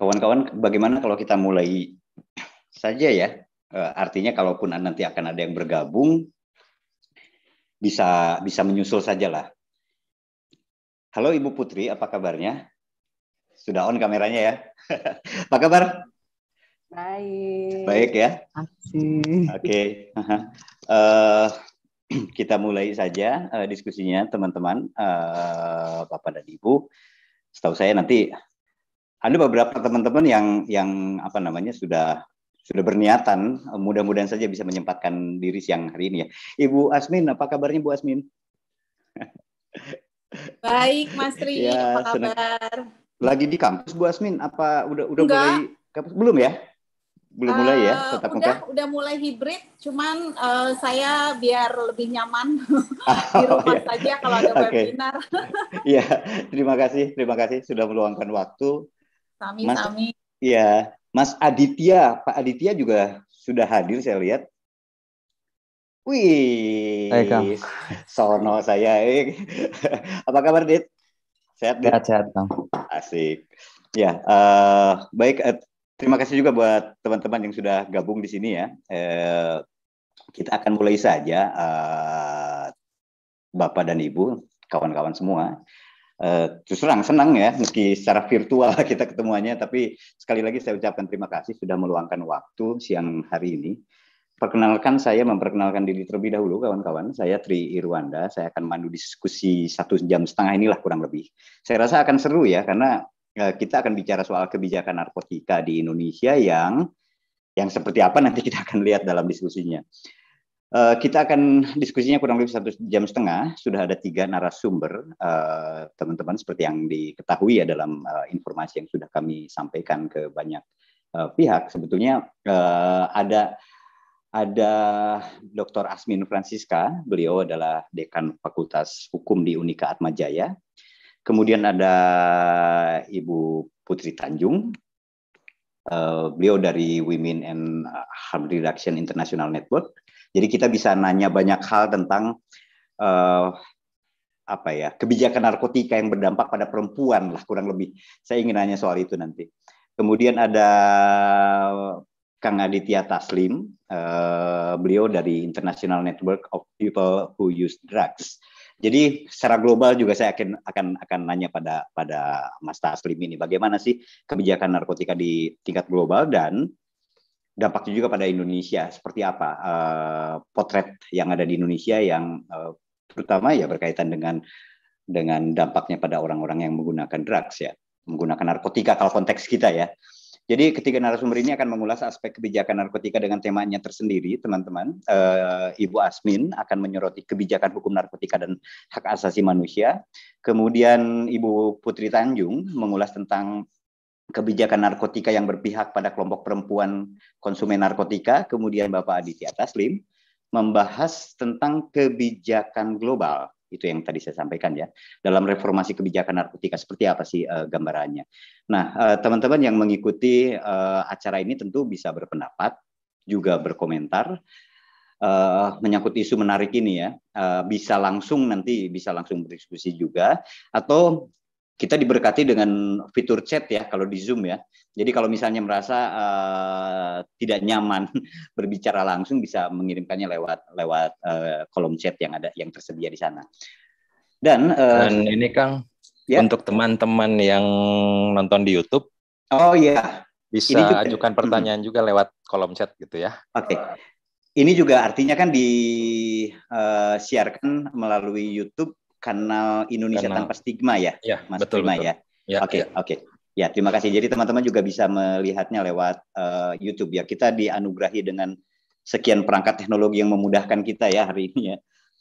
Kawan-kawan, bagaimana kalau kita mulai saja ya? Eh, artinya kalaupun nanti akan ada yang bergabung, bisa bisa menyusul lah. Halo Ibu Putri, apa kabarnya? Sudah on kameranya ya? apa kabar? Baik. Baik ya. Oke. Okay. uh, eh, kita mulai saja uh, diskusinya teman-teman, uh, Bapak dan Ibu. Setahu saya nanti ada beberapa teman-teman yang yang apa namanya sudah sudah berniatan mudah-mudahan saja bisa menyempatkan diri siang hari ini ya. Ibu Asmin, apa kabarnya Bu Asmin? Baik, Mas Tri, ya, apa kabar? Lagi di kampus Bu Asmin, apa udah udah Enggak. mulai kampus belum ya? Belum uh, mulai ya, eh, tetap udah muka? udah mulai hibrid, cuman uh, saya biar lebih nyaman ah, di oh rumah oh, saja kalau ada okay. webinar. Iya, terima kasih, terima kasih sudah meluangkan waktu Sami, Mas, Sami. Iya, Mas Aditya, Pak Aditya juga sudah hadir saya lihat. Wih, Hai, sono saya. Eh, apa kabar, Dit? Sehat, Dit? Sehat, sehat, Kang. Asik. Ya, uh, baik. Uh, terima kasih juga buat teman-teman yang sudah gabung di sini ya. Uh, kita akan mulai saja, uh, Bapak dan Ibu, kawan-kawan semua. Eh, justru justru senang ya, meski secara virtual kita ketemuannya, tapi sekali lagi saya ucapkan terima kasih sudah meluangkan waktu siang hari ini. Perkenalkan saya memperkenalkan diri terlebih dahulu kawan-kawan. Saya Tri Irwanda, saya akan mandu diskusi satu jam setengah inilah kurang lebih. Saya rasa akan seru ya, karena eh, kita akan bicara soal kebijakan narkotika di Indonesia yang yang seperti apa nanti kita akan lihat dalam diskusinya. Eh, kita akan diskusinya kurang lebih satu jam setengah. Sudah ada tiga narasumber, eh, teman-teman uh, seperti yang diketahui ya dalam uh, informasi yang sudah kami sampaikan ke banyak uh, pihak. Sebetulnya uh, ada ada Dr. Asmin Francisca, beliau adalah dekan Fakultas Hukum di Unika Atmajaya. Kemudian ada Ibu Putri Tanjung, beliau dari Women and Harm Reduction International Network. Jadi kita bisa nanya banyak hal tentang uh, apa ya kebijakan narkotika yang berdampak pada perempuan lah kurang lebih. Saya ingin nanya soal itu nanti. Kemudian ada Kang Aditya Taslim, uh, beliau dari International Network of People Who Use Drugs. Jadi secara global juga saya akan akan akan nanya pada pada Mas Taslim ini bagaimana sih kebijakan narkotika di tingkat global dan dampaknya juga pada Indonesia seperti apa uh, potret yang ada di Indonesia yang uh, terutama ya berkaitan dengan dengan dampaknya pada orang-orang yang menggunakan drugs ya menggunakan narkotika kalau konteks kita ya jadi ketiga narasumber ini akan mengulas aspek kebijakan narkotika dengan temanya tersendiri teman-teman uh, Ibu Asmin akan menyoroti kebijakan hukum narkotika dan hak asasi manusia kemudian Ibu Putri Tanjung mengulas tentang kebijakan narkotika yang berpihak pada kelompok perempuan konsumen narkotika, kemudian Bapak Aditya Taslim membahas tentang kebijakan global itu yang tadi saya sampaikan ya dalam reformasi kebijakan narkotika seperti apa sih uh, gambarannya. Nah teman eh, teman-teman yang mengikuti uh, acara ini tentu bisa berpendapat juga berkomentar uh, menyangkut isu menarik ini ya uh, bisa langsung nanti bisa langsung berdiskusi juga atau kita diberkati dengan fitur chat ya kalau di Zoom ya. Jadi kalau misalnya merasa uh, tidak nyaman berbicara langsung bisa mengirimkannya lewat lewat uh, kolom chat yang ada yang tersedia di sana. Dan, uh, Dan ini Kang ya? untuk teman-teman yang nonton di YouTube. Oh iya. Bisa ini juga, ajukan pertanyaan hmm. juga lewat kolom chat gitu ya. Oke. Okay. Ini juga artinya kan disiarkan uh, melalui YouTube kanal Indonesia kanal. tanpa stigma ya, ya Mas betul, Prima betul. ya. Iya, oke, ya, oke. Okay, ya. okay. Ya, terima kasih. Jadi teman-teman juga bisa melihatnya lewat uh, YouTube ya. Kita dianugerahi dengan sekian perangkat teknologi yang memudahkan kita ya hari ini ya.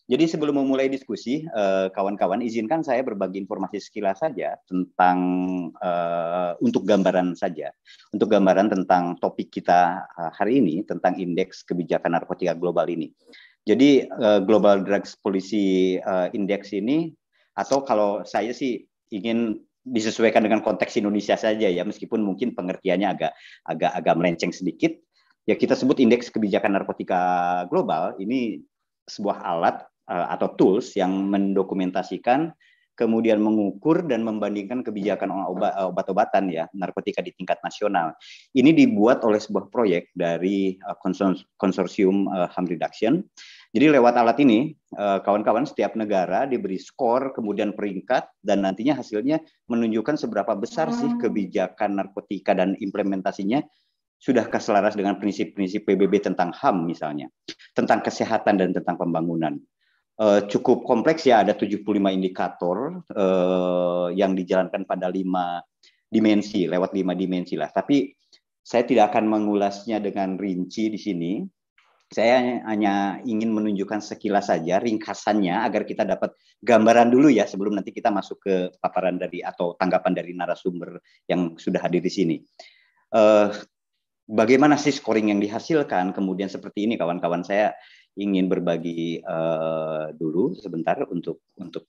Jadi sebelum memulai diskusi, eh, kawan-kawan uh, kawan izinkan saya berbagi informasi sekilas saja tentang uh, untuk gambaran saja, untuk gambaran tentang topik kita hari ini tentang indeks kebijakan narkotika global ini. Jadi uh, Global Drugs Policy uh, Index ini atau kalau saya sih ingin disesuaikan dengan konteks Indonesia saja ya meskipun mungkin pengertiannya agak agak agak melenceng sedikit ya kita sebut indeks kebijakan narkotika global ini sebuah alat uh, atau tools yang mendokumentasikan kemudian mengukur dan membandingkan kebijakan obat-obatan ya narkotika di tingkat nasional. Ini dibuat oleh sebuah proyek dari eh, konsorsium eh, harm reduction. Jadi lewat alat ini eh, kawan-kawan setiap negara diberi skor kemudian peringkat dan nantinya hasilnya menunjukkan seberapa besar sih hmm. kebijakan narkotika dan implementasinya sudahkah selaras dengan prinsip-prinsip PBB tentang HAM misalnya, tentang kesehatan dan tentang pembangunan uh, cukup kompleks ya ada 75 indikator uh, yang dijalankan pada lima dimensi lewat lima dimensi lah tapi saya tidak akan mengulasnya dengan rinci di sini saya hanya ingin menunjukkan sekilas saja ringkasannya agar kita dapat gambaran dulu ya sebelum nanti kita masuk ke paparan dari atau tanggapan dari narasumber yang sudah hadir di sini. Uh, bagaimana sih scoring yang dihasilkan kemudian seperti ini kawan-kawan saya ingin berbagi uh, dulu sebentar untuk untuk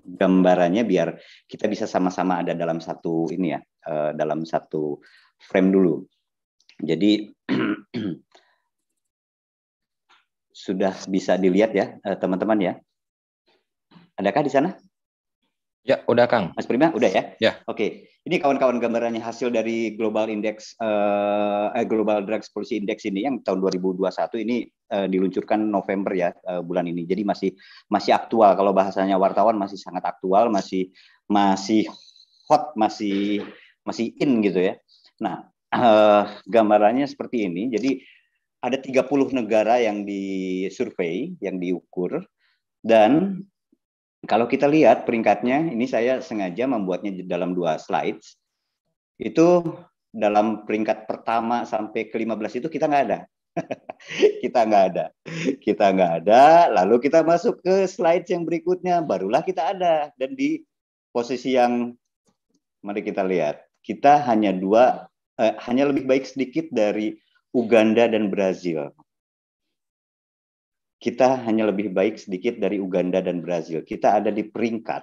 gambarannya biar kita bisa sama-sama ada dalam satu ini ya, uh, dalam satu frame dulu. Jadi sudah bisa dilihat ya eh, teman-teman ya. Adakah di sana? Ya, udah Kang. Mas Prima, udah ya? Ya. Oke. Okay. Ini kawan-kawan gambarannya hasil dari Global Index uh, Global Drugs Policy Index ini yang tahun 2021 ini uh, diluncurkan November ya uh, bulan ini. Jadi masih masih aktual kalau bahasanya wartawan masih sangat aktual, masih masih hot, masih masih in gitu ya. Nah, uh, gambarannya seperti ini. Jadi ada 30 negara yang disurvei, yang diukur dan kalau kita lihat peringkatnya, ini saya sengaja membuatnya dalam dua slides. Itu dalam peringkat pertama sampai ke-15 itu kita nggak ada. kita nggak ada, kita nggak ada. Lalu kita masuk ke slide yang berikutnya, barulah kita ada dan di posisi yang mari kita lihat, kita hanya dua, eh, hanya lebih baik sedikit dari Uganda dan Brazil. Kita hanya lebih baik sedikit dari Uganda dan Brazil. Kita ada di peringkat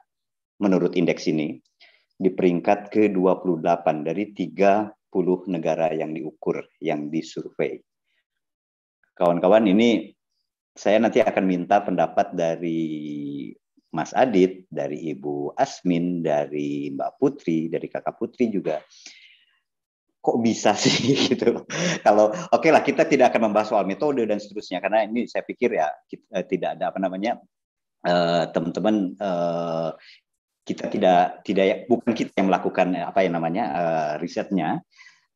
menurut indeks ini di peringkat ke-28 dari 30 negara yang diukur, yang disurvei kawan-kawan ini saya nanti akan minta pendapat dari Mas Adit, dari Ibu Asmin, dari Mbak Putri, dari Kakak Putri juga. Kok bisa sih gitu? Kalau oke okay lah kita tidak akan membahas soal metode dan seterusnya karena ini saya pikir ya kita, eh, tidak ada apa namanya eh, teman-teman uh, kita tidak tidak ya, bukan kita yang melakukan apa yang namanya uh, risetnya,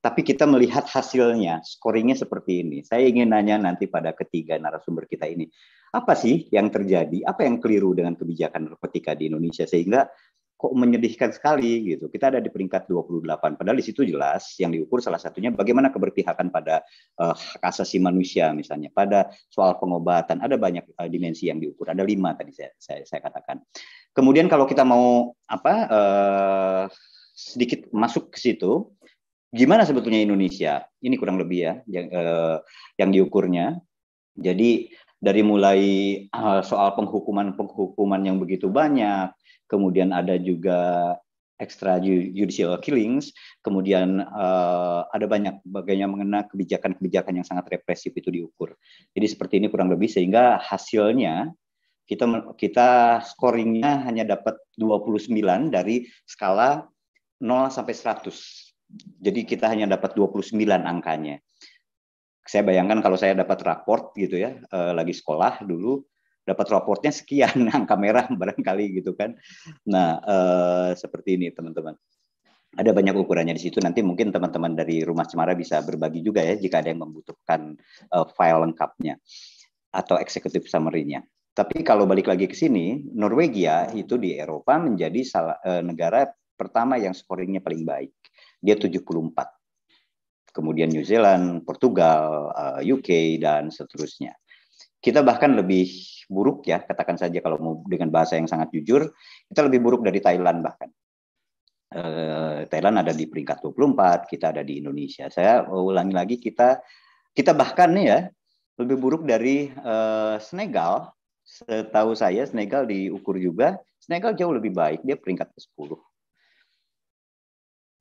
tapi kita melihat hasilnya, scoringnya seperti ini. Saya ingin nanya nanti pada ketiga narasumber kita ini, apa sih yang terjadi, apa yang keliru dengan kebijakan narkotika di Indonesia sehingga kok menyedihkan sekali gitu. Kita ada di peringkat 28. Padahal di situ jelas yang diukur salah satunya bagaimana keberpihakan pada uh, hak asasi manusia misalnya, pada soal pengobatan. Ada banyak uh, dimensi yang diukur. Ada lima tadi saya, saya saya katakan. Kemudian kalau kita mau apa uh, sedikit masuk ke situ, gimana sebetulnya Indonesia? Ini kurang lebih ya yang eh, yang diukurnya. Jadi dari mulai eh, soal penghukuman-penghukuman yang begitu banyak, kemudian ada juga extra judicial killings, kemudian uh, ada banyak bagaimana mengena kebijakan-kebijakan yang sangat represif itu diukur. Jadi seperti ini kurang lebih sehingga hasilnya kita kita scoringnya hanya dapat 29 dari skala 0 sampai 100. Jadi kita hanya dapat 29 angkanya. Saya bayangkan kalau saya dapat raport gitu ya, eh, lagi sekolah dulu, dapat raportnya sekian angka merah barangkali gitu kan. Nah, eh, seperti ini teman-teman. Ada banyak ukurannya di situ. Nanti mungkin teman-teman dari Rumah Cemara bisa berbagi juga ya jika ada yang membutuhkan eh, file lengkapnya atau eksekutif summary-nya. Tapi kalau balik lagi ke sini, Norwegia itu di Eropa menjadi negara pertama yang scoringnya paling baik dia 74 kemudian New Zealand, Portugal, eh, UK dan seterusnya. Kita bahkan lebih buruk ya, katakan saja kalau mau dengan bahasa yang sangat jujur, kita lebih buruk dari Thailand bahkan. Eh, Thailand ada di peringkat 24, kita ada di Indonesia. Saya ulangi lagi kita kita bahkan ya lebih buruk dari eh, Senegal. Setahu saya Senegal diukur juga, Senegal jauh lebih baik, dia peringkat ke 10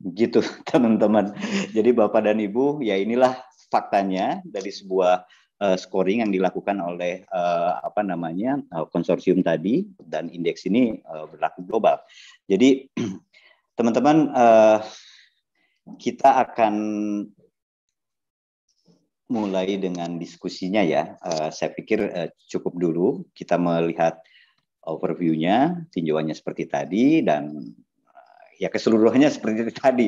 gitu teman-teman. Jadi Bapak dan Ibu, ya inilah faktanya dari sebuah uh, scoring yang dilakukan oleh uh, apa namanya uh, konsorsium tadi dan indeks ini uh, berlaku global. Jadi teman-teman uh, kita akan mulai dengan diskusinya ya. Uh, saya pikir uh, cukup dulu kita melihat overview-nya, tinjauannya seperti tadi dan ya keseluruhannya seperti tadi.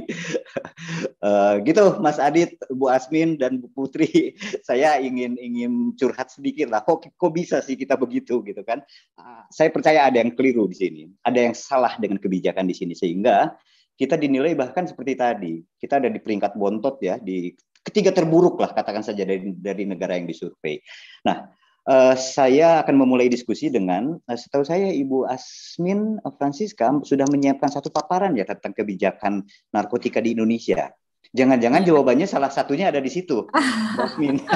uh, gitu Mas Adit, Bu Asmin dan Bu Putri, saya ingin ingin curhat sedikit lah. Kok kok bisa sih kita begitu gitu kan? Uh, saya percaya ada yang keliru di sini, ada yang salah dengan kebijakan di sini sehingga kita dinilai bahkan seperti tadi, kita ada di peringkat bontot ya di ketiga terburuk lah katakan saja dari dari negara yang disurvei. Nah, Eh, saya akan memulai diskusi dengan, eh, setahu saya Ibu Asmin Francisca sudah menyiapkan satu paparan ya tentang kebijakan narkotika di Indonesia. Jangan-jangan jawabannya salah satunya ada di situ, Asmin.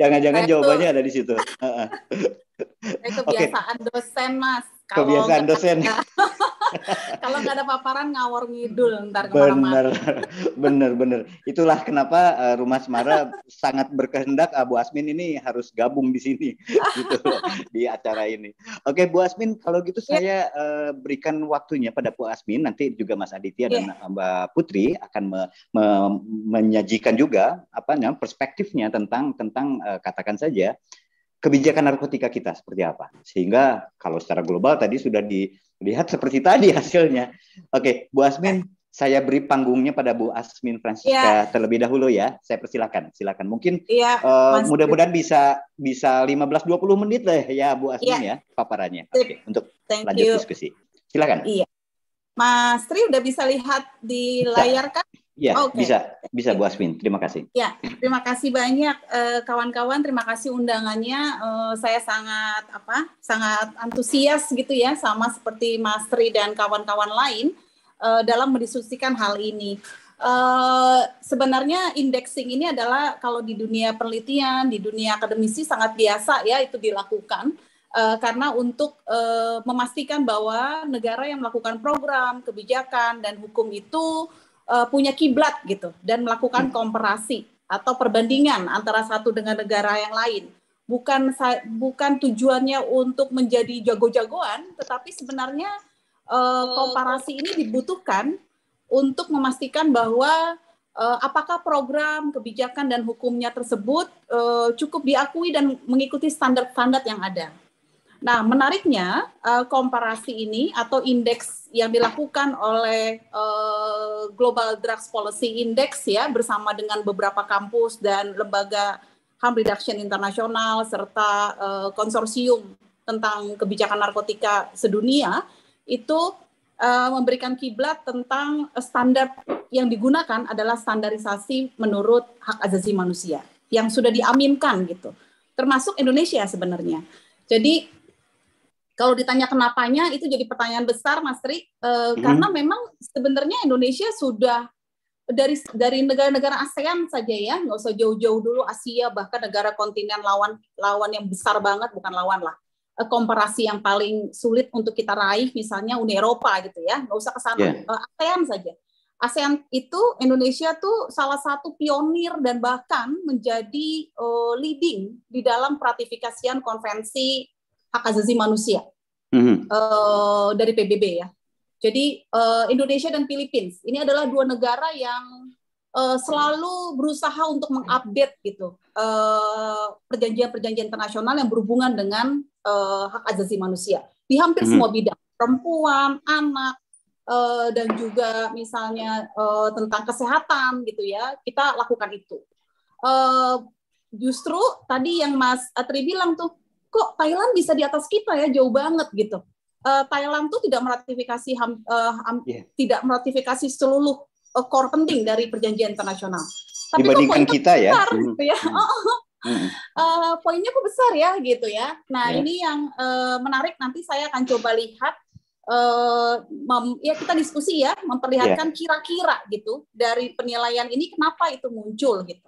Jangan-jangan jawabannya ada di situ. Kebiasaan dosen, Mas. kebiasaan dosen. Kalau nggak ada paparan ngawur ngidul ntar kemana-mana. Bener, bener, bener. Itulah kenapa uh, Rumah Semara sangat berkehendak uh, Bu Asmin ini harus gabung di sini gitu loh, di acara ini. Oke Bu Asmin, kalau gitu iya. saya uh, berikan waktunya pada Bu Asmin. Nanti juga Mas Aditya yeah. dan iya. Mbak Putri akan me me menyajikan juga apa namanya perspektifnya tentang tentang uh, katakan saja kebijakan narkotika kita seperti apa. Sehingga kalau secara global tadi sudah dilihat seperti tadi hasilnya. Oke, Bu Asmin, saya beri panggungnya pada Bu Asmin Francisca ya. terlebih dahulu ya. Saya persilakan, silakan. Mungkin ya, uh, mudah-mudahan bisa bisa 15-20 menit lah ya Bu iya. Asmin ya, ya paparannya. Oke, untuk Thank lanjut you. diskusi. Silakan. Iya. Mas Tri udah bisa lihat di layar kan? Ya, okay. bisa, bisa Bu Aswin. Terima kasih. Ya, terima kasih banyak eh, kawan-kawan. terima kasih undangannya. Eh, saya sangat apa? Sangat antusias gitu ya, sama seperti Mas Tri dan kawan-kawan lain eh, dalam mendiskusikan hal ini. sebenarnya indexing ini adalah kalau di dunia penelitian, di dunia akademisi sangat biasa ya itu dilakukan uh, karena untuk uh, memastikan bahwa negara yang melakukan program, kebijakan dan hukum itu uh, punya kiblat gitu dan melakukan hmm. komparasi atau perbandingan antara satu dengan negara yang lain. Bukan bukan tujuannya untuk menjadi jago-jagoan, tetapi sebenarnya uh, komparasi ini dibutuhkan untuk memastikan bahwa uh, apakah program, kebijakan dan hukumnya tersebut uh, cukup diakui dan mengikuti standar-standar yang ada. Nah, menariknya uh, komparasi ini atau indeks yang dilakukan oleh uh, Global Drugs Policy Index ya bersama dengan beberapa kampus dan lembaga harm reduction internasional serta uh, konsorsium tentang kebijakan narkotika sedunia itu uh, memberikan kiblat tentang standar yang digunakan adalah standarisasi menurut hak asasi manusia yang sudah diaminkan gitu termasuk Indonesia sebenarnya jadi kalau ditanya kenapanya itu jadi pertanyaan besar Mas Tri uh, hmm. karena memang sebenarnya Indonesia sudah dari dari negara-negara ASEAN saja ya, nggak usah jauh-jauh dulu Asia bahkan negara kontinen lawan lawan yang besar banget bukan lawan lah eh, komparasi yang paling sulit untuk kita raih misalnya Uni Eropa gitu ya nggak usah ke sana yeah. Ya. ASEAN saja ASEAN itu Indonesia tuh salah satu pionir dan bahkan menjadi uh, leading di dalam peratifikasian konvensi hak asasi manusia mm-hmm. uh, dari PBB ya. Jadi uh, Indonesia dan Filipina ini adalah dua negara yang uh, selalu berusaha untuk mengupdate gitu uh, perjanjian-perjanjian internasional yang berhubungan dengan uh, hak asasi manusia di hampir mm-hmm. semua bidang, perempuan, anak, uh, dan juga misalnya uh, tentang kesehatan gitu ya kita lakukan itu uh, justru tadi yang Mas Atri bilang tuh kok Thailand bisa di atas kita ya jauh banget gitu. Uh, Thailand tuh tidak meratifikasi ham, uh, ham, yeah. tidak meratifikasi seluruh uh, core penting dari perjanjian internasional. Tapi dibandingkan kok kita ya? besar, ya. Gitu ya. Hmm. Uh, poinnya kok besar ya gitu ya. Nah yeah. ini yang uh, menarik nanti saya akan coba lihat uh, ya kita diskusi ya memperlihatkan iya. kira-kira gitu dari penilaian ini kenapa itu muncul gitu.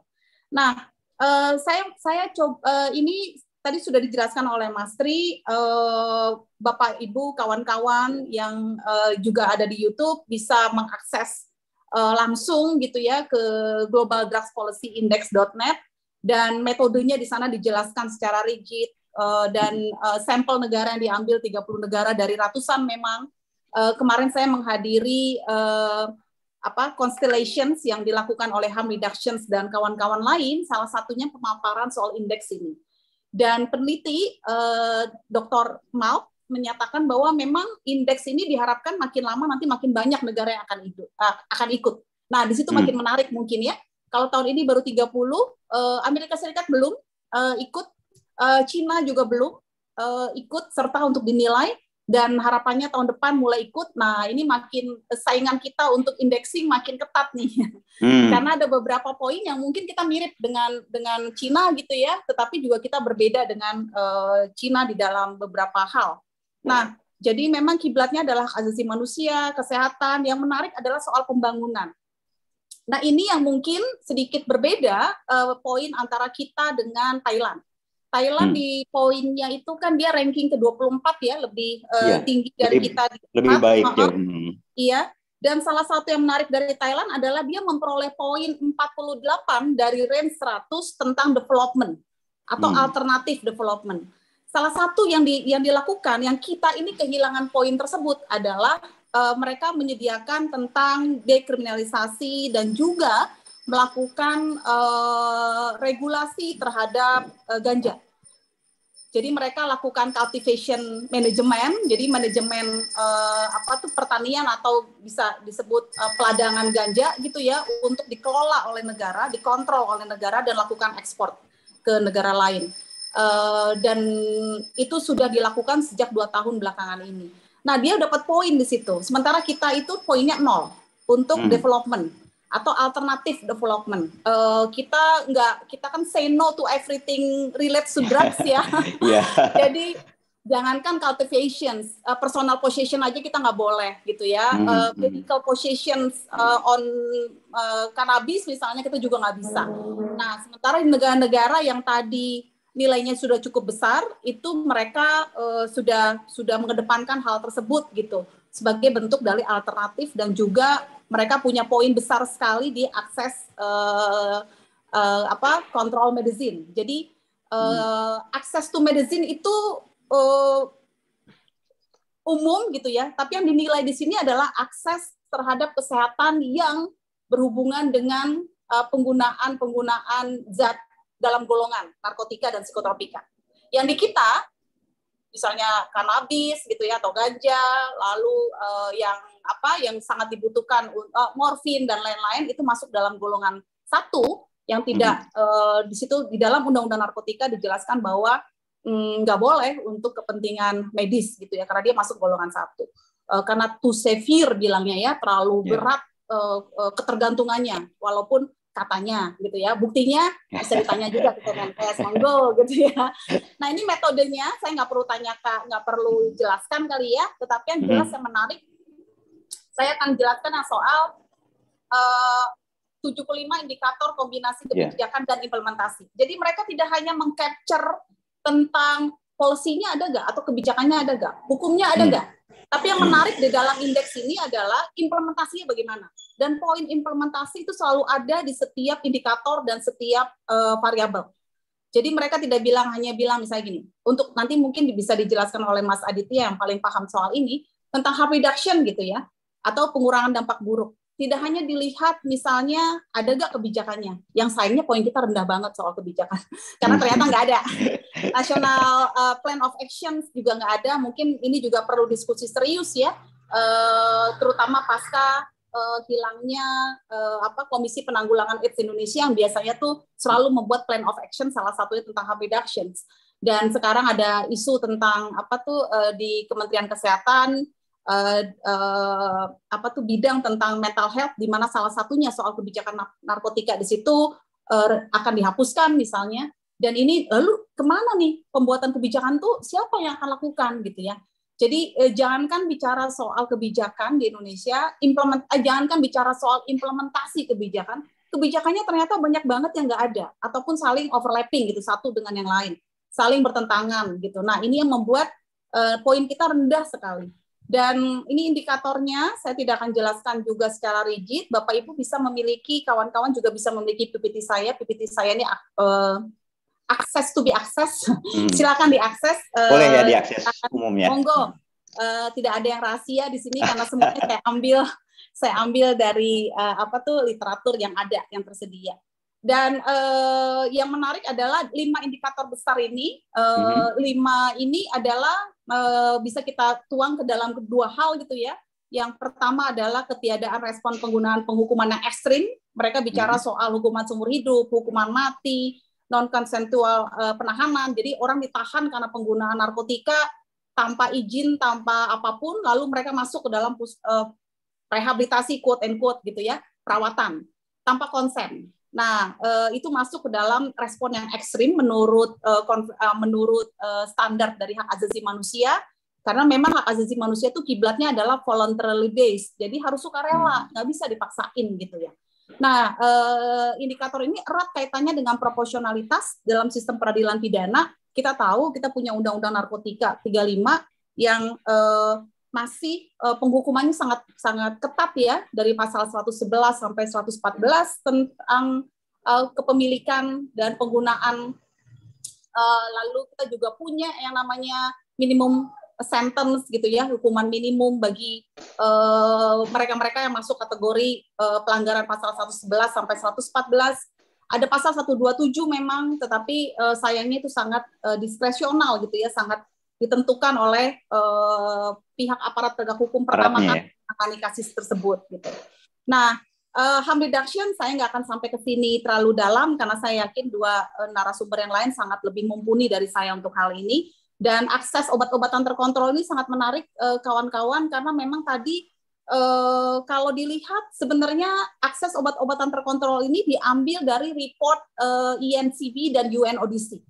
Nah uh, saya saya coba uh, ini tadi sudah dijelaskan oleh Mas Tri, eh, Bapak Ibu, kawan-kawan yang eh, juga ada di YouTube bisa mengakses eh, langsung gitu ya ke globaldrugspolicyindex.net dan metodenya di sana dijelaskan secara rigid dan sampel negara yang diambil 30 negara dari ratusan memang kemarin saya menghadiri apa constellations yang dilakukan oleh harm reductions dan kawan-kawan lain salah satunya pemaparan soal indeks ini dan peneliti eh, Dr. Mau menyatakan bahwa memang indeks ini diharapkan makin lama nanti makin banyak negara yang akan ikut. Eh, akan ikut. Nah, di situ hmm. makin menarik mungkin ya. Kalau tahun ini baru 30, eh, Amerika Serikat belum eh, ikut, eh, Cina juga belum eh, ikut serta untuk dinilai dan harapannya tahun depan mulai ikut. Nah, ini makin saingan kita untuk indexing makin ketat nih. Hmm. Karena ada beberapa poin yang mungkin kita mirip dengan dengan Cina gitu ya, tetapi juga kita berbeda dengan uh, Cina di dalam beberapa hal. Nah, jadi memang kiblatnya adalah asasi manusia, kesehatan. Yang menarik adalah soal pembangunan. Nah, ini yang mungkin sedikit berbeda uh, poin antara kita dengan Thailand. Thailand hmm. di poinnya itu kan dia ranking ke-24 ya, lebih yeah. uh, iya, tinggi dari lebih, kita. Lebih baik maaf. Ya. Hmm. Iya. Dan salah satu yang menarik dari Thailand adalah dia memperoleh poin 48 dari range 100 tentang development atau hmm. alternatif development. Salah satu yang di, yang dilakukan yang kita ini kehilangan poin tersebut adalah uh, mereka menyediakan tentang dekriminalisasi dan juga melakukan uh, regulasi terhadap uh, ganja. Jadi mereka lakukan cultivation management, jadi manajemen uh, apa tuh pertanian atau bisa disebut uh, peladangan ganja gitu ya untuk dikelola oleh negara, dikontrol oleh negara dan lakukan ekspor ke negara lain. Uh, dan itu sudah dilakukan sejak dua tahun belakangan ini. Nah dia dapat poin di situ. Sementara kita itu poinnya nol untuk hmm. development atau alternatif development. Uh, kita nggak kita kan say no to everything relate to drugs ya. Iya. Jadi jangankan cultivation uh, eh, personal possession aja kita nggak boleh gitu ya. Mm-hmm. Uh, medical possessions uh, on uh, cannabis misalnya kita juga nggak bisa. Nah sementara di negara-negara yang tadi nilainya sudah cukup besar itu mereka uh, sudah sudah mengedepankan hal tersebut gitu sebagai bentuk dari alternatif dan juga mereka punya poin besar sekali di akses uh, uh, apa kontrol medicine. Jadi uh, akses to medicine itu uh, umum gitu ya, tapi yang dinilai di sini adalah akses terhadap kesehatan yang berhubungan dengan uh, penggunaan penggunaan zat dalam golongan narkotika dan psikotropika. Yang di kita misalnya kanabis gitu ya atau ganja, lalu uh, yang apa yang sangat dibutuhkan uh, morfin dan lain-lain itu masuk dalam golongan satu yang tidak hmm uh, di situ di dalam undang-undang narkotika dijelaskan bahwa mm, nggak mm, boleh untuk kepentingan medis gitu ya karena dia masuk golongan satu uh, karena too severe bilangnya ya terlalu yeah. berat uh, uh, ketergantungannya walaupun katanya gitu ya buktinya bisa ditanya juga ke Kemenkes monggo gitu ya nah ini metodenya saya nggak perlu tanya nggak perlu jelaskan kali ya tetapi yang mhm. jelas yang menarik saya akan jelaskan yang soal eh, uh, 75 indikator kombinasi iya. kebijakan yeah. dan implementasi. Jadi mereka tidak hanya mengcapture tentang polisinya ada nggak atau kebijakannya ada nggak, hukumnya ada hmm. nggak. Hmm. Tapi yang menarik di dalam indeks ini adalah implementasinya bagaimana. Dan poin implementasi itu selalu ada di setiap indikator dan setiap uh, variabel. Jadi mereka tidak bilang hanya bilang misalnya gini, untuk nanti mungkin bisa dijelaskan oleh Mas Aditya yang paling paham soal ini tentang harm reduction gitu ya atau pengurangan dampak buruk. Tidak hanya dilihat misalnya ada gak kebijakannya, yang sayangnya poin kita rendah banget soal kebijakan, karena ternyata nggak ada. National uh, Plan of Action juga nggak ada, mungkin ini juga perlu diskusi serius ya, uh, terutama pasca uh, hilangnya uh, apa Komisi Penanggulangan AIDS Indonesia yang biasanya tuh selalu membuat plan of action salah satunya tentang harm reductions dan sekarang ada isu tentang apa tuh uh, di Kementerian Kesehatan uh, uh, apa tuh bidang tentang mental health di mana salah satunya soal kebijakan narkotika di situ uh, akan dihapuskan misalnya dan ini lalu kemana nih pembuatan kebijakan tuh siapa yang akan lakukan gitu ya jadi eh, jangankan bicara soal kebijakan di Indonesia, implement, eh, jangankan bicara soal implementasi kebijakan, kebijakannya ternyata banyak banget yang nggak ada, ataupun saling overlapping gitu satu dengan yang lain, saling bertentangan gitu. Nah ini yang membuat eh, poin kita rendah sekali. Dan ini indikatornya, saya tidak akan jelaskan juga secara rigid. Bapak Ibu bisa memiliki, kawan-kawan juga bisa memiliki PPT saya. PPT saya ini uh, akses to be akses. Hmm. Silakan diakses. Eh, Boleh ya diakses uh, umumnya. Monggo. Uh, tidak ada yang rahasia di sini karena semuanya saya ambil saya ambil dari uh, apa tuh literatur yang ada yang tersedia. Dan uh, yang menarik adalah lima indikator besar ini, uh, mm-hmm. lima ini adalah uh, bisa kita tuang ke dalam kedua hal gitu ya. Yang pertama adalah ketiadaan respon penggunaan penghukuman yang ekstrim. Mereka bicara mm-hmm. soal hukuman seumur hidup, hukuman mati, non konsensual uh, penahanan. Jadi orang ditahan karena penggunaan narkotika tanpa izin, tanpa apapun, lalu mereka masuk ke dalam uh, rehabilitasi quote and quote gitu ya, perawatan tanpa konsen Nah, eh, itu masuk ke dalam respon yang ekstrim menurut eh, eh, menurut standar dari hak asasi manusia karena memang hak asasi manusia itu kiblatnya adalah voluntarily based, jadi harus sukarela, hmm. nggak bisa dipaksain gitu ya. Nah, indikator ini erat kaitannya dengan proporsionalitas dalam sistem peradilan pidana. Kita tahu kita punya undang-undang narkotika 35 yang masih uh, penghukumannya sangat sangat ketat ya dari pasal 111 sampai 114 tentang uh, kepemilikan dan penggunaan uh, lalu kita juga punya yang namanya minimum sentence gitu ya hukuman minimum bagi mereka-mereka uh, yang masuk kategori uh, pelanggaran pasal 111 sampai 114 ada pasal 127 memang tetapi uh, sayangnya itu sangat uh, diskresional gitu ya sangat ditentukan oleh eh, pihak aparat tegak hukum pertama kali kasus tersebut gitu. Nah, uh, harm reduction saya nggak akan sampai ke sini terlalu dalam karena saya yakin dua uh, narasumber yang lain sangat lebih mumpuni dari saya untuk hal ini dan akses obat-obatan terkontrol ini sangat menarik eh, kawan-kawan uh, karena memang tadi uh, kalau dilihat sebenarnya akses obat-obatan terkontrol ini diambil dari report uh, INCB e dan UNODC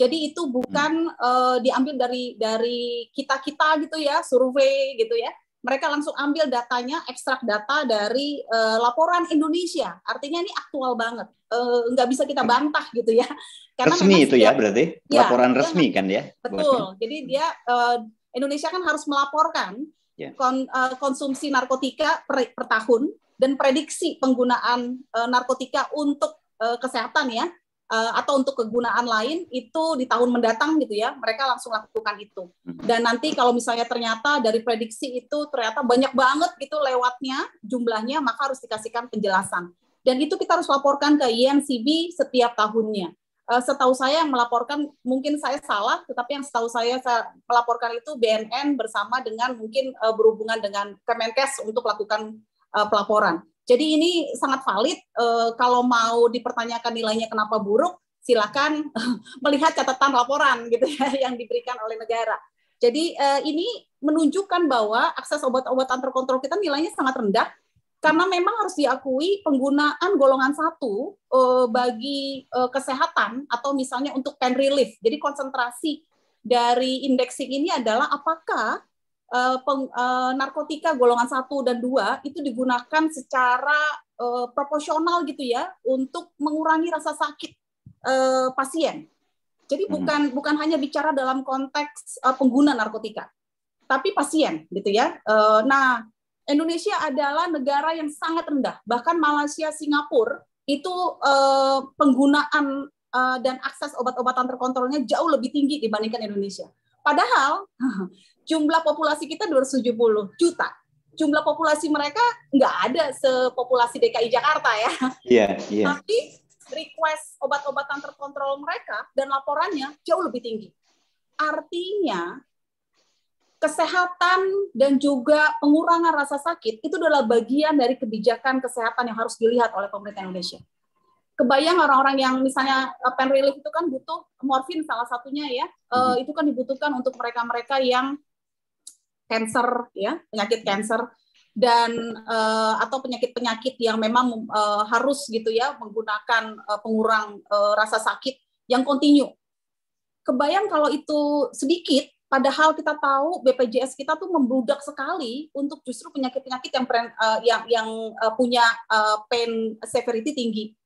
jadi itu bukan hmm. uh, diambil dari dari kita-kita gitu ya, survei gitu ya. Mereka langsung ambil datanya, ekstrak data dari uh, laporan Indonesia. Artinya ini aktual banget. Uh, nggak bisa kita hmm. bantah gitu ya. Karena resmi itu ya berarti? Ya, laporan iya, resmi kan? kan ya? Betul. Jadi dia uh, Indonesia kan harus melaporkan yeah. Iya. konsumsi narkotika per, per tahun dan prediksi penggunaan uh, narkotika untuk uh, kesehatan ya Eh, atau untuk kegunaan lain itu di tahun mendatang gitu ya mereka langsung lakukan itu hmm. dan nanti kalau misalnya ternyata dari prediksi itu ternyata banyak banget gitu lewatnya jumlahnya maka harus dikasihkan penjelasan dan itu kita harus laporkan ke INCB setiap tahunnya eh, setahu saya yang melaporkan mungkin saya salah tetapi yang setahu saya, saya melaporkan itu BNN bersama dengan mungkin eh, berhubungan dengan Kemenkes untuk lakukan pelaporan jadi ini sangat valid uh, kalau mau dipertanyakan nilainya kenapa buruk, silakan melihat catatan laporan gitu ya yang diberikan oleh negara. Jadi uh, ini menunjukkan bahwa akses obat-obatan terkontrol kita nilainya sangat rendah karena memang harus diakui penggunaan golongan satu eh, bagi eh, kesehatan atau misalnya untuk pain relief. Jadi konsentrasi dari indexing ini adalah apakah uh, peng, uh, narkotika golongan 1 dan 2 itu digunakan secara uh, proporsional gitu ya untuk mengurangi rasa sakit uh, pasien. Jadi hmm. bukan bukan hanya bicara dalam konteks uh, pengguna narkotika, tapi pasien gitu ya. Uh, nah, Indonesia adalah negara yang sangat rendah, bahkan Malaysia, Singapura itu uh, penggunaan dan akses obat-obatan terkontrolnya jauh lebih tinggi dibandingkan Indonesia. Padahal jumlah populasi kita 270 juta. Jumlah populasi mereka nggak ada sepopulasi DKI Jakarta ya. Iya, iya. Tapi request obat-obatan terkontrol mereka dan laporannya jauh lebih tinggi. Artinya kesehatan dan juga pengurangan rasa sakit itu adalah bagian dari kebijakan kesehatan yang harus dilihat oleh pemerintah Indonesia kebayang orang-orang yang misalnya eh, pain relief itu kan butuh morfin salah satunya ya. Uh, itu kan dibutuhkan untuk mereka-mereka yang cancer ya, penyakit cancer dan uh, atau penyakit-penyakit yang memang uh, harus gitu ya menggunakan uh, pengurang uh, rasa sakit yang kontinu. Kebayang kalau itu sedikit, padahal kita tahu BPJS kita tuh membludak sekali untuk justru penyakit-penyakit yang uh, yang yang uh, punya uh, pain severity tinggi.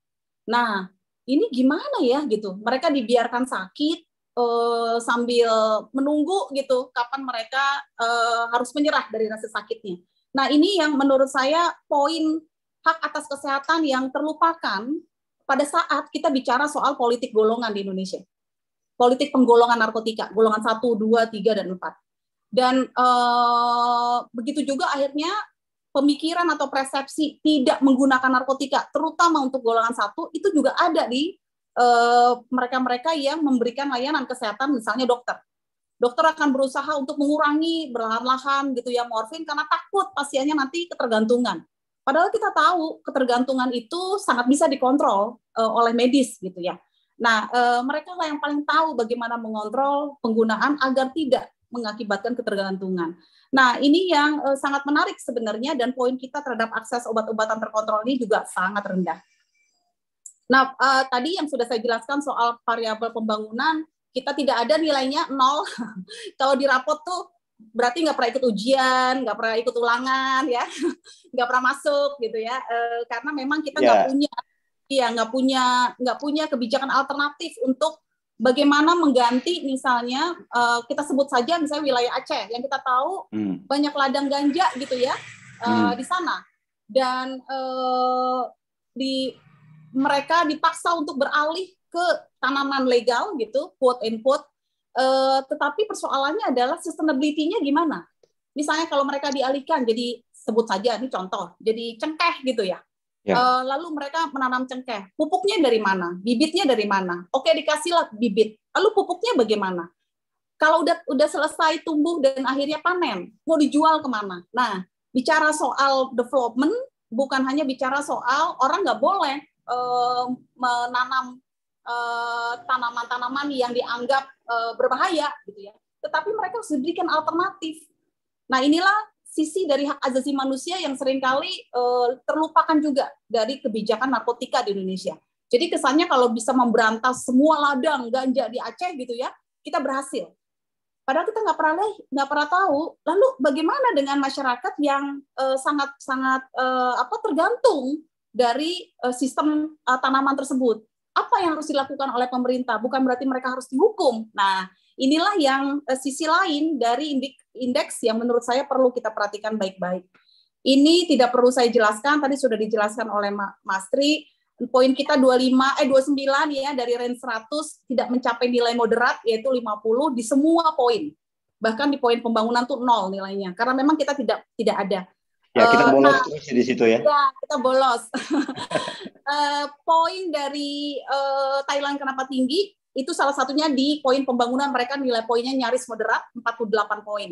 Nah, ini gimana ya gitu? Mereka dibiarkan sakit uh, sambil menunggu gitu kapan mereka uh, harus menyerah dari rasa sakitnya. Nah, ini yang menurut saya poin hak atas kesehatan yang terlupakan pada saat kita bicara soal politik golongan di Indonesia. Politik penggolongan narkotika, golongan 1, 2, 3, dan 4. Dan uh, begitu juga akhirnya pemikiran atau persepsi tidak menggunakan narkotika, terutama untuk golongan satu, itu juga ada di eh, mereka-mereka yang memberikan layanan kesehatan, misalnya dokter. Dokter akan berusaha untuk mengurangi berlahan-lahan gitu ya morfin karena takut pasiennya nanti ketergantungan. Padahal kita tahu ketergantungan itu sangat bisa dikontrol uh, oleh medis gitu ya. Nah, uh, mereka lah yang paling tahu bagaimana mengontrol penggunaan agar tidak mengakibatkan ketergantungan. Nah, ini yang uh, sangat menarik sebenarnya dan poin kita terhadap akses obat-obatan terkontrol ini juga sangat rendah. Nah, uh, tadi yang sudah saya jelaskan soal variabel pembangunan, kita tidak ada nilainya nol. Kalau di rapot tuh berarti nggak pernah ikut ujian, nggak pernah ikut ulangan, ya, nggak pernah masuk gitu ya, e, karena memang kita nggak yeah. punya, iya nggak punya nggak punya kebijakan alternatif untuk bagaimana mengganti misalnya uh, kita sebut saja misalnya wilayah Aceh yang kita tahu hmm. banyak ladang ganja gitu ya uh, hmm. di sana dan uh, di mereka dipaksa untuk beralih ke tanaman legal gitu quote and quote uh, tetapi persoalannya adalah sustainability-nya gimana misalnya kalau mereka dialihkan jadi sebut saja ini contoh jadi cengkeh gitu ya Ya. Eh, lalu mereka menanam cengkeh. Pupuknya dari mana? Bibitnya dari mana? Oke, dikasihlah bibit. Lalu pupuknya bagaimana? Kalau udah udah selesai tumbuh dan akhirnya panen, mau dijual kemana? Nah, bicara soal development bukan hanya bicara soal orang nggak boleh uh, menanam eh, tanaman-tanaman uh, yang dianggap uh, berbahaya gitu ya. Tetapi mereka harus diberikan alternatif. Nah, inilah sisi dari hak asasi manusia yang seringkali uh, terlupakan juga dari kebijakan narkotika di Indonesia. Jadi kesannya kalau bisa memberantas semua ladang ganja di Aceh gitu ya, kita berhasil. Padahal kita nggak pernah nggak pernah tahu. Lalu bagaimana dengan masyarakat yang uh, sangat sangat uh, apa tergantung dari uh, sistem uh, tanaman tersebut? Apa yang harus dilakukan oleh pemerintah? Bukan berarti mereka harus dihukum. Nah, Inilah yang uh, sisi lain dari indeks yang menurut saya perlu kita perhatikan baik-baik. Ini tidak perlu saya jelaskan, tadi sudah dijelaskan oleh Mas Tri. Poin kita 25 eh 29 ya dari range 100 tidak mencapai nilai moderat yaitu 50 di semua poin. Bahkan di poin pembangunan tuh nol nilainya karena memang kita tidak tidak ada. Ya, kita eh, bolos nah, di situ ya. Ya, kita bolos. uh, poin dari uh, Thailand kenapa tinggi? itu salah satunya di poin pembangunan mereka nilai poinnya nyaris moderat 48 poin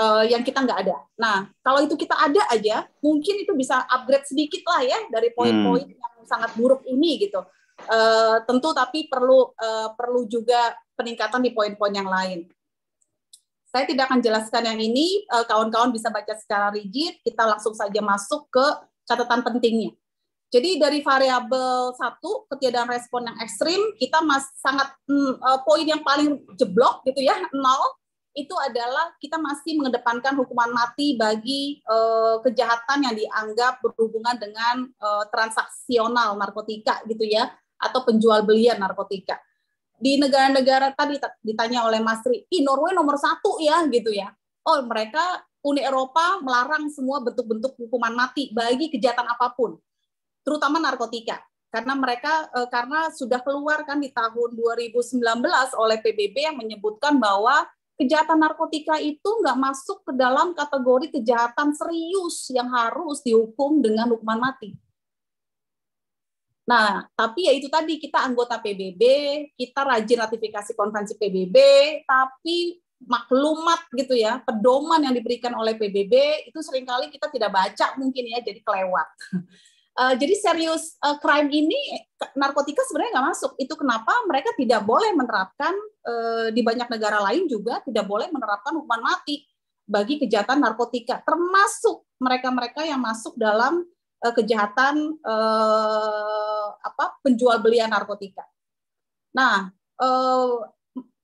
uh, yang kita nggak ada. Nah kalau itu kita ada aja mungkin itu bisa upgrade sedikit lah ya dari poin-poin hmm. yang sangat buruk ini gitu. Uh, tentu tapi perlu uh, perlu juga peningkatan di poin-poin yang lain. Saya tidak akan jelaskan yang ini, kawan-kawan uh, bisa baca secara rigid, kita langsung saja masuk ke catatan pentingnya. Jadi dari variabel satu ketiadaan respon yang ekstrim, kita masih sangat mm, eh, poin yang paling jeblok gitu ya nol itu adalah kita masih mengedepankan hukuman mati bagi uh, kejahatan yang dianggap berhubungan dengan uh, transaksional narkotika gitu ya atau penjual belian narkotika di negara-negara tadi ditanya oleh Mas Tri, i Norway nomor satu ya gitu ya. Oh mereka Uni Eropa melarang semua bentuk-bentuk hukuman mati bagi kejahatan apapun terutama narkotika karena mereka e, karena sudah keluar kan di tahun 2019 oleh PBB yang menyebutkan bahwa kejahatan narkotika itu nggak masuk ke dalam kategori kejahatan serius yang harus dihukum dengan hukuman mati. Nah, tapi ya itu tadi kita anggota PBB, kita rajin ratifikasi konvensi PBB, tapi maklumat gitu ya, pedoman yang diberikan oleh PBB itu seringkali kita tidak baca mungkin ya, jadi kelewat. Eh, jadi serius uh, crime ini narkotika sebenarnya nggak masuk. Itu kenapa mereka tidak boleh menerapkan uh, di banyak negara lain juga tidak boleh menerapkan hukuman mati bagi kejahatan narkotika, termasuk mereka-mereka yang masuk dalam uh, kejahatan uh, apa penjual belian narkotika. Nah, uh,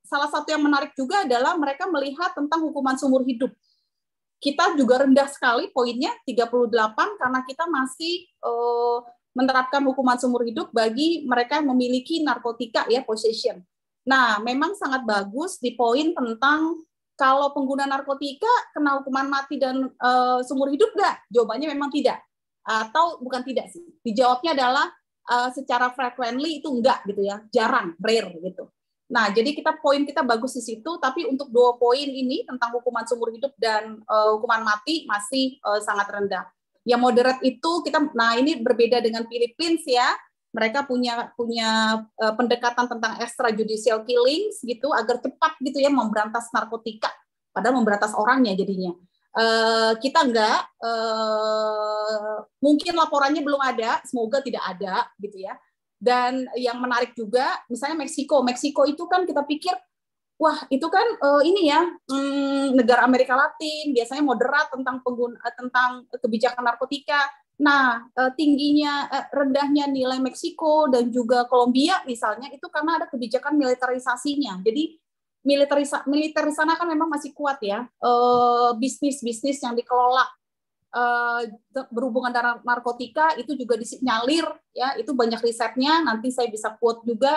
salah satu yang menarik juga adalah mereka melihat tentang hukuman seumur hidup. Kita juga rendah sekali poinnya 38 karena kita masih uh, menerapkan hukuman seumur hidup bagi mereka yang memiliki narkotika ya possession. Nah, memang sangat bagus di poin tentang kalau pengguna narkotika kena hukuman mati dan uh, seumur hidup enggak? Jawabannya memang tidak. Atau bukan tidak sih. Dijawabnya adalah uh, secara frequently itu enggak gitu ya, jarang, rare gitu. Nah, jadi kita poin kita bagus di situ, tapi untuk dua poin ini tentang hukuman seumur hidup dan uh, hukuman mati masih uh, sangat rendah. Yang moderat itu kita, nah ini berbeda dengan Philippines ya. Mereka punya punya uh, pendekatan tentang extrajudicial killings gitu agar cepat gitu ya memberantas narkotika, padahal memberantas orangnya jadinya. Uh, kita enggak, uh, mungkin laporannya belum ada, semoga tidak ada gitu ya dan yang menarik juga, misalnya Meksiko. Meksiko itu kan kita pikir, wah itu kan uh, ini ya um, negara Amerika Latin biasanya moderat tentang pengguna eh, tentang kebijakan narkotika. Nah, eh, tingginya rendahnya nilai Meksiko dan juga Kolombia misalnya itu karena ada kebijakan militerisasinya. Jadi militer militer sana kan memang masih kuat ya. bisnis-bisnis yang dikelola Eh, berhubungan dengan narkotika itu juga disinyalir ya itu banyak risetnya nanti saya bisa quote juga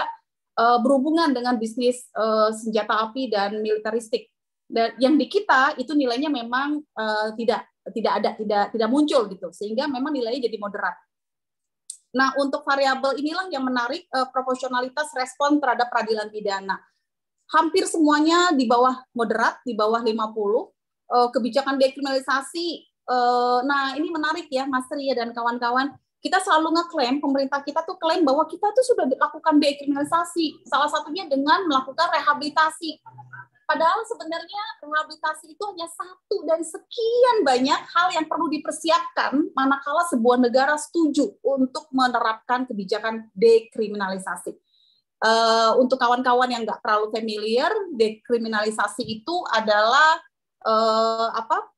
eh, berhubungan dengan bisnis eh, senjata api dan militeristik dan yang di kita itu nilainya memang tidak tidak ada tidak tidak muncul gitu sehingga memang nilainya jadi moderat. Nah untuk variabel inilah yang menarik proporsionalitas respon terhadap peradilan pidana. Hampir semuanya di bawah moderat, di bawah 50. kebijakan dekriminalisasi Eh, nah ini menarik ya Mas Ria dan kawan-kawan kita selalu ngeklaim pemerintah kita tuh klaim bahwa kita tuh sudah melakukan dekriminalisasi salah satunya dengan melakukan rehabilitasi padahal sebenarnya rehabilitasi itu hanya satu dan sekian banyak hal yang perlu dipersiapkan manakala sebuah negara setuju untuk menerapkan kebijakan dekriminalisasi uh, untuk kawan-kawan yang nggak terlalu familiar dekriminalisasi itu adalah uh, apa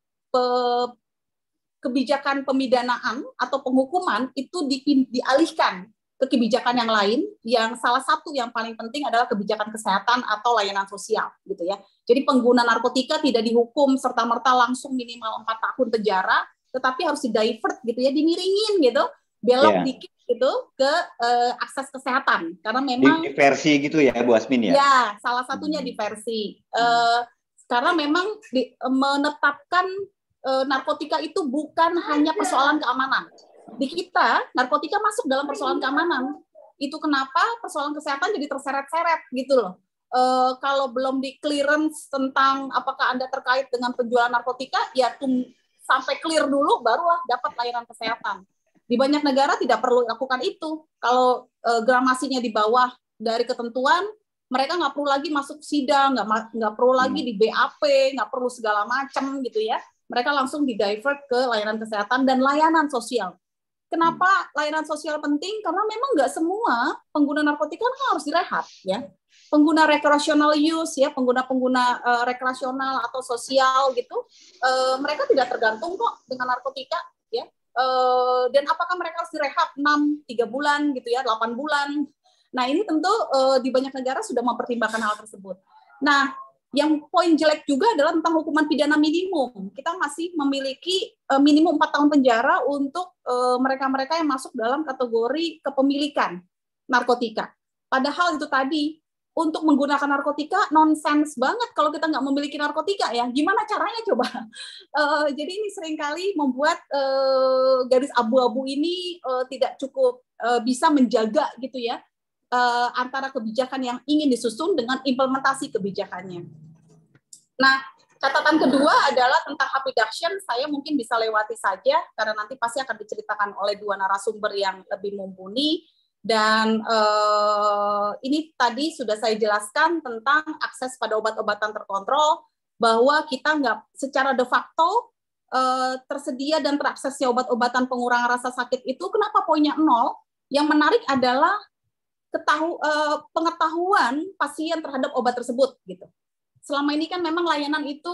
kebijakan pemidanaan atau penghukuman itu di, dialihkan ke kebijakan yang lain yang salah satu yang paling penting adalah kebijakan kesehatan atau layanan sosial gitu ya. Jadi pengguna narkotika tidak dihukum serta merta langsung minimal empat tahun penjara, tetapi harus di divert gitu ya, dimiringin gitu, belok yeah. dikit gitu ke uh, akses kesehatan karena memang diversi gitu ya Bu Asmin ya. Ya, salah satunya diversi. Hmm. Eh, karena memang di, menetapkan Eh, narkotika itu bukan hanya persoalan keamanan. Di kita, narkotika masuk dalam persoalan keamanan. Itu kenapa persoalan kesehatan jadi terseret-seret gitu loh. E, kalau belum di clearance tentang apakah Anda terkait dengan penjualan narkotika, ya tum, sampai clear dulu barulah dapat layanan kesehatan. Di banyak negara tidak perlu lakukan itu. Kalau e, gramasinya di bawah dari ketentuan, mereka nggak perlu lagi masuk sidang, nggak perlu lagi di BAP, nggak perlu segala macam gitu ya mereka langsung di divert ke layanan kesehatan dan layanan sosial. Kenapa hmm. layanan sosial penting? Karena memang nggak semua pengguna narkotika kan harus direhab, ya. Pengguna recreational use, ya, pengguna-pengguna uh, rekreasional atau sosial gitu, uh, mereka tidak tergantung kok dengan narkotika, ya. Uh, dan apakah mereka harus direhab enam, tiga bulan gitu ya, delapan bulan. Nah, ini tentu uh, di banyak negara sudah mempertimbangkan hal tersebut. Nah, yang poin jelek juga adalah tentang hukuman pidana minimum. Kita masih memiliki eh, minimum 4 tahun penjara untuk eh, mereka-mereka yang masuk dalam kategori kepemilikan narkotika. Padahal itu tadi untuk menggunakan narkotika nonsens banget kalau kita nggak memiliki narkotika ya. Gimana caranya coba? Eh, jadi ini seringkali membuat garis abu-abu ini tidak cukup bisa menjaga gitu ya antara kebijakan yang ingin disusun dengan implementasi kebijakannya. Nah, catatan kedua adalah tentang reduction. saya mungkin bisa lewati saja karena nanti pasti akan diceritakan oleh dua narasumber yang lebih mumpuni dan eh, ini tadi sudah saya jelaskan tentang akses pada obat-obatan terkontrol bahwa kita nggak secara de facto eh, tersedia dan teraksesnya obat-obatan pengurang rasa sakit itu kenapa poinnya nol? Yang menarik adalah ketahu, eh, pengetahuan pasien terhadap obat tersebut gitu selama ini kan memang layanan itu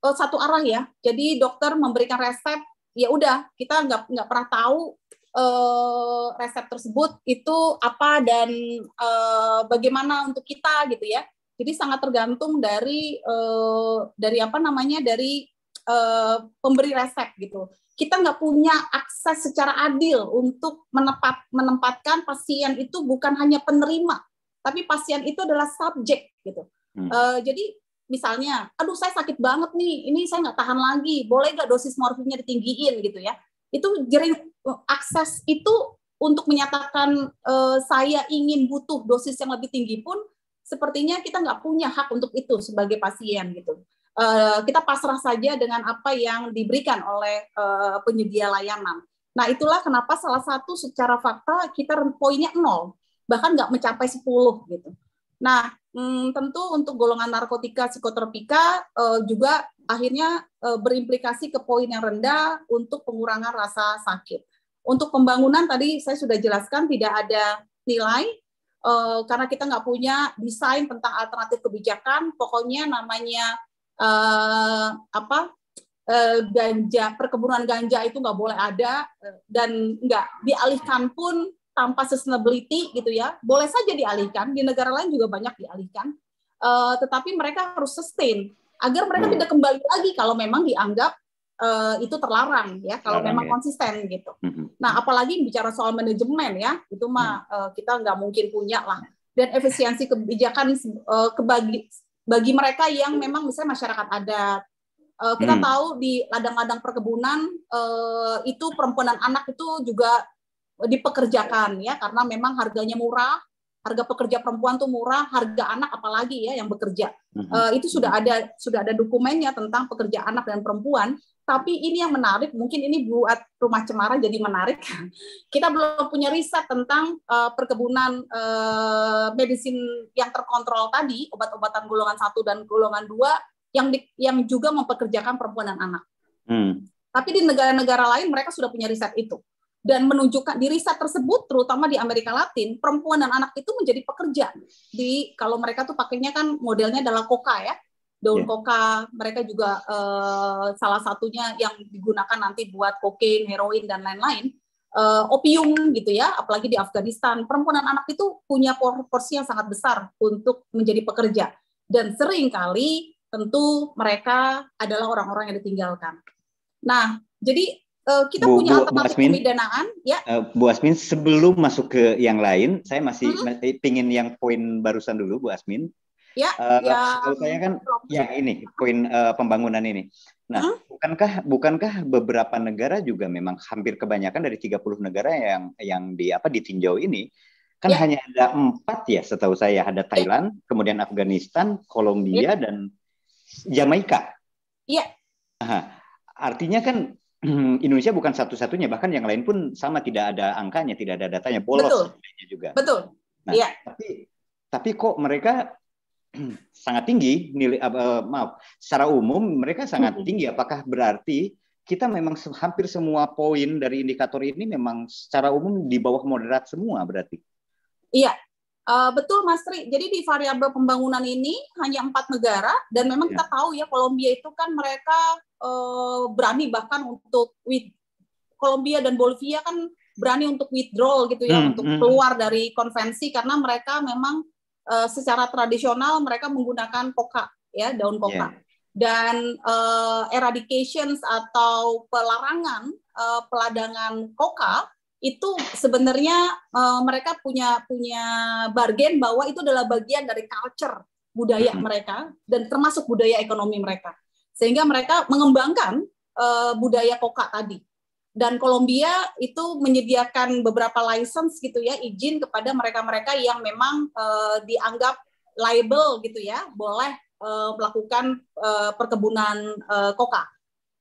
uh, satu arah ya. Jadi dokter memberikan resep, ya udah kita nggak nggak pernah tahu uh, resep tersebut itu apa dan uh, bagaimana untuk kita gitu ya. Jadi sangat tergantung dari uh, dari apa namanya dari uh, pemberi resep gitu. Kita nggak punya akses secara adil untuk menempat menempatkan pasien itu bukan hanya penerima, tapi pasien itu adalah subjek gitu. Hmm. Uh, jadi misalnya, aduh saya sakit banget nih, ini saya nggak tahan lagi, boleh nggak dosis morfinnya ditinggiin gitu ya? Itu jering uh, akses itu untuk menyatakan e, saya ingin butuh dosis yang lebih tinggi pun sepertinya kita nggak punya hak untuk itu sebagai pasien gitu. Eh, kita pasrah saja dengan apa yang diberikan oleh eh, penyedia layanan. Nah itulah kenapa salah satu secara fakta kita poinnya nol, bahkan nggak mencapai 10 gitu. Nah Hmm, tentu untuk golongan narkotika psikotropika uh, eh, juga akhirnya uh, berimplikasi ke poin yang rendah untuk pengurangan rasa sakit. Untuk pembangunan tadi saya sudah jelaskan tidak ada nilai uh, karena kita nggak punya desain tentang alternatif kebijakan. Pokoknya namanya uh, apa ganja perkebunan ganja itu nggak boleh ada dan nggak dialihkan pun tanpa sustainability gitu ya boleh saja dialihkan di negara lain juga banyak dialihkan uh, tetapi mereka harus sustain agar mereka hmm. tidak kembali lagi kalau memang dianggap uh, itu terlarang ya kalau Larang, memang ya. konsisten gitu. Hmm. Nah apalagi bicara soal manajemen ya itu mah uh, kita nggak mungkin punya lah dan efisiensi kebijakan uh, kebagi bagi mereka yang memang misalnya masyarakat adat kita hmm. tahu di ladang-ladang perkebunan uh, itu perempuan anak itu juga dipekerjakan ya karena memang harganya murah harga pekerja perempuan tuh murah, harga anak apalagi ya yang bekerja. Uh, itu sudah ada sudah ada dokumennya tentang pekerja anak dan perempuan. Tapi ini yang menarik, mungkin ini buat rumah cemara jadi menarik. Kita belum punya riset tentang uh, perkebunan uh, medisin yang terkontrol tadi, obat-obatan golongan satu dan golongan dua yang di, yang juga mempekerjakan perempuan dan anak. Hmm. Tapi di negara-negara lain mereka sudah punya riset itu dan menunjukkan di riset tersebut terutama di Amerika Latin perempuan dan anak itu menjadi pekerja di kalau mereka tuh pakainya kan modelnya adalah koka ya daun yeah. koka mereka juga eh, salah satunya yang digunakan nanti buat kokain heroin dan lain-lain eh, opium gitu ya apalagi di Afghanistan perempuan dan anak itu punya porsi yang sangat besar untuk menjadi pekerja dan seringkali tentu mereka adalah orang-orang yang ditinggalkan nah jadi Eh, kita Bu, punya alternatif Bu Asmin, pemidanaan ya. Eh, Bu Asmin sebelum masuk ke yang lain, saya masih hmm. pingin yang poin barusan dulu Bu Asmin. Ya, uh, ya. saya kan ya ini poin uh, pembangunan ini. Nah, hmm? bukankah bukankah beberapa negara juga memang hampir kebanyakan dari 30 negara yang yang di apa ditinjau ini kan ya. hanya ada empat ya setahu saya ada ya. Thailand, ya. kemudian Afghanistan, Kolombia ya. dan Jamaika. Iya. Artinya kan Indonesia bukan satu-satunya, bahkan yang lain pun sama tidak ada angkanya, tidak ada datanya, bolos Betul. juga. Betul. Nah, iya. Tapi tapi kok mereka sangat tinggi nilai uh, maaf, secara umum mereka sangat tinggi. Apakah berarti kita memang hampir semua poin dari indikator ini memang secara umum di bawah moderat semua berarti? Iya, Uh, betul Mas Tri. Jadi di variabel pembangunan ini hanya empat negara dan memang ya. kita tahu ya Kolombia itu kan mereka uh, berani bahkan untuk with Kolombia dan Bolivia kan berani untuk withdrawal gitu ya hmm, untuk hmm. keluar dari konvensi karena mereka memang uh, secara tradisional mereka menggunakan koka ya daun koka. Yeah. Dan uh, eradications atau pelarangan uh, peladangan koka itu sebenarnya uh, mereka punya punya bargain bahwa itu adalah bagian dari culture budaya mereka dan termasuk budaya ekonomi mereka sehingga mereka mengembangkan uh, budaya koka tadi dan Kolombia itu menyediakan beberapa license gitu ya izin kepada mereka-mereka yang memang uh, dianggap liable gitu ya boleh uh, melakukan uh, perkebunan uh, koka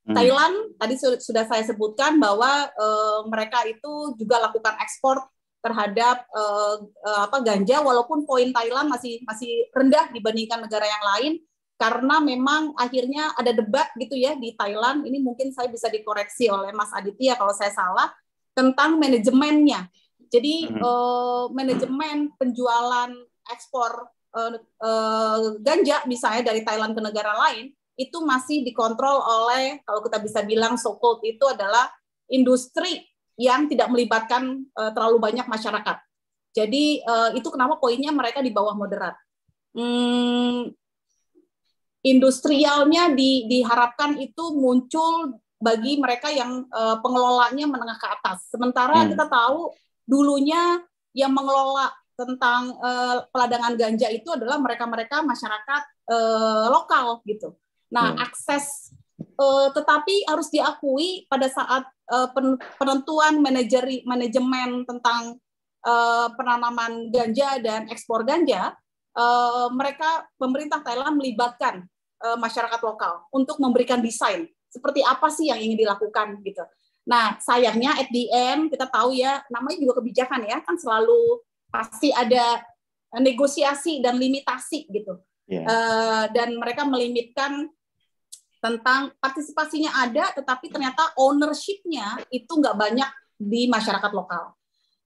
Hmm. Thailand tadi sudah saya sebutkan bahwa uh, mereka itu juga lakukan ekspor terhadap uh, apa ganja walaupun poin Thailand masih masih rendah dibandingkan negara yang lain karena memang akhirnya ada debat gitu ya di Thailand ini mungkin saya bisa dikoreksi oleh Mas Aditya kalau saya salah tentang manajemennya. Jadi uh, manajemen penjualan ekspor uh, uh, ganja misalnya dari Thailand ke negara lain itu masih dikontrol oleh kalau kita bisa bilang so called itu adalah industri yang tidak melibatkan uh, terlalu banyak masyarakat. Jadi uh, itu kenapa poinnya mereka di bawah moderat. Hmm, industrialnya di, diharapkan itu muncul bagi mereka yang uh, pengelolanya menengah ke atas. Sementara hmm. kita tahu dulunya yang mengelola tentang uh, peladangan ganja itu adalah mereka-mereka masyarakat uh, lokal gitu. Nah, hmm. akses uh, tetapi harus diakui pada saat uh, penentuan manajeri manajemen tentang uh, penanaman ganja dan ekspor ganja, uh, mereka pemerintah Thailand melibatkan uh, masyarakat lokal untuk memberikan desain seperti apa sih yang ingin dilakukan gitu. Nah, sayangnya at the end kita tahu ya namanya juga kebijakan ya kan selalu pasti ada negosiasi dan limitasi gitu. Yeah. Iya. Uh, dan mereka melimitkan tentang partisipasinya ada, tetapi ternyata ownership-nya itu nggak banyak di masyarakat lokal.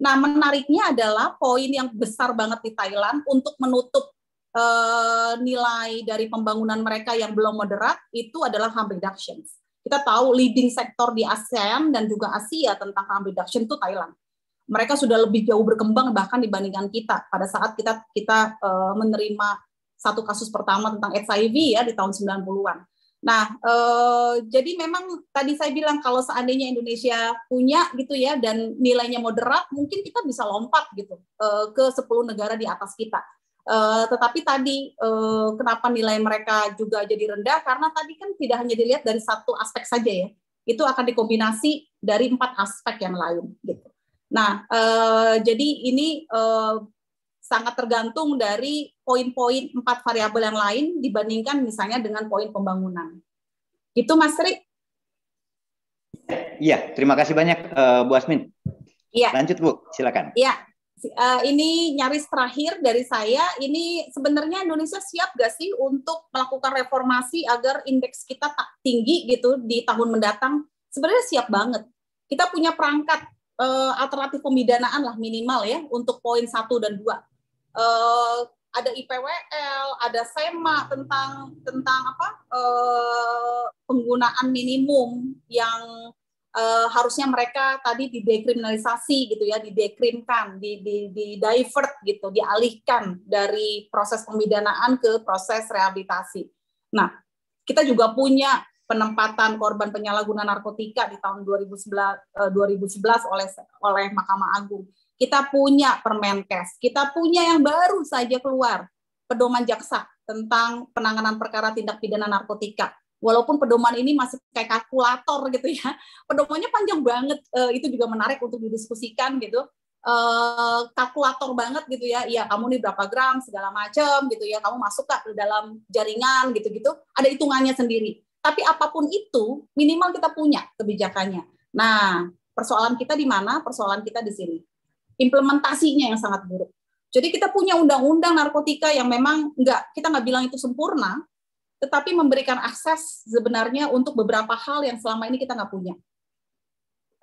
Nah, menariknya adalah poin yang besar banget di Thailand untuk menutup eh, nilai dari pembangunan mereka yang belum moderat itu adalah harm reduction. Kita tahu leading sektor di ASEAN dan juga Asia tentang harm reduction itu Thailand. Mereka sudah lebih jauh berkembang bahkan dibandingkan kita pada saat kita kita eh, menerima satu kasus pertama tentang HIV ya di tahun 90-an Nah, eh, jadi memang tadi saya bilang kalau seandainya Indonesia punya gitu ya dan nilainya moderat, mungkin kita bisa lompat gitu eh, ke 10 negara di atas kita. Eh, tetapi tadi eh, kenapa nilai mereka juga jadi rendah? Karena tadi kan tidak hanya dilihat dari satu aspek saja ya, itu akan dikombinasi dari empat aspek yang lain gitu. Nah, eh, jadi ini eh, sangat tergantung dari poin-poin empat variabel yang lain dibandingkan misalnya dengan poin pembangunan. Itu Mas Tri. Iya, terima kasih banyak eh, Bu Asmin. Iya. Lanjut Bu, silakan. Iya. Eh, ini nyaris terakhir dari saya. Ini sebenarnya Indonesia siap gak sih untuk melakukan reformasi agar indeks kita tak tinggi gitu di tahun mendatang? Sebenarnya siap banget. Kita punya perangkat eh, alternatif pemidanaan lah minimal ya untuk poin satu dan dua Eh, ada IPWL, ada SEMA tentang tentang apa uh, penggunaan minimum yang uh, harusnya mereka tadi didekriminalisasi gitu ya, didekrimkan, di, di, di divert gitu, dialihkan dari proses pemidanaan ke proses rehabilitasi. Nah, kita juga punya penempatan korban penyalahgunaan narkotika di tahun 2011, 2011 oleh oleh Mahkamah Agung. Kita punya Permenkes, kita punya yang baru saja keluar, pedoman jaksa tentang penanganan perkara tindak pidana narkotika. Walaupun pedoman ini masih kayak kalkulator gitu ya, pedomannya panjang banget. E, itu juga menarik untuk didiskusikan gitu. E, kalkulator banget gitu ya. Iya, kamu nih berapa gram segala macam gitu ya. Kamu masuk ke dalam jaringan gitu-gitu. Ada hitungannya sendiri. Tapi apapun itu, minimal kita punya kebijakannya. Nah, persoalan kita di mana? Persoalan kita di sini implementasinya yang sangat buruk. Jadi kita punya undang-undang narkotika yang memang nggak kita nggak bilang itu sempurna, tetapi memberikan akses sebenarnya untuk beberapa hal yang selama ini kita nggak punya.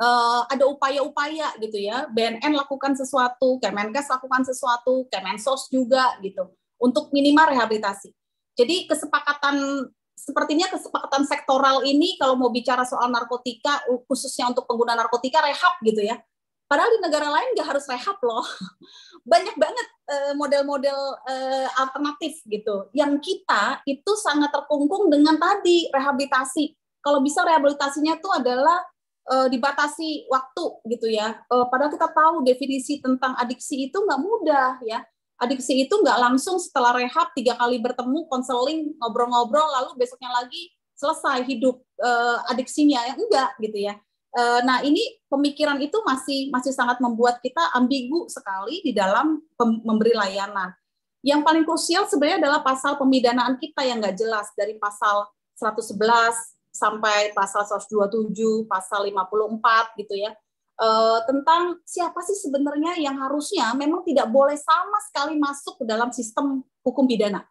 Uh, ada upaya-upaya gitu ya, BNN lakukan sesuatu, Kemenkes lakukan sesuatu, Kemensos juga gitu, untuk minimal rehabilitasi. Jadi kesepakatan sepertinya kesepakatan sektoral ini kalau mau bicara soal narkotika khususnya untuk pengguna narkotika rehab gitu ya Padahal di negara lain nggak harus rehab loh. Banyak banget eh, model-model eh, alternatif gitu. Yang kita itu sangat terkungkung dengan tadi rehabilitasi. Kalau bisa rehabilitasinya tuh adalah eh, dibatasi waktu gitu ya. padahal kita tahu definisi tentang adiksi itu nggak mudah ya. Adiksi itu nggak langsung setelah rehab tiga kali bertemu konseling ngobrol-ngobrol lalu besoknya lagi selesai hidup adiksinya ya enggak gitu ya Eh, nah, ini pemikiran itu masih masih sangat membuat kita ambigu sekali di dalam memberi layanan. Yang paling krusial sebenarnya adalah pasal pemidanaan kita yang nggak jelas dari pasal 111 sampai pasal 127, pasal 54 gitu ya. E, tentang siapa sih sebenarnya yang harusnya memang tidak boleh sama sekali masuk ke dalam sistem hukum pidana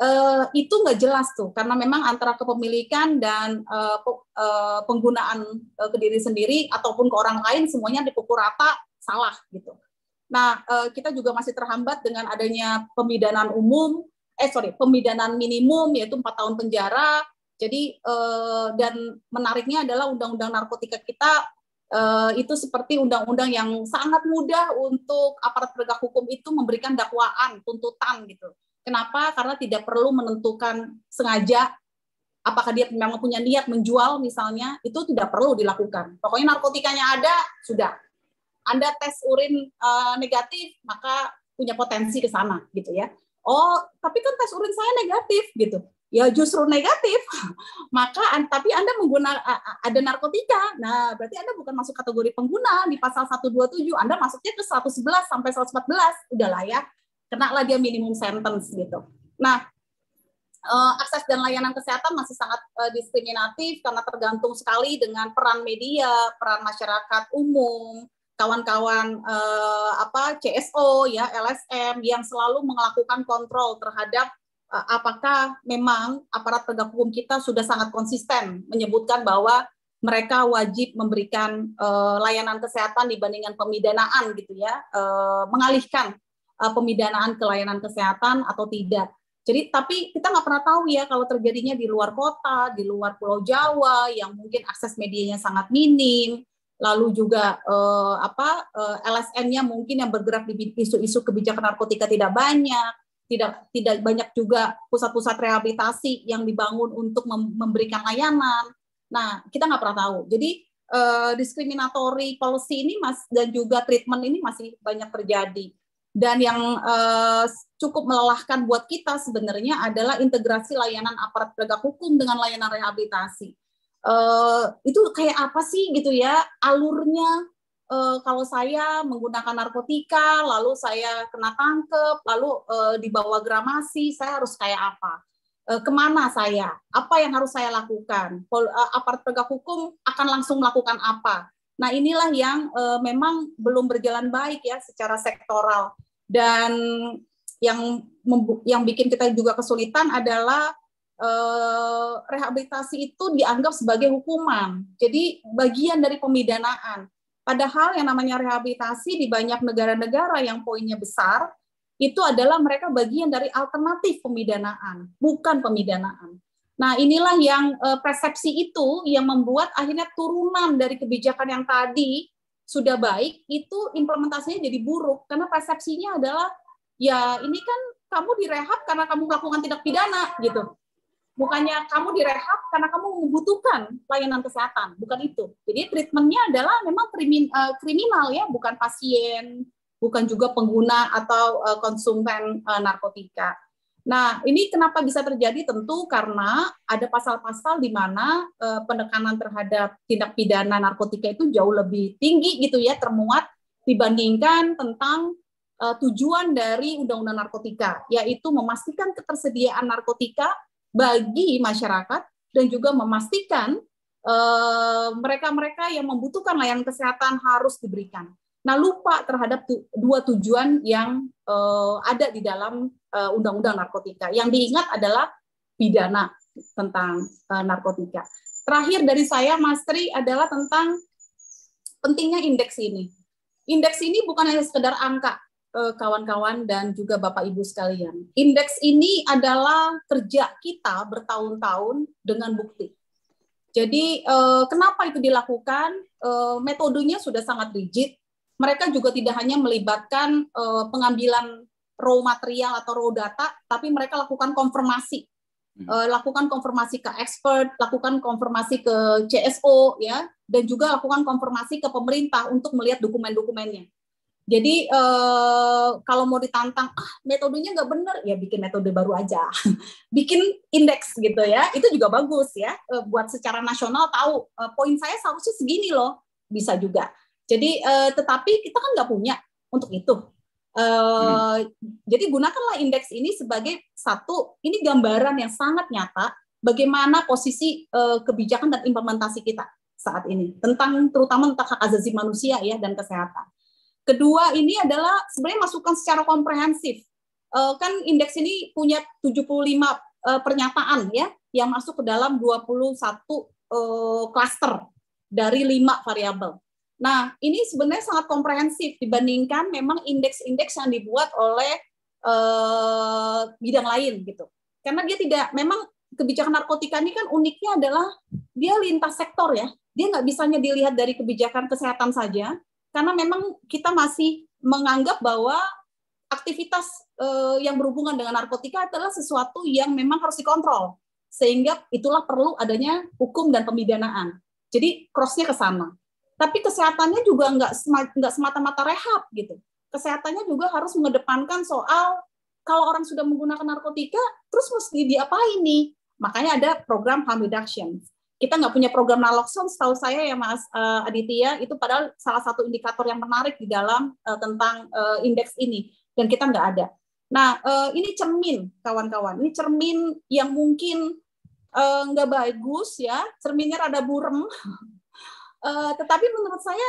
eh, itu nggak jelas tuh karena memang antara kepemilikan dan eh, eh, penggunaan eh, ke diri sendiri ataupun ke orang lain semuanya dipukul rata salah gitu. Nah eh, kita juga masih terhambat dengan adanya pemidanaan umum, eh sorry pemidanaan minimum yaitu empat tahun penjara. Jadi eh, dan menariknya adalah undang-undang narkotika kita Uh, itu seperti undang-undang yang sangat mudah untuk aparat penegak hukum itu memberikan dakwaan, tuntutan gitu. Kenapa? Karena tidak perlu menentukan sengaja apakah dia memang punya niat menjual misalnya, itu tidak perlu dilakukan. Pokoknya narkotikanya ada, sudah. Anda tes urin e, negatif, maka punya potensi ke sana gitu ya. Oh, tapi kan tes urin saya negatif gitu. Ya justru negatif. Maka tapi Anda menggunakan ada narkotika. Nah, berarti Anda bukan masuk kategori pengguna di pasal 127. Anda masuknya ke 111 sampai 114. Udahlah layak kena lah dia minimum sentence gitu. Nah, eh, akses dan layanan kesehatan masih sangat eh, diskriminatif karena tergantung sekali dengan peran media, peran masyarakat umum, kawan-kawan uh, apa CSO ya LSM yang selalu melakukan kontrol terhadap apakah memang aparat penegak hukum kita sudah sangat konsisten menyebutkan bahwa mereka wajib memberikan uh, layanan kesehatan dibandingkan pemidanaan gitu ya, mengalihkan uh, pemidanaan kelayanan kesehatan atau tidak. Jadi tapi kita nggak pernah tahu ya kalau terjadinya di luar kota, di luar Pulau Jawa yang mungkin akses medianya sangat minim, lalu juga eh, apa eh, LSM-nya mungkin yang bergerak di isu-isu kebijakan narkotika tidak banyak, tidak tidak banyak juga pusat-pusat rehabilitasi yang dibangun untuk memberikan layanan. Nah kita nggak pernah tahu. Jadi eh, diskriminatory policy ini mas dan juga treatment ini masih banyak terjadi dan yang uh, cukup melelahkan buat kita sebenarnya adalah integrasi layanan aparat penegak hukum dengan layanan rehabilitasi. Uh, itu kayak apa sih gitu ya alurnya? uh, kalau saya menggunakan narkotika, lalu saya kena tangkep, lalu dibawa gramasi, saya harus kayak apa? kemana saya, apa yang harus saya lakukan, aparat penegak hukum akan langsung melakukan apa, Nah, inilah yang e, memang belum berjalan baik ya secara sektoral dan yang yang bikin kita juga kesulitan adalah e, rehabilitasi itu dianggap sebagai hukuman. Jadi bagian dari pemidanaan. Padahal yang namanya rehabilitasi di banyak negara-negara yang poinnya besar itu adalah mereka bagian dari alternatif pemidanaan, bukan pemidanaan. Nah, inilah yang eh, persepsi itu yang membuat akhirnya turunan dari kebijakan yang tadi sudah baik, itu implementasinya jadi buruk karena persepsinya adalah ya ini kan kamu direhab karena kamu melakukan tindak pidana gitu. Bukannya kamu direhab karena kamu membutuhkan layanan kesehatan, bukan itu. Jadi treatmentnya adalah memang krimin, eh, kriminal ya, bukan pasien, bukan juga pengguna atau eh, konsumen narkotika. Nah, ini kenapa bisa terjadi? Tentu karena ada pasal-pasal di mana e, penekanan terhadap tindak pidana narkotika itu jauh lebih tinggi gitu ya, termuat dibandingkan tentang e, tujuan dari Undang-Undang Narkotika, yaitu memastikan ketersediaan narkotika bagi masyarakat dan juga memastikan eh, mereka -mereka yang membutuhkan layanan kesehatan harus diberikan. Nah, lupa terhadap tu, dua tujuan yang uh, ada di dalam uh, undang-undang narkotika. Yang diingat adalah pidana tentang uh, narkotika. Terakhir dari saya, Mas Tri, adalah tentang pentingnya indeks ini. Indeks ini bukan hanya sekedar angka, kawan-kawan dan juga Bapak Ibu sekalian. Indeks ini adalah kerja kita bertahun-tahun dengan bukti. Jadi eh, kenapa itu dilakukan? Eh, metodenya sudah sangat rigid, mereka juga tidak hanya melibatkan uh, pengambilan raw material atau raw data, tapi mereka lakukan konfirmasi, uh, lakukan konfirmasi ke expert, lakukan konfirmasi ke CSO, ya, dan juga lakukan konfirmasi ke pemerintah untuk melihat dokumen-dokumennya. Jadi uh, kalau mau ditantang, ah metodenya nggak bener, ya bikin metode baru aja, bikin indeks gitu ya, itu juga bagus ya, buat secara nasional tahu poin saya seharusnya segini loh, bisa juga. Jadi uh, tetapi kita kan nggak punya untuk itu. Uh, hmm. Jadi gunakanlah indeks ini sebagai satu ini gambaran yang sangat nyata bagaimana posisi uh, kebijakan dan implementasi kita saat ini tentang terutama tentang hak asasi manusia ya dan kesehatan. Kedua ini adalah sebenarnya masukan secara komprehensif. Uh, kan indeks ini punya 75 uh, pernyataan ya yang masuk ke dalam 21 uh, klaster dari lima variabel. Nah, ini sebenarnya sangat komprehensif dibandingkan memang indeks-indeks yang dibuat oleh eh, bidang lain gitu. Karena dia tidak memang kebijakan narkotika ini kan uniknya adalah dia lintas sektor ya. Dia nggak bisanya dilihat dari kebijakan kesehatan saja, karena memang kita masih menganggap bahwa aktivitas eh, yang berhubungan dengan narkotika adalah sesuatu yang memang harus dikontrol. Sehingga itulah perlu adanya hukum dan pemidanaan. Jadi cross-nya ke sana. Tapi kesehatannya juga nggak nggak semata-mata rehab gitu. Kesehatannya juga harus mengedepankan soal kalau orang sudah menggunakan narkotika, terus mesti diapain nih? Makanya ada program harm reduction. Kita nggak punya program naloxone, setahu saya ya Mas eh, Aditya, itu padahal salah satu indikator yang menarik di dalam uh, tentang uh, indeks ini. Dan kita nggak ada. Nah, ini cermin, kawan-kawan. Ini cermin yang mungkin nggak bagus ya, cerminnya rada burem. Eh, tetapi menurut saya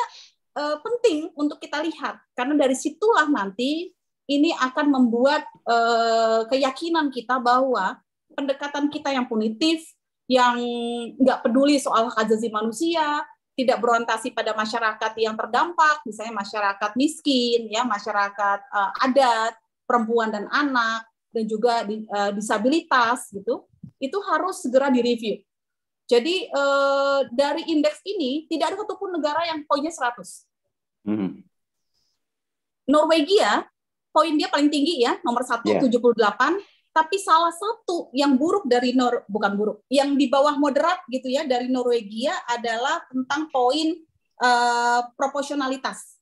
uh, penting untuk kita lihat karena dari situlah nanti ini akan membuat uh, keyakinan kita bahwa pendekatan kita yang punitif, yang nggak peduli soal hak asasi manusia, tidak berorientasi pada masyarakat yang terdampak, misalnya masyarakat miskin, ya masyarakat uh, adat, perempuan dan anak, dan juga uh, disabilitas gitu, itu harus segera direview. Jadi eh, dari indeks ini tidak ada satupun negara yang poinnya 100. Hmm. Norwegia poin dia paling tinggi ya nomor satu yeah. 78 tapi salah satu yang buruk dari Nor bukan buruk yang di bawah moderat gitu ya dari Norwegia adalah tentang poin eh, proporsionalitas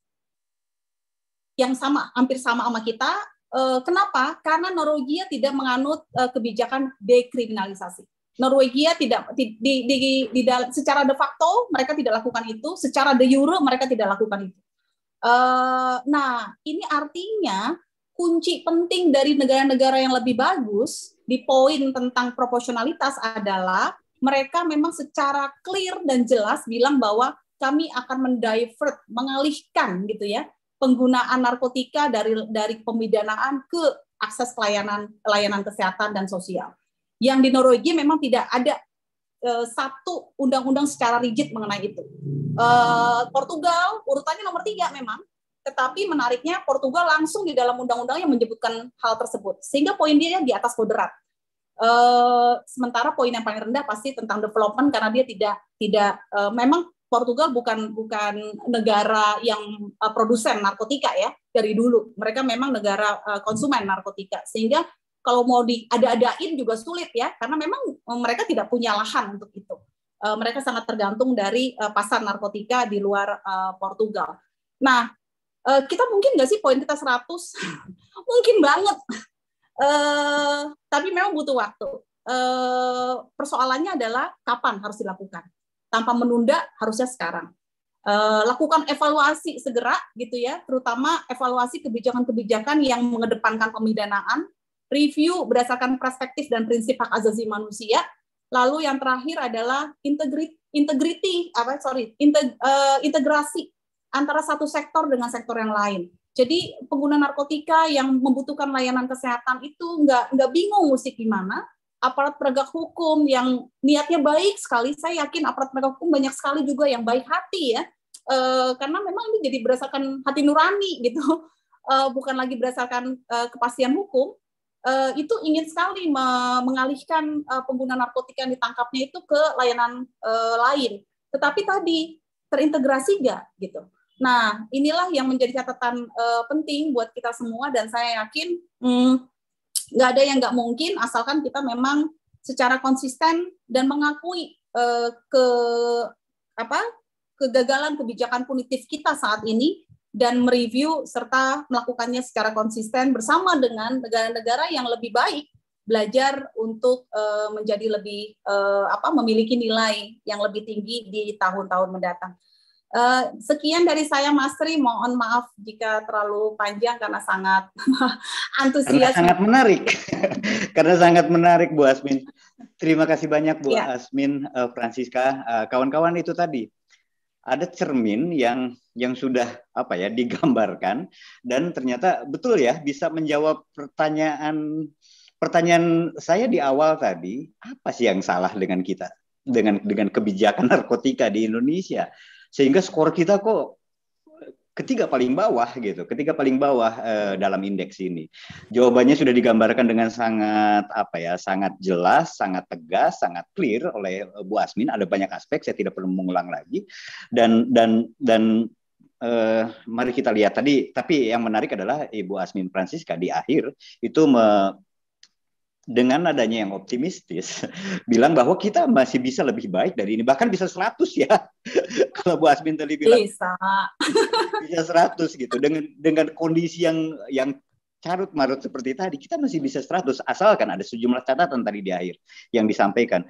yang sama hampir sama sama kita eh, kenapa karena Norwegia tidak menganut eh, kebijakan dekriminalisasi Norwegia tidak di, di, di, di, secara de facto mereka tidak lakukan itu, secara de jure mereka tidak lakukan itu. Uh, nah, ini artinya kunci penting dari negara-negara yang lebih bagus di poin tentang proporsionalitas adalah mereka memang secara clear dan jelas bilang bahwa kami akan mendivert, mengalihkan gitu ya penggunaan narkotika dari dari pemidanaan ke akses layanan layanan kesehatan dan sosial yang di Norwegia memang tidak ada eh, satu undang-undang secara rigid mengenai itu. Eh, Portugal urutannya nomor tiga memang, tetapi menariknya Portugal langsung di dalam undang-undang yang menyebutkan hal tersebut, sehingga poin dia di atas moderat. Eh, sementara poin yang paling rendah pasti tentang development karena dia tidak tidak memang Portugal bukan bukan negara yang produsen narkotika ya dari dulu. Mereka memang negara konsumen narkotika. Sehingga kalau mau diada-adain juga sulit ya karena memang eh, mereka tidak punya lahan untuk itu. Eh, mereka sangat tergantung dari eh, pasar narkotika di luar Portugal. Nah, kita mungkin nggak sih poin kita 100? mungkin banget. tapi memang butuh waktu. persoalannya adalah kapan harus dilakukan. Tanpa menunda harusnya sekarang. lakukan evaluasi segera gitu ya, terutama evaluasi kebijakan-kebijakan yang mengedepankan pemidanaan review berdasarkan perspektif dan prinsip hak asasi manusia. Lalu yang terakhir adalah integrity, integrity apa sorry integ, uh, integrasi antara satu sektor dengan sektor yang lain. Jadi pengguna narkotika yang membutuhkan layanan kesehatan itu nggak nggak bingung musik gimana. Aparat penegak hukum yang niatnya baik sekali, saya yakin aparat penegak hukum banyak sekali juga yang baik hati ya, e, karena memang ini jadi berdasarkan hati nurani gitu, e, bukan lagi berdasarkan e, kepastian hukum Eh, itu ingin sekali mengalihkan uh, pengguna narkotika yang ditangkapnya itu ke layanan eh, lain. Tetapi tadi terintegrasi nggak gitu. Nah inilah yang menjadi catatan penting buat kita semua dan saya yakin hmm, nggak ada yang nggak mungkin asalkan kita memang secara konsisten dan mengakui ke apa kegagalan kebijakan punitif kita saat ini dan mereview serta melakukannya secara konsisten bersama dengan negara-negara yang lebih baik belajar untuk uh, menjadi lebih uh, apa memiliki nilai yang lebih tinggi di tahun-tahun mendatang. Uh, sekian dari saya Mas Tri, mohon maaf jika terlalu panjang karena sangat antusias. Karena sangat menarik, karena sangat menarik Bu Asmin. Terima kasih banyak Bu yeah. Asmin, uh, Francisca, uh, kawan -kawan itu tadi ada cermin yang yang sudah apa ya digambarkan dan ternyata betul ya bisa menjawab pertanyaan pertanyaan saya di awal tadi apa sih yang salah dengan kita dengan dengan kebijakan narkotika di Indonesia sehingga skor kita kok ketiga paling bawah gitu, ketiga paling bawah eh, dalam indeks ini. Jawabannya sudah digambarkan dengan sangat apa ya, sangat jelas, sangat tegas, sangat clear oleh eh, Bu Asmin. Ada banyak aspek, saya tidak perlu mengulang lagi. Dan dan dan eh, mari kita lihat tadi. Tapi yang menarik adalah Ibu Asmin Francisca di akhir itu me, dengan adanya yang optimistis bilang bahwa kita masih bisa lebih baik dari ini bahkan bisa 100 ya kalau Bu Asmin tadi bilang bisa bisa 100 gitu dengan dengan kondisi yang yang carut marut seperti tadi kita masih bisa 100 asalkan ada sejumlah catatan tadi di akhir yang disampaikan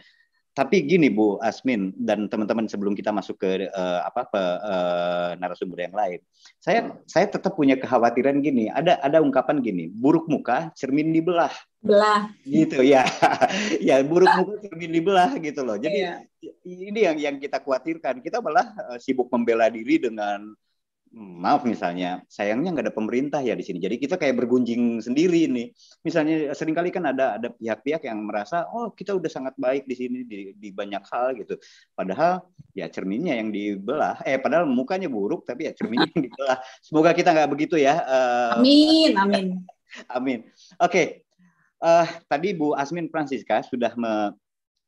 tapi gini Bu Asmin dan teman-teman sebelum kita masuk ke uh, apa ke uh, eh, narasumber yang lain, saya hmm. saya tetap punya kekhawatiran gini. Ada ada ungkapan gini, buruk muka cermin dibelah. Belah. Gitu ya, ya buruk muka cermin dibelah gitu loh. Jadi yeah. ini yang yang kita khawatirkan. Kita malah uh, sibuk membela diri dengan Hmm, maaf misalnya sayangnya nggak ada pemerintah ya di sini jadi kita kayak bergunjing sendiri ini. misalnya seringkali kan ada ada pihak-pihak yang merasa oh kita udah sangat baik di sini di, di banyak hal gitu padahal ya cerminnya yang dibelah eh padahal mukanya buruk tapi ya cerminnya yang dibelah semoga kita nggak begitu ya uh, amin amin amin oke okay. uh, eh, tadi Bu Asmin Francisca sudah me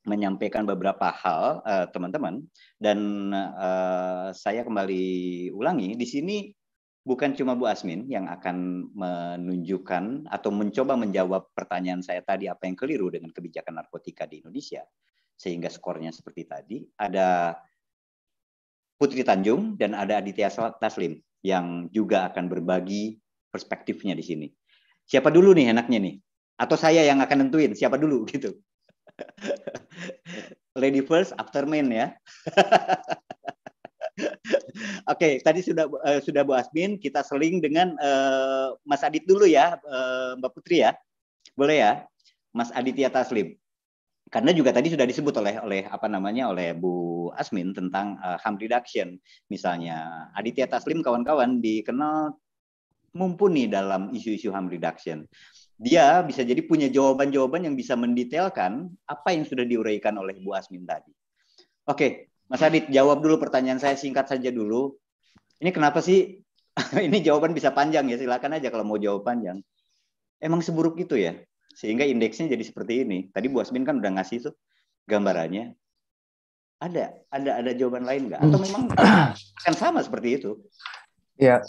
menyampaikan beberapa hal eh, teman-teman dan eh, saya kembali ulangi di sini bukan cuma Bu Asmin yang akan menunjukkan atau mencoba menjawab pertanyaan saya tadi apa yang keliru dengan kebijakan narkotika di Indonesia sehingga skornya seperti tadi ada Putri Tanjung dan ada Aditya Taslim yang juga akan berbagi perspektifnya di sini. Siapa dulu nih enaknya nih? Atau saya yang akan nentuin siapa dulu gitu? Lady first, after men ya. Oke, okay, tadi sudah uh, sudah Bu Asmin, kita seling dengan uh, Mas Adit dulu ya, uh, Mbak Putri ya. Boleh ya? Mas Aditya Taslim. Karena juga tadi sudah disebut oleh oleh apa namanya oleh Bu Asmin tentang uh, harm reduction misalnya. Aditya Taslim kawan-kawan dikenal mumpuni dalam isu-isu harm reduction dia bisa jadi punya jawaban-jawaban yang bisa mendetailkan apa yang sudah diuraikan oleh Bu Asmin tadi. Oke, Mas Adit, jawab dulu pertanyaan saya singkat saja dulu. Ini kenapa sih? ini jawaban bisa panjang ya, silakan aja kalau mau jawab panjang. Emang seburuk itu ya? Sehingga indeksnya jadi seperti ini. Tadi Bu Asmin kan udah ngasih tuh gambarannya. Ada, ada, ada jawaban lain nggak? Atau memang akan sama seperti itu? Ya,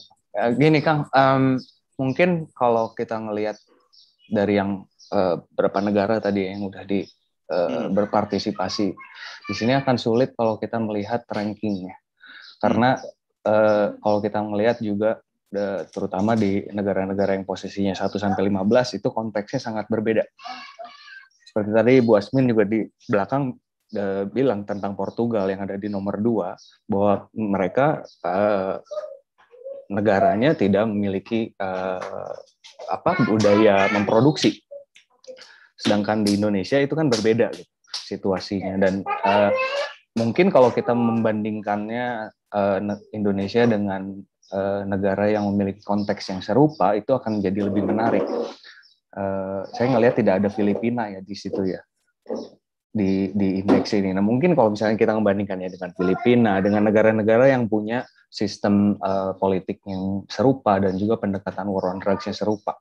gini Kang. Um, mungkin kalau kita ngelihat dari yang uh, berapa negara tadi ya yang sudah di uh, hmm. berpartisipasi. Di sini akan sulit kalau kita melihat rankingnya, hmm. karena uh, kalau kita melihat juga terutama di negara-negara yang posisinya 1 sampai 15 itu konteksnya sangat berbeda. Seperti tadi Bu Asmin juga di belakang bilang tentang Portugal yang ada di nomor 2 bahwa mereka e, negaranya tidak memiliki e, apa budaya memproduksi. Sedangkan di Indonesia itu kan berbeda gitu, situasinya iya. dan uh, mungkin kalau kita membandingkannya uh, Indonesia dengan uh, negara yang memiliki konteks yang serupa itu akan jadi lebih menarik. Uh, saya ngelihat tidak ada Filipina ya di situ ya di di indeks ini. Nah, mungkin kalau misalnya kita membandingkannya dengan Filipina, dengan negara-negara yang punya sistem uh, politik yang serupa dan juga pendekatan war on drugs yang serupa.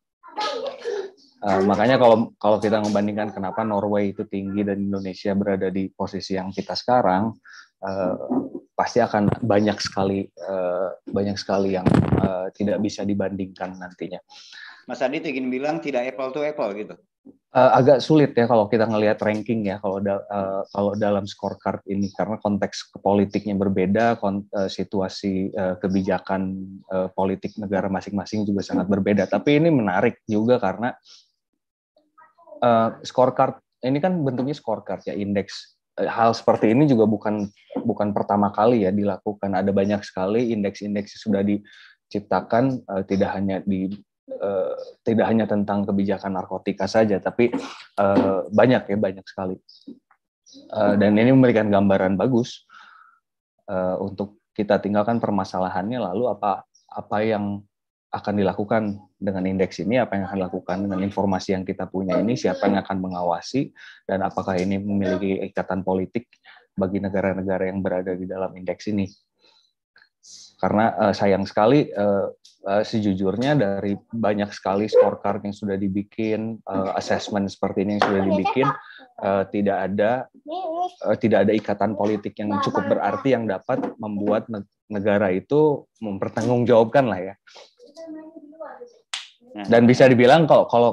Uh, makanya kalau kalau kita membandingkan kenapa Norway itu tinggi dan Indonesia berada di posisi yang kita sekarang, uh, pasti akan banyak sekali uh, banyak sekali yang uh, tidak bisa dibandingkan nantinya. Mas Andi, ingin bilang tidak apple to apple gitu uh, agak sulit ya kalau kita ngelihat ranking ya kalau da uh, kalau dalam scorecard ini karena konteks politiknya berbeda, kon uh, situasi uh, kebijakan uh, politik negara masing-masing juga sangat berbeda. Tapi ini menarik juga karena uh, scorecard ini kan bentuknya scorecard ya indeks hal seperti ini juga bukan bukan pertama kali ya dilakukan ada banyak sekali indeks-indeks sudah diciptakan uh, tidak hanya di Eh, tidak hanya tentang kebijakan narkotika saja, tapi eh, banyak ya banyak sekali. Eh, dan ini memberikan gambaran bagus untuk kita tinggalkan permasalahannya lalu apa apa yang akan dilakukan dengan indeks ini, apa yang akan dilakukan dengan informasi yang kita punya ini, siapa yang akan mengawasi, dan apakah ini memiliki ikatan politik bagi negara-negara yang berada di dalam indeks ini karena uh, sayang sekali uh, uh, sejujurnya dari banyak sekali scorecard yang sudah dibikin, uh, assessment seperti ini yang sudah dibikin, uh, tidak ada uh, tidak ada ikatan politik yang cukup berarti yang dapat membuat negara itu mempertanggungjawabkan lah ya. Nah. Dan bisa dibilang kalau kalau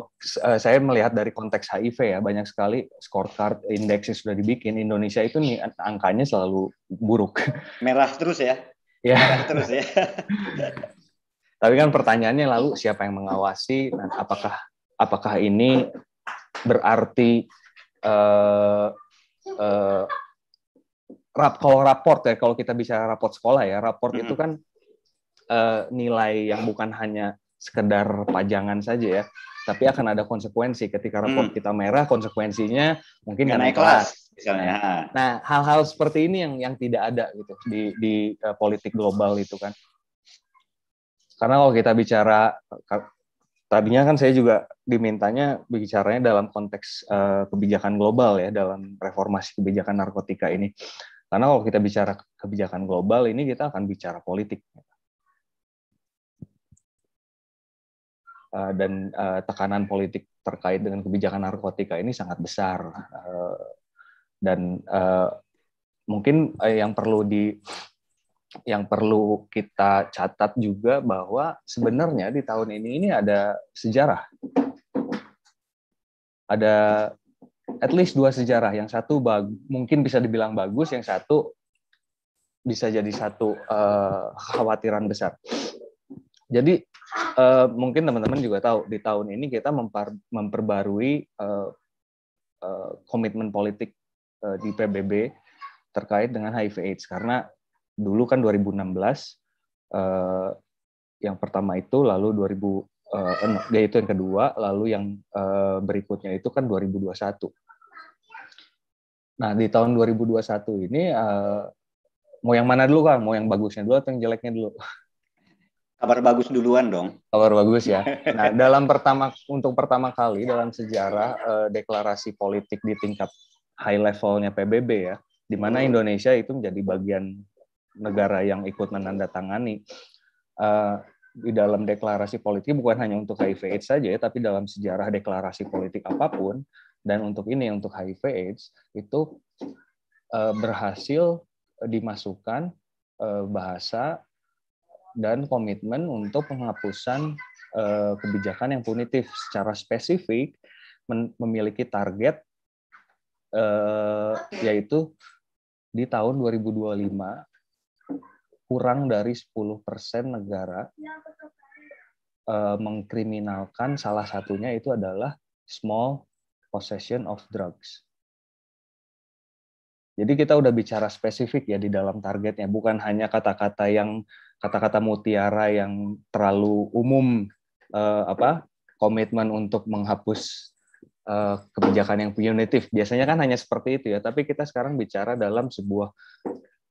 uh, saya melihat dari konteks HIV ya banyak sekali scorecard indeks yang sudah dibikin Indonesia itu nih angkanya selalu buruk. Merah terus ya. Ya. Terus ya. Tapi kan pertanyaannya lalu siapa yang mengawasi dan nah, apakah apakah ini berarti uh, uh, rap kalau raport ya kalau kita bicara raport sekolah ya raport mm -hmm. itu kan uh, nilai yang bukan hanya sekedar pajangan saja ya tapi akan ada konsekuensi ketika raport mm. kita merah konsekuensinya mungkin nggak naik kelas misalnya. Nah, hal-hal seperti ini yang yang tidak ada gitu di di uh, politik global itu kan. Karena kalau kita bicara tadinya kan saya juga dimintanya bicaranya dalam konteks uh, kebijakan global ya dalam reformasi kebijakan narkotika ini. Karena kalau kita bicara kebijakan global ini kita akan bicara politik. Eh, dan tekanan politik terkait dengan kebijakan narkotika ini sangat besar dan uh, mungkin eh, yang perlu di yang perlu kita catat juga bahwa sebenarnya di tahun ini ini ada sejarah ada at least dua sejarah yang satu mungkin bisa dibilang bagus yang satu bisa jadi satu uh, eh, khawatiran besar jadi uh, mungkin teman-teman juga tahu di tahun ini kita memper, memperbarui uh, uh, komitmen politik Eh, di PBB terkait dengan HIV/AIDS karena dulu kan 2016 uh, eh, yang pertama itu lalu 2000 eh, itu yang kedua lalu yang uh, berikutnya itu kan 2021. Nah di tahun 2021 ini uh, mau yang mana dulu kang? Mau yang bagusnya dulu atau yang jeleknya dulu? Kabar bagus duluan dong. Kabar bagus ya. Nah dalam pertama untuk pertama kali dalam sejarah uh, deklarasi politik di tingkat high levelnya PBB ya, di mana Indonesia itu menjadi bagian negara yang ikut menandatangani uh, di dalam deklarasi politik bukan hanya untuk HIV/AIDS saja ya, tapi dalam sejarah deklarasi politik apapun dan untuk ini untuk HIV/AIDS itu uh, berhasil dimasukkan uh, bahasa dan komitmen untuk penghapusan kebijakan yang punitif secara spesifik memiliki target okay. Eh, yaitu di tahun 2025 kurang dari 10% negara uh, mengkriminalkan salah satunya itu adalah small possession of drugs. Jadi kita udah bicara spesifik ya di dalam targetnya, bukan hanya kata-kata yang kata-kata mutiara yang terlalu umum uh, apa komitmen untuk menghapus Eh, kebijakan yang punitif. Biasanya kan hanya seperti itu ya, tapi kita sekarang bicara dalam sebuah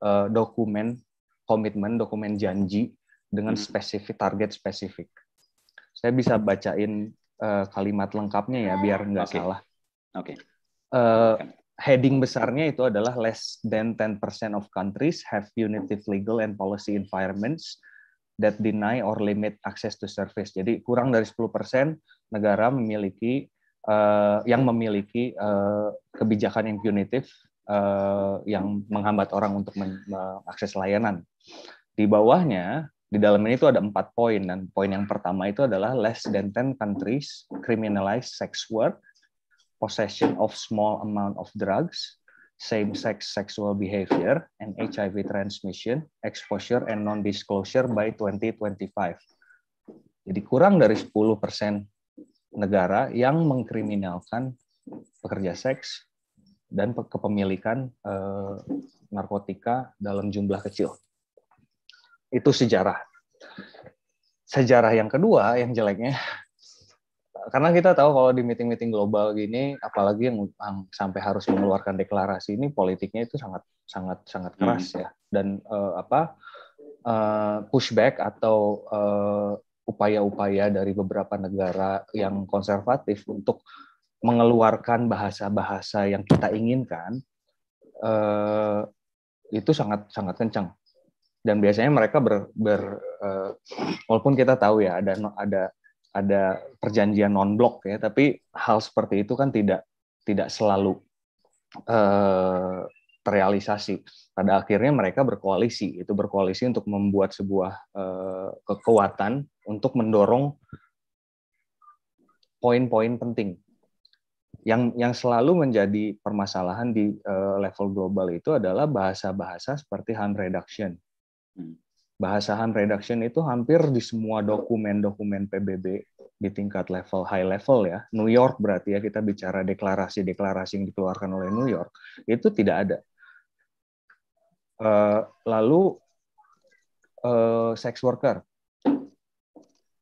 eh, dokumen komitmen, dokumen janji dengan hmm. spesifik target spesifik. Saya bisa hmm. bacain eh, kalimat lengkapnya ya biar nggak okay. salah. Oke. Okay. Uh, heading besarnya itu adalah less than 10% of countries have punitive legal and policy environments that deny or limit access to service. Jadi kurang dari 10% negara memiliki Eh, yang memiliki uh, kebijakan yang uh, yang menghambat orang untuk mengakses layanan. Di bawahnya, di dalam ini itu ada empat poin dan poin yang pertama itu adalah less than 10 countries criminalize sex work, possession of small amount of drugs, same-sex sexual behavior, and HIV transmission, exposure and non-disclosure by 2025. Jadi kurang dari 10 persen negara yang mengkriminalkan pekerja seks dan kepemilikan eh, narkotika dalam jumlah kecil. Itu sejarah. Sejarah yang kedua yang jeleknya karena kita tahu kalau di meeting-meeting global gini apalagi yang, sampai harus mengeluarkan deklarasi ini politiknya itu sangat sangat sangat keras hmm. ya dan eh, apa eh, pushback atau eh, upaya-upaya dari beberapa negara yang konservatif untuk mengeluarkan bahasa-bahasa yang kita inginkan eh, itu sangat sangat kencang dan biasanya mereka ber, ber eh, walaupun kita tahu ya ada ada ada perjanjian non blok ya tapi hal seperti itu kan tidak tidak selalu eh, terrealisasi. Pada akhirnya mereka berkoalisi, itu berkoalisi untuk membuat sebuah eh, kekuatan untuk mendorong poin-poin penting. Yang yang selalu menjadi permasalahan di eh, level global itu adalah bahasa-bahasa seperti harm reduction. Hmm. Bahasa harm reduction itu hampir di semua dokumen-dokumen PBB di tingkat level high level ya New York berarti ya kita bicara deklarasi-deklarasi yang dikeluarkan oleh New York itu tidak ada Uh, lalu uh, sex worker,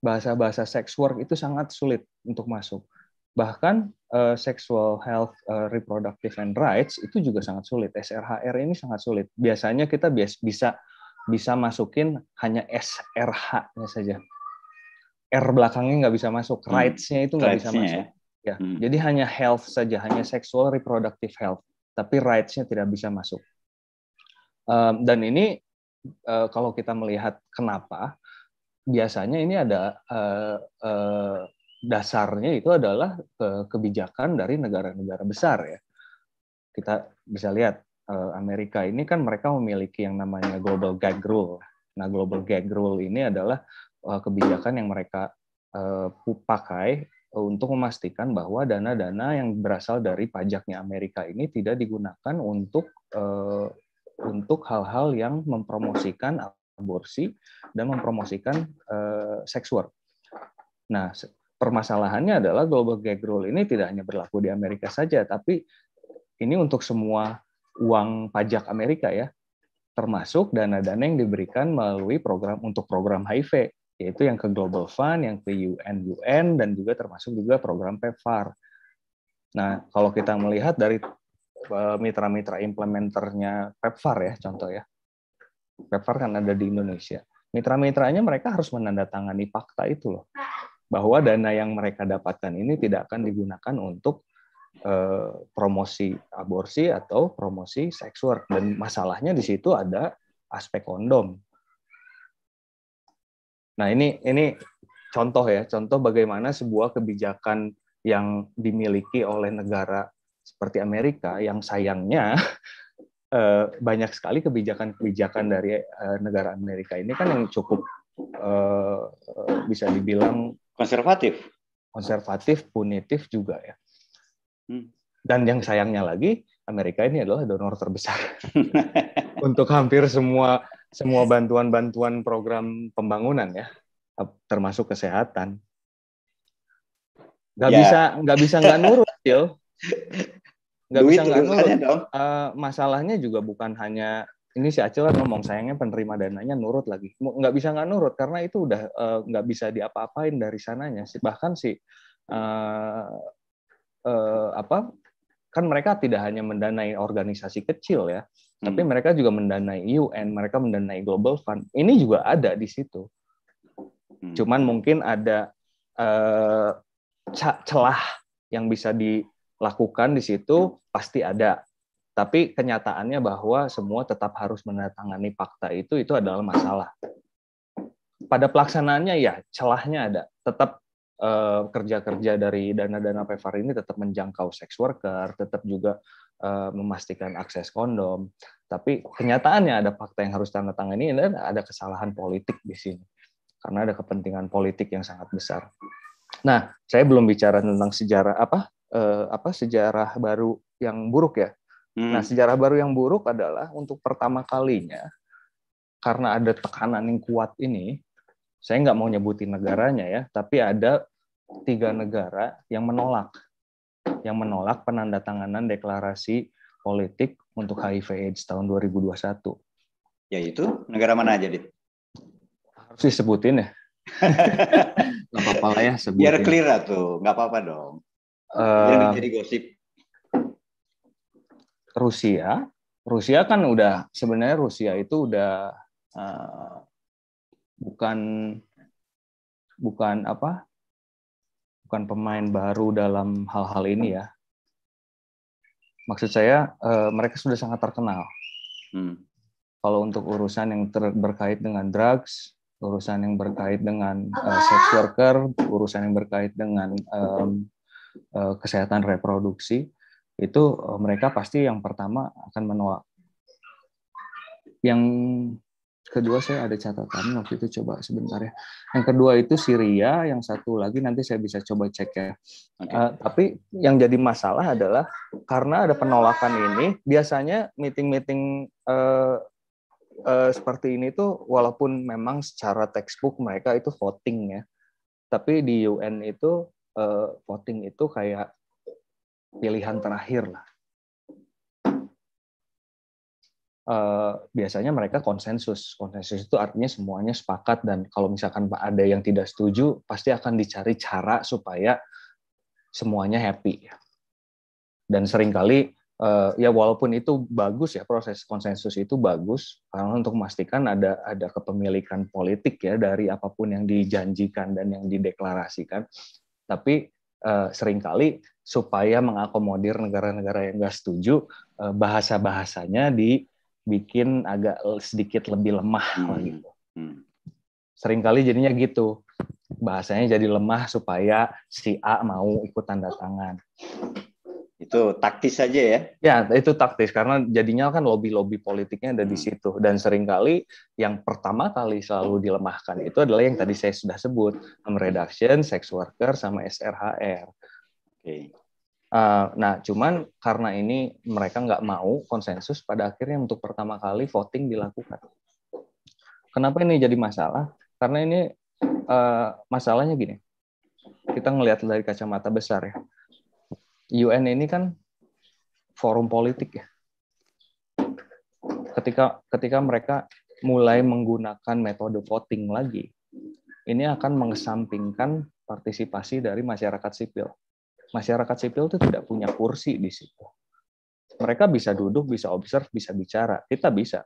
bahasa-bahasa sex work itu sangat sulit untuk masuk. Bahkan uh, sexual health, uh, reproductive and rights itu juga sangat sulit. SRHR ini sangat sulit. Biasanya kita bias, bisa bisa masukin hanya SRH-nya saja. R belakangnya nggak bisa masuk, hmm. rights-nya itu nggak rights bisa ya? masuk. Ya, hmm. jadi hanya health saja, hanya sexual reproductive health, tapi rights-nya tidak bisa masuk. Um, dan ini uh, kalau kita melihat kenapa biasanya ini ada uh, uh, dasarnya itu adalah ke kebijakan dari negara-negara besar ya. Kita bisa lihat Amerika ini kan mereka memiliki yang namanya global gag rule. Nah, global gag rule ini adalah kebijakan yang mereka pakai untuk memastikan bahwa dana-dana yang berasal dari pajaknya Amerika ini tidak digunakan untuk untuk hal-hal yang mempromosikan aborsi dan mempromosikan uh, eh, sex work. Nah, permasalahannya adalah global gag rule ini tidak hanya berlaku di Amerika saja, tapi ini untuk semua uang pajak Amerika ya, termasuk dana-dana yang diberikan melalui program untuk program HIV, yaitu yang ke Global Fund, yang ke UN UN, dan juga termasuk juga program PEPFAR. Nah, kalau kita melihat dari Eh, mitra-mitra implementernya PEPFAR ya contoh ya. PEPFAR kan ada di Indonesia. Mitra-mitranya mereka harus menandatangani fakta itu loh. Bahwa dana yang mereka dapatkan ini tidak akan digunakan untuk eh, promosi aborsi atau promosi sex work. Dan masalahnya di situ ada aspek kondom. Nah ini ini contoh ya, contoh bagaimana sebuah kebijakan yang dimiliki oleh negara seperti Amerika yang sayangnya eh, banyak sekali kebijakan-kebijakan dari eh, negara Amerika ini kan yang cukup eh, bisa dibilang konservatif, konservatif, punitif juga ya. Hmm. Dan yang sayangnya lagi Amerika ini adalah donor terbesar untuk hampir semua semua bantuan-bantuan program pembangunan ya, termasuk kesehatan. Gak yeah. bisa gak bisa nggak nurut, yo. nggak bisa nggak nurut. Uh, masalahnya juga bukan hanya ini si Acil kan ngomong sayangnya penerima dananya nurut lagi nggak bisa nggak nurut karena itu udah uh, nggak bisa diapa-apain dari sananya sih bahkan si uh, uh, apa kan mereka tidak hanya mendanai organisasi kecil ya hmm. tapi mereka juga mendanai UN mereka mendanai Global Fund ini juga ada di situ hmm. cuman mungkin ada uh, celah yang bisa di lakukan di situ hmm. pasti ada. Tapi kenyataannya bahwa semua tetap harus menandatangani fakta itu itu adalah masalah. Pada pelaksanaannya ya celahnya ada. Tetap eh, kerja-kerja uh, dari dana-dana PEVAR ini tetap menjangkau sex worker, tetap juga uh, memastikan akses kondom. Tapi kenyataannya ada fakta yang harus tanda tangan ini dan ada kesalahan politik di sini karena ada kepentingan politik yang sangat besar. Nah, saya belum bicara tentang sejarah apa eh, apa sejarah baru yang buruk ya. Hmm. Nah, sejarah baru yang buruk adalah untuk pertama kalinya karena ada tekanan yang kuat ini, saya nggak mau nyebutin negaranya ya, tapi ada tiga negara yang menolak, yang menolak penandatanganan deklarasi politik untuk HIV/AIDS tahun 2021. Yaitu negara mana aja, Dit? Harus disebutin ya. Gak apa-apa lah ya sebutin. Biar clear lah tuh, nggak apa-apa dong. Eh, jadi gosip. Rusia, Rusia kan udah sebenarnya Rusia itu udah uh, bukan bukan apa? Bukan pemain baru dalam hal-hal ini ya. Maksud saya uh, mereka sudah sangat terkenal. Hmm. Kalau untuk urusan yang ter berkait dengan drugs, urusan yang berkait dengan uh, sex worker, urusan yang berkait dengan um, Eh, kesehatan reproduksi itu eh, mereka pasti yang pertama akan menolak. Yang kedua saya ada catatan waktu itu coba sebentar ya. Yang kedua itu Syria, yang satu lagi nanti saya bisa coba cek ya. Okay. Uh, eh, tapi yang jadi masalah adalah karena ada penolakan ini, biasanya meeting-meeting uh, uh, seperti ini tuh walaupun memang secara textbook mereka itu voting ya, tapi di UN itu uh, voting itu kayak pilihan terakhir lah. Uh, biasanya mereka konsensus. Konsensus itu artinya semuanya sepakat dan kalau misalkan ada yang tidak setuju, pasti akan dicari cara supaya semuanya happy. Dan seringkali uh, ya walaupun itu bagus ya proses konsensus itu bagus karena untuk memastikan ada ada kepemilikan politik ya dari apapun yang dijanjikan dan yang dideklarasikan tapi uh, seringkali supaya mengakomodir negara-negara yang nggak setuju, uh, bahasa-bahasanya dibikin agak sedikit lebih lemah hmm. gitu. Hmm. Seringkali jadinya gitu. Bahasanya jadi lemah supaya si A mau ikut tanda tangan. Itu taktis saja ya? Ya, itu taktis karena jadinya kan lobby-lobby politiknya ada di hmm. situ dan seringkali yang pertama kali selalu dilemahkan itu adalah yang tadi saya sudah sebut, reduction, sex worker sama SRHR. Oke. Okay. Uh, eh, nah, cuman karena ini mereka nggak mau konsensus pada akhirnya untuk pertama kali voting dilakukan. Kenapa ini jadi masalah? Karena ini uh, masalahnya gini, kita ngelihat dari kacamata besar ya UN ini kan forum politik ya. Ketika ketika mereka mulai menggunakan metode voting lagi, ini akan mengesampingkan partisipasi dari masyarakat sipil. Masyarakat sipil itu tidak punya kursi di situ. Mereka bisa duduk, bisa observe, bisa bicara. Kita bisa.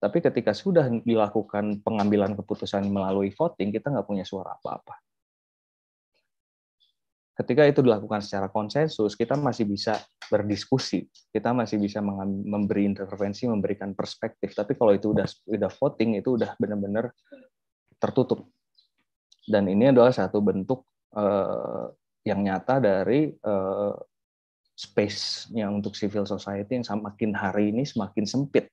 Tapi ketika sudah dilakukan pengambilan keputusan melalui voting, kita nggak punya suara apa-apa. Ketika itu dilakukan secara konsensus, kita masih bisa berdiskusi, kita masih bisa memberi intervensi, memberikan perspektif. Tapi kalau itu udah udah voting, itu udah benar-benar tertutup. Dan ini adalah satu bentuk eh, yang nyata dari eh, space yang untuk civil society yang semakin hari ini semakin sempit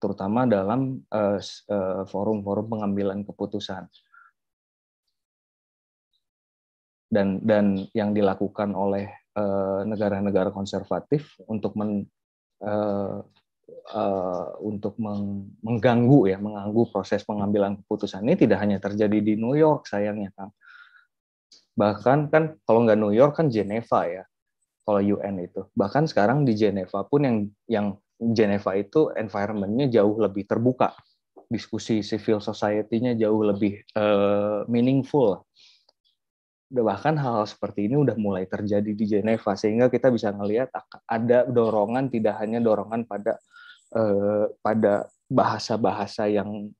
terutama dalam eh, eh, forum-forum uh, pengambilan keputusan dan dan yang dilakukan oleh eh, negara-negara konservatif untuk men, uh, uh, untuk meng, mengganggu ya mengganggu proses pengambilan keputusan ini tidak hanya terjadi di New York sayangnya kan bahkan kan kalau nggak New York kan Geneva ya kalau UN itu bahkan sekarang di Geneva pun yang yang Geneva itu environmentnya jauh lebih terbuka diskusi civil society-nya jauh lebih uh, meaningful bahkan hal-hal seperti ini udah mulai terjadi di Geneva sehingga kita bisa melihat ada dorongan tidak hanya dorongan pada eh, pada bahasa-bahasa yang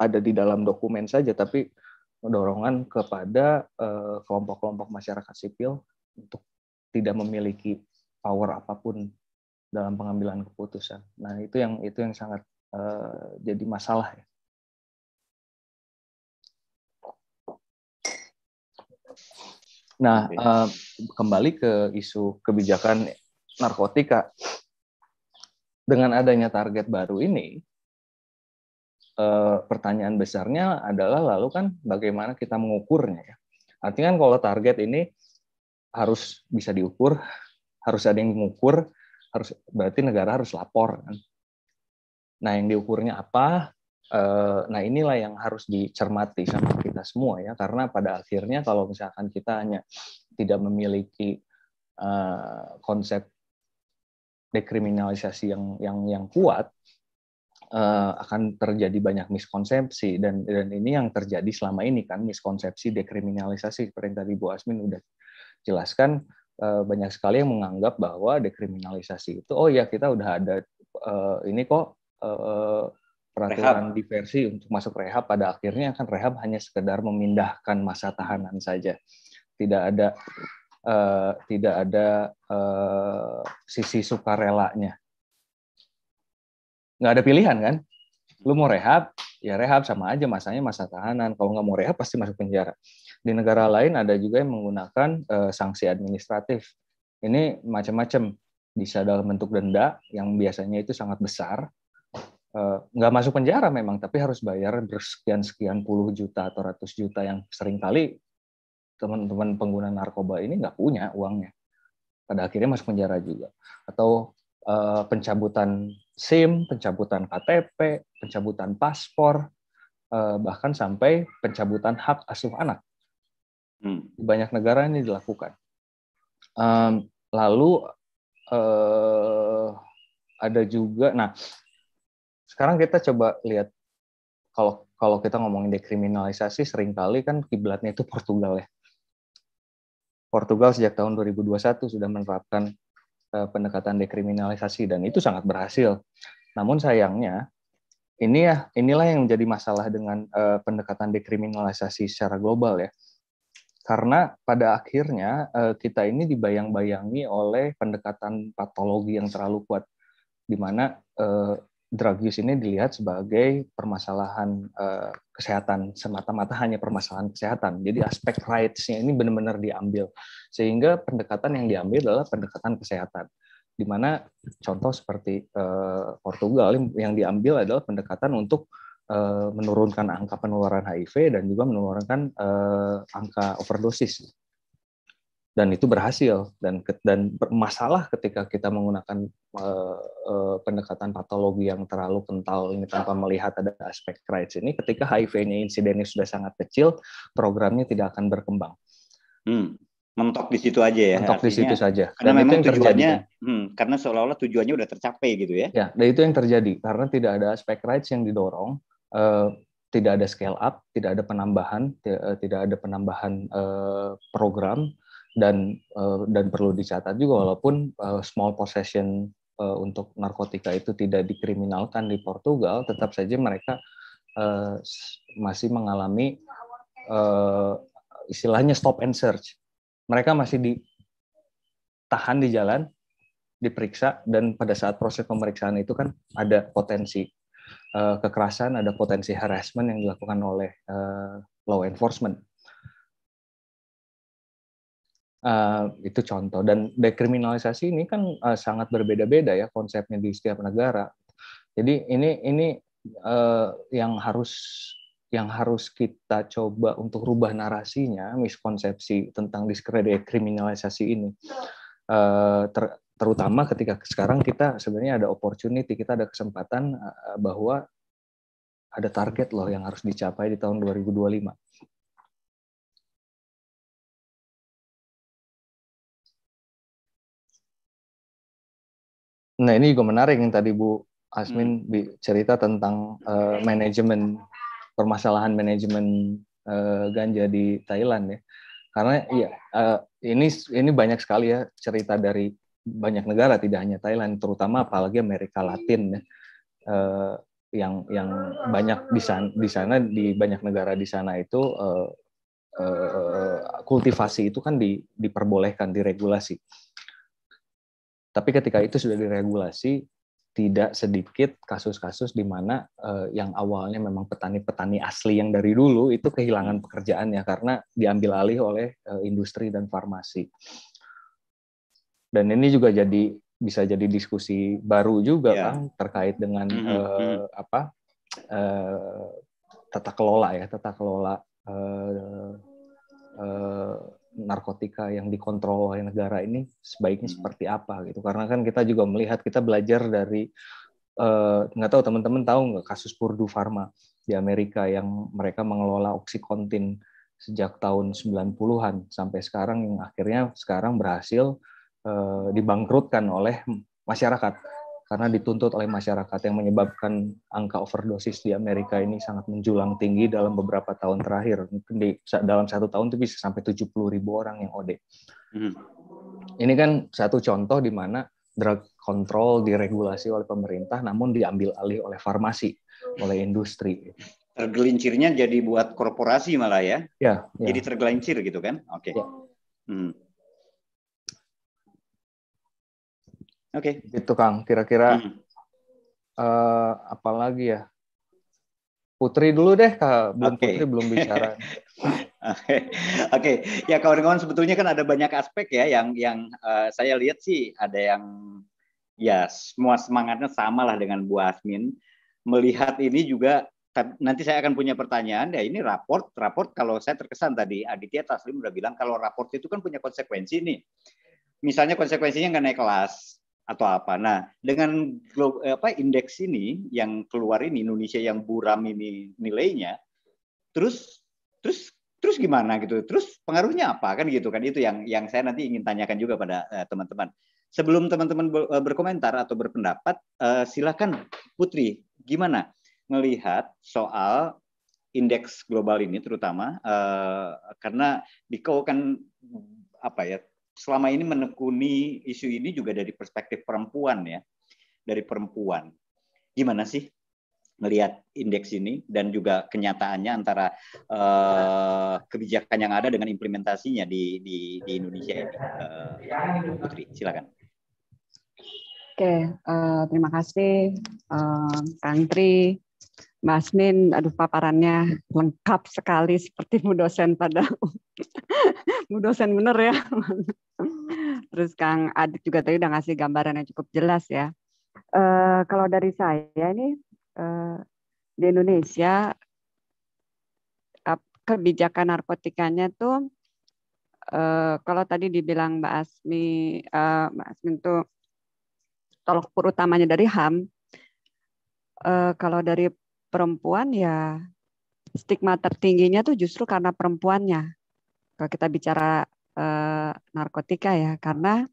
ada di dalam dokumen saja tapi dorongan kepada eh, kelompok-kelompok eh, masyarakat sipil untuk tidak memiliki power apapun dalam pengambilan keputusan. Nah itu yang itu yang sangat eh, jadi masalah ya Nah, uh, kembali ke isu kebijakan narkotika. Dengan adanya target baru ini, uh, pertanyaan besarnya adalah lalu kan bagaimana kita mengukurnya ya. Artinya kan kalau target ini harus bisa diukur, harus ada yang mengukur, harus berarti negara harus lapor kan. Nah, yang diukurnya apa? Eh, nah inilah yang harus dicermati sama kita semua ya, karena pada akhirnya kalau misalkan kita hanya tidak memiliki eh, konsep dekriminalisasi yang yang yang kuat eh, akan terjadi banyak miskonsepsi dan dan ini yang terjadi selama ini kan miskonsepsi dekriminalisasi seperti yang tadi Bu Asmin udah jelaskan banyak sekali yang menganggap bahwa dekriminalisasi itu oh ya kita udah ada ini kok peraturan rehab. diversi untuk masuk rehab pada akhirnya kan rehab hanya sekedar memindahkan masa tahanan saja tidak ada uh, tidak ada uh, sisi sukarelanya nggak ada pilihan kan lu mau rehab ya rehab sama aja masanya masa tahanan kalau nggak mau rehab pasti masuk penjara di negara lain ada juga yang menggunakan uh, sanksi administratif ini macam-macam bisa dalam bentuk denda yang biasanya itu sangat besar Eh, nggak masuk penjara memang, tapi harus bayar bersekian-sekian puluh juta atau ratus juta yang sering kali teman-teman pengguna narkoba ini nggak punya uangnya. Pada akhirnya masuk penjara juga. Atau uh, pencabutan SIM, pencabutan KTP, pencabutan paspor, uh, bahkan sampai pencabutan hak asuh anak. Hmm. Di banyak negara ini dilakukan. Um, lalu uh, ada juga, nah sekarang kita coba lihat kalau kalau kita ngomongin dekriminalisasi seringkali kan kiblatnya itu Portugal ya. Portugal sejak tahun 2021 sudah menerapkan uh, pendekatan dekriminalisasi dan itu sangat berhasil. Namun sayangnya ini ya inilah yang menjadi masalah dengan uh, pendekatan dekriminalisasi secara global ya karena pada akhirnya uh, kita ini dibayang-bayangi oleh pendekatan patologi yang terlalu kuat di mana uh, drug use ini dilihat sebagai permasalahan uh, kesehatan semata-mata hanya permasalahan kesehatan. Jadi aspek rights-nya ini benar-benar diambil sehingga pendekatan yang diambil adalah pendekatan kesehatan. Di mana contoh seperti uh, Portugal yang diambil adalah pendekatan untuk uh, menurunkan angka penularan HIV dan juga menurunkan uh, angka overdosis dan itu berhasil dan dan bermasalah ketika kita menggunakan uh, uh, pendekatan patologi yang terlalu kental ini tanpa melihat ada aspek rights ini ketika HIV-nya insidennya sudah sangat kecil programnya tidak akan berkembang. Hmm. Mentok di situ aja ya. Mentok Artinya, di situ saja. Karena dan memang itu yang tujuannya, terjadi. hmm, karena seolah-olah tujuannya sudah tercapai gitu ya. Ya, dan itu yang terjadi karena tidak ada aspek rights yang didorong. Uh, tidak ada scale up, tidak ada penambahan, tidak ada penambahan uh, program, dan uh, dan perlu dicatat juga walaupun uh, small possession uh, untuk narkotika itu tidak dikriminalkan di Portugal, tetap saja mereka uh, masih mengalami uh, istilahnya stop and search. Mereka masih ditahan di jalan, diperiksa, dan pada saat proses pemeriksaan itu kan ada potensi uh, kekerasan, ada potensi harassment yang dilakukan oleh uh, law enforcement. Uh, itu contoh dan dekriminalisasi ini kan uh, sangat berbeda-beda ya konsepnya di setiap negara. Jadi ini ini uh, yang harus yang harus kita coba untuk rubah narasinya miskonsepsi tentang dekriminalisasi ini uh, ter, terutama ketika sekarang kita sebenarnya ada opportunity kita ada kesempatan uh, bahwa ada target loh yang harus dicapai di tahun 2025 Nah ini juga menarik yang tadi Bu Asmin hmm. cerita tentang uh, manajemen permasalahan manajemen uh, ganja di Thailand ya. Karena ya uh, ini ini banyak sekali ya cerita dari banyak negara tidak hanya Thailand terutama apalagi Amerika Latin ya. Uh, yang yang banyak di sana di sana di banyak negara di sana itu uh, uh, kultivasi itu kan di, diperbolehkan diregulasi. Tapi ketika itu sudah diregulasi, tidak sedikit kasus-kasus di mana eh, yang awalnya memang petani-petani asli yang dari dulu itu kehilangan pekerjaannya karena diambil alih oleh eh, industri dan farmasi. Dan ini juga jadi bisa jadi diskusi baru juga yeah. kan terkait dengan mm -hmm. eh, mhm. apa eh, tata kelola ya tata kelola eh, eh, narkotika yang dikontrol oleh negara ini sebaiknya hmm. seperti apa gitu karena kan kita juga melihat kita belajar dari eh, nggak uh, tahu teman-teman tahu nggak kasus Purdue Pharma di Amerika yang mereka mengelola oksikontin sejak tahun 90-an sampai sekarang yang akhirnya sekarang berhasil uh, dibangkrutkan oleh masyarakat karena dituntut oleh masyarakat yang menyebabkan angka overdosis di Amerika ini sangat menjulang tinggi dalam beberapa tahun terakhir. Di, dalam satu tahun itu bisa sampai 70 ribu orang yang OD. Hmm. Ini kan satu contoh di mana drug control diregulasi oleh pemerintah namun diambil alih oleh farmasi, oleh industri. Tergelincirnya jadi buat korporasi malah ya? Ya. ya. Jadi tergelincir gitu kan? Oke. Okay. Ya. Hmm. Oke. Okay. Itu Kang. Kira-kira hmm. uh, apa lagi ya? Putri dulu deh, Kak. Belum okay. Putri belum bicara. Oke, okay. ya kawan-kawan sebetulnya kan ada banyak aspek ya yang yang uh, saya lihat sih ada yang ya semua semangatnya sama lah dengan Bu Asmin melihat ini juga nanti saya akan punya pertanyaan ya ini raport raport kalau saya terkesan tadi Aditya Taslim udah bilang kalau raport itu kan punya konsekuensi nih misalnya konsekuensinya nggak naik kelas atau apa. Nah, dengan eh, apa indeks ini yang keluar ini Indonesia yang buram ini nilainya, terus terus terus gimana gitu? Terus pengaruhnya apa kan gitu kan? Itu yang yang saya nanti ingin tanyakan juga pada eh, teman-teman. Uh, Sebelum teman-teman eh, berkomentar atau berpendapat, uh, silakan Putri, gimana melihat soal indeks global ini terutama uh, karena Biko kan apa ya selama ini menekuni isu ini juga dari perspektif perempuan ya, dari perempuan. Gimana sih melihat indeks ini dan juga kenyataannya antara uh, kebijakan yang ada dengan implementasinya di di, di Indonesia ini, uh, Putri, silakan. Oke, uh, terima kasih uh, Kang Tri, Mas Nin aduh paparannya lengkap sekali seperti mu dosen pada dosen bener ya. Terus Kang Adit juga tadi udah ngasih gambaran yang cukup jelas ya. Uh, kalau dari saya ini uh, di Indonesia kebijakan narkotikanya tuh uh, kalau tadi dibilang Mbak Asmi, uh, Mbak Asmi itu tolok ukur utamanya dari HAM. Uh, kalau dari perempuan ya stigma tertingginya tuh justru karena perempuannya kalau kita bicara eh, narkotika ya karena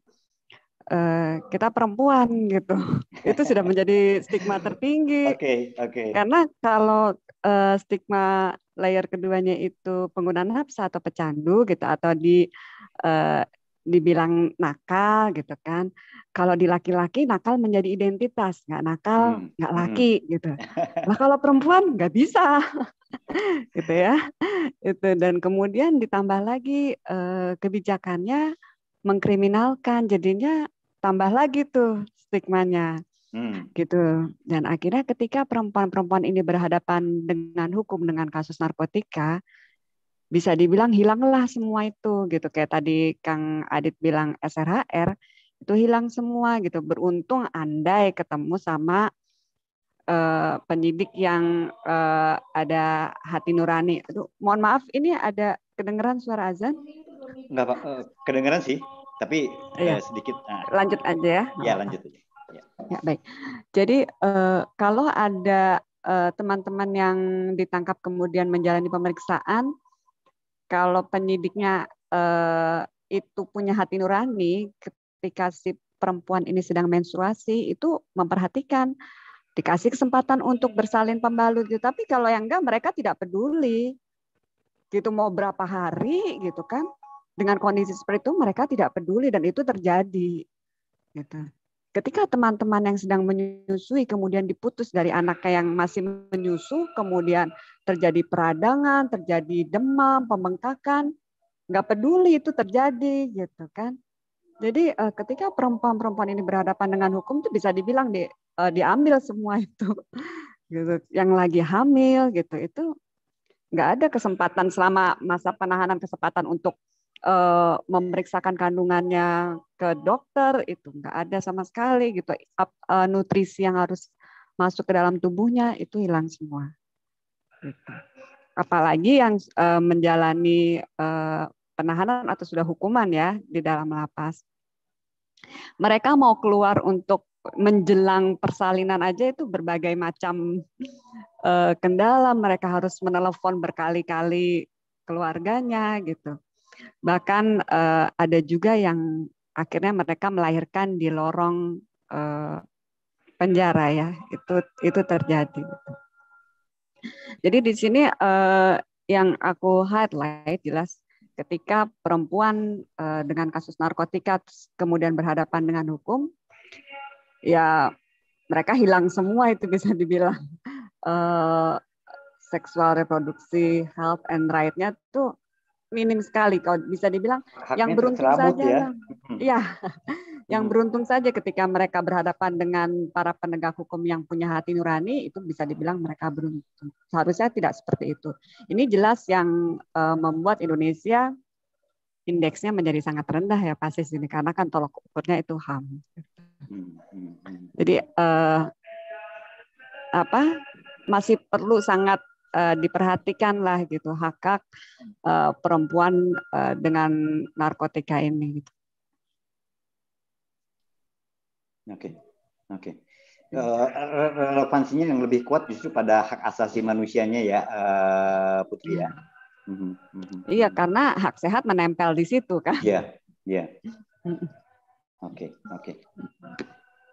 eh, kita perempuan gitu itu sudah menjadi stigma tertinggi okay, okay. karena kalau eh, stigma layer keduanya itu penggunaan nafsu atau pecandu gitu atau di eh, dibilang nakal gitu kan kalau di laki-laki nakal menjadi identitas nggak nakal hmm. hmm. laki hmm. gitu Nah kalau perempuan nggak bisa gitu ya itu dan kemudian ditambah lagi eh, kebijakannya mengkriminalkan jadinya tambah lagi tuh stigmanya hmm. gitu dan akhirnya ketika perempuan-perempuan ini berhadapan dengan hukum dengan kasus narkotika bisa dibilang hilanglah semua itu gitu kayak tadi Kang Adit bilang SRHR itu hilang semua gitu beruntung andai ketemu sama uh, penyidik yang uh, ada hati nurani. Aduh, mohon maaf, ini ada kedengeran suara azan? Enggak, Pak. Uh, eh, kedengeran sih, tapi iya. uh, sedikit. Nah. Lanjut aja ya. Ya, lanjut aja. Iya. Ya, baik. Jadi uh, kalau ada teman-teman uh, yang ditangkap kemudian menjalani pemeriksaan, kalau penyidiknya uh, itu punya hati nurani ketika si perempuan ini sedang menstruasi itu memperhatikan dikasih kesempatan untuk iya. bersalin pembalut gitu. Tapi kalau yang enggak mereka tidak peduli. Gitu mau berapa hari gitu kan. Dengan kondisi seperti itu mereka tidak peduli dan itu terjadi. Gitu. Ketika teman-teman yang sedang menyusui kemudian diputus dari anaknya yang masih menyusu, kemudian terjadi peradangan, terjadi demam, pembengkakan, nggak peduli itu terjadi gitu kan. Jadi eh, ketika perempuan-perempuan ini berhadapan dengan hukum itu bisa dibilang di uh, diambil semua itu gitu yang lagi hamil gitu itu nggak ada kesempatan selama masa penahanan kesempatan untuk uh, memeriksakan kandungannya ke dokter itu nggak ada sama sekali gitu Up, uh, eh, nutrisi yang harus masuk ke dalam tubuhnya itu hilang semua gitu. apalagi yang uh, menjalani uh, penahanan atau sudah hukuman ya di dalam lapas mereka mau keluar untuk menjelang persalinan aja itu berbagai macam uh, kendala mereka harus menelpon berkali-kali keluarganya gitu bahkan uh, ada juga yang akhirnya mereka melahirkan di lorong uh, penjara ya itu itu terjadi gitu. jadi di sini uh, yang aku highlight jelas ketika perempuan uh, dengan kasus narkotika kemudian berhadapan dengan hukum ya mereka hilang semua itu bisa dibilang uh, seksual reproduksi health and right-nya tuh minim sekali kalau bisa dibilang Haknya yang beruntung saja ya, ya yang hmm. iya. hmm. beruntung saja ketika mereka berhadapan dengan para penegak hukum yang punya hati nurani itu bisa dibilang mereka beruntung seharusnya tidak seperti itu ini jelas yang uh, membuat Indonesia indeksnya menjadi sangat rendah ya pasti sini karena kan tolok ukurnya itu HAM. Hmm, hmm, hmm. Jadi eh, apa masih perlu sangat eh, diperhatikan lah gitu hak hak eh, perempuan eh, dengan narkotika ini. Gitu. Oke, okay. oke. Okay. Eh, relevansinya yang lebih kuat justru pada hak asasi manusianya ya, eh, Putri ya. Mm -hmm. Iya, mm-hmm. karena hak sehat menempel di situ kan. Iya, yeah, iya. Yeah. Oke, okay, oke. Okay. Oke.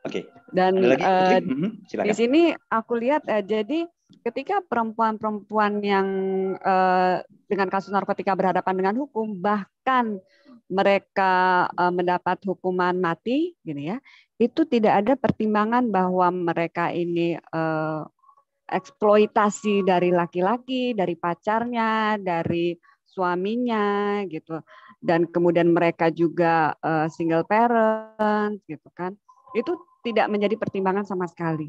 Okay. Dan Uh, mm -hmm. di sini aku lihat uh, jadi ketika perempuan-perempuan yang uh, dengan kasus narkotika berhadapan dengan hukum bahkan mereka uh, mendapat hukuman mati, gini ya, itu tidak ada pertimbangan bahwa mereka ini uh, eksploitasi dari laki-laki, dari pacarnya, dari suaminya gitu. Dan kemudian mereka juga uh, single parent gitu kan. Itu tidak menjadi pertimbangan sama sekali.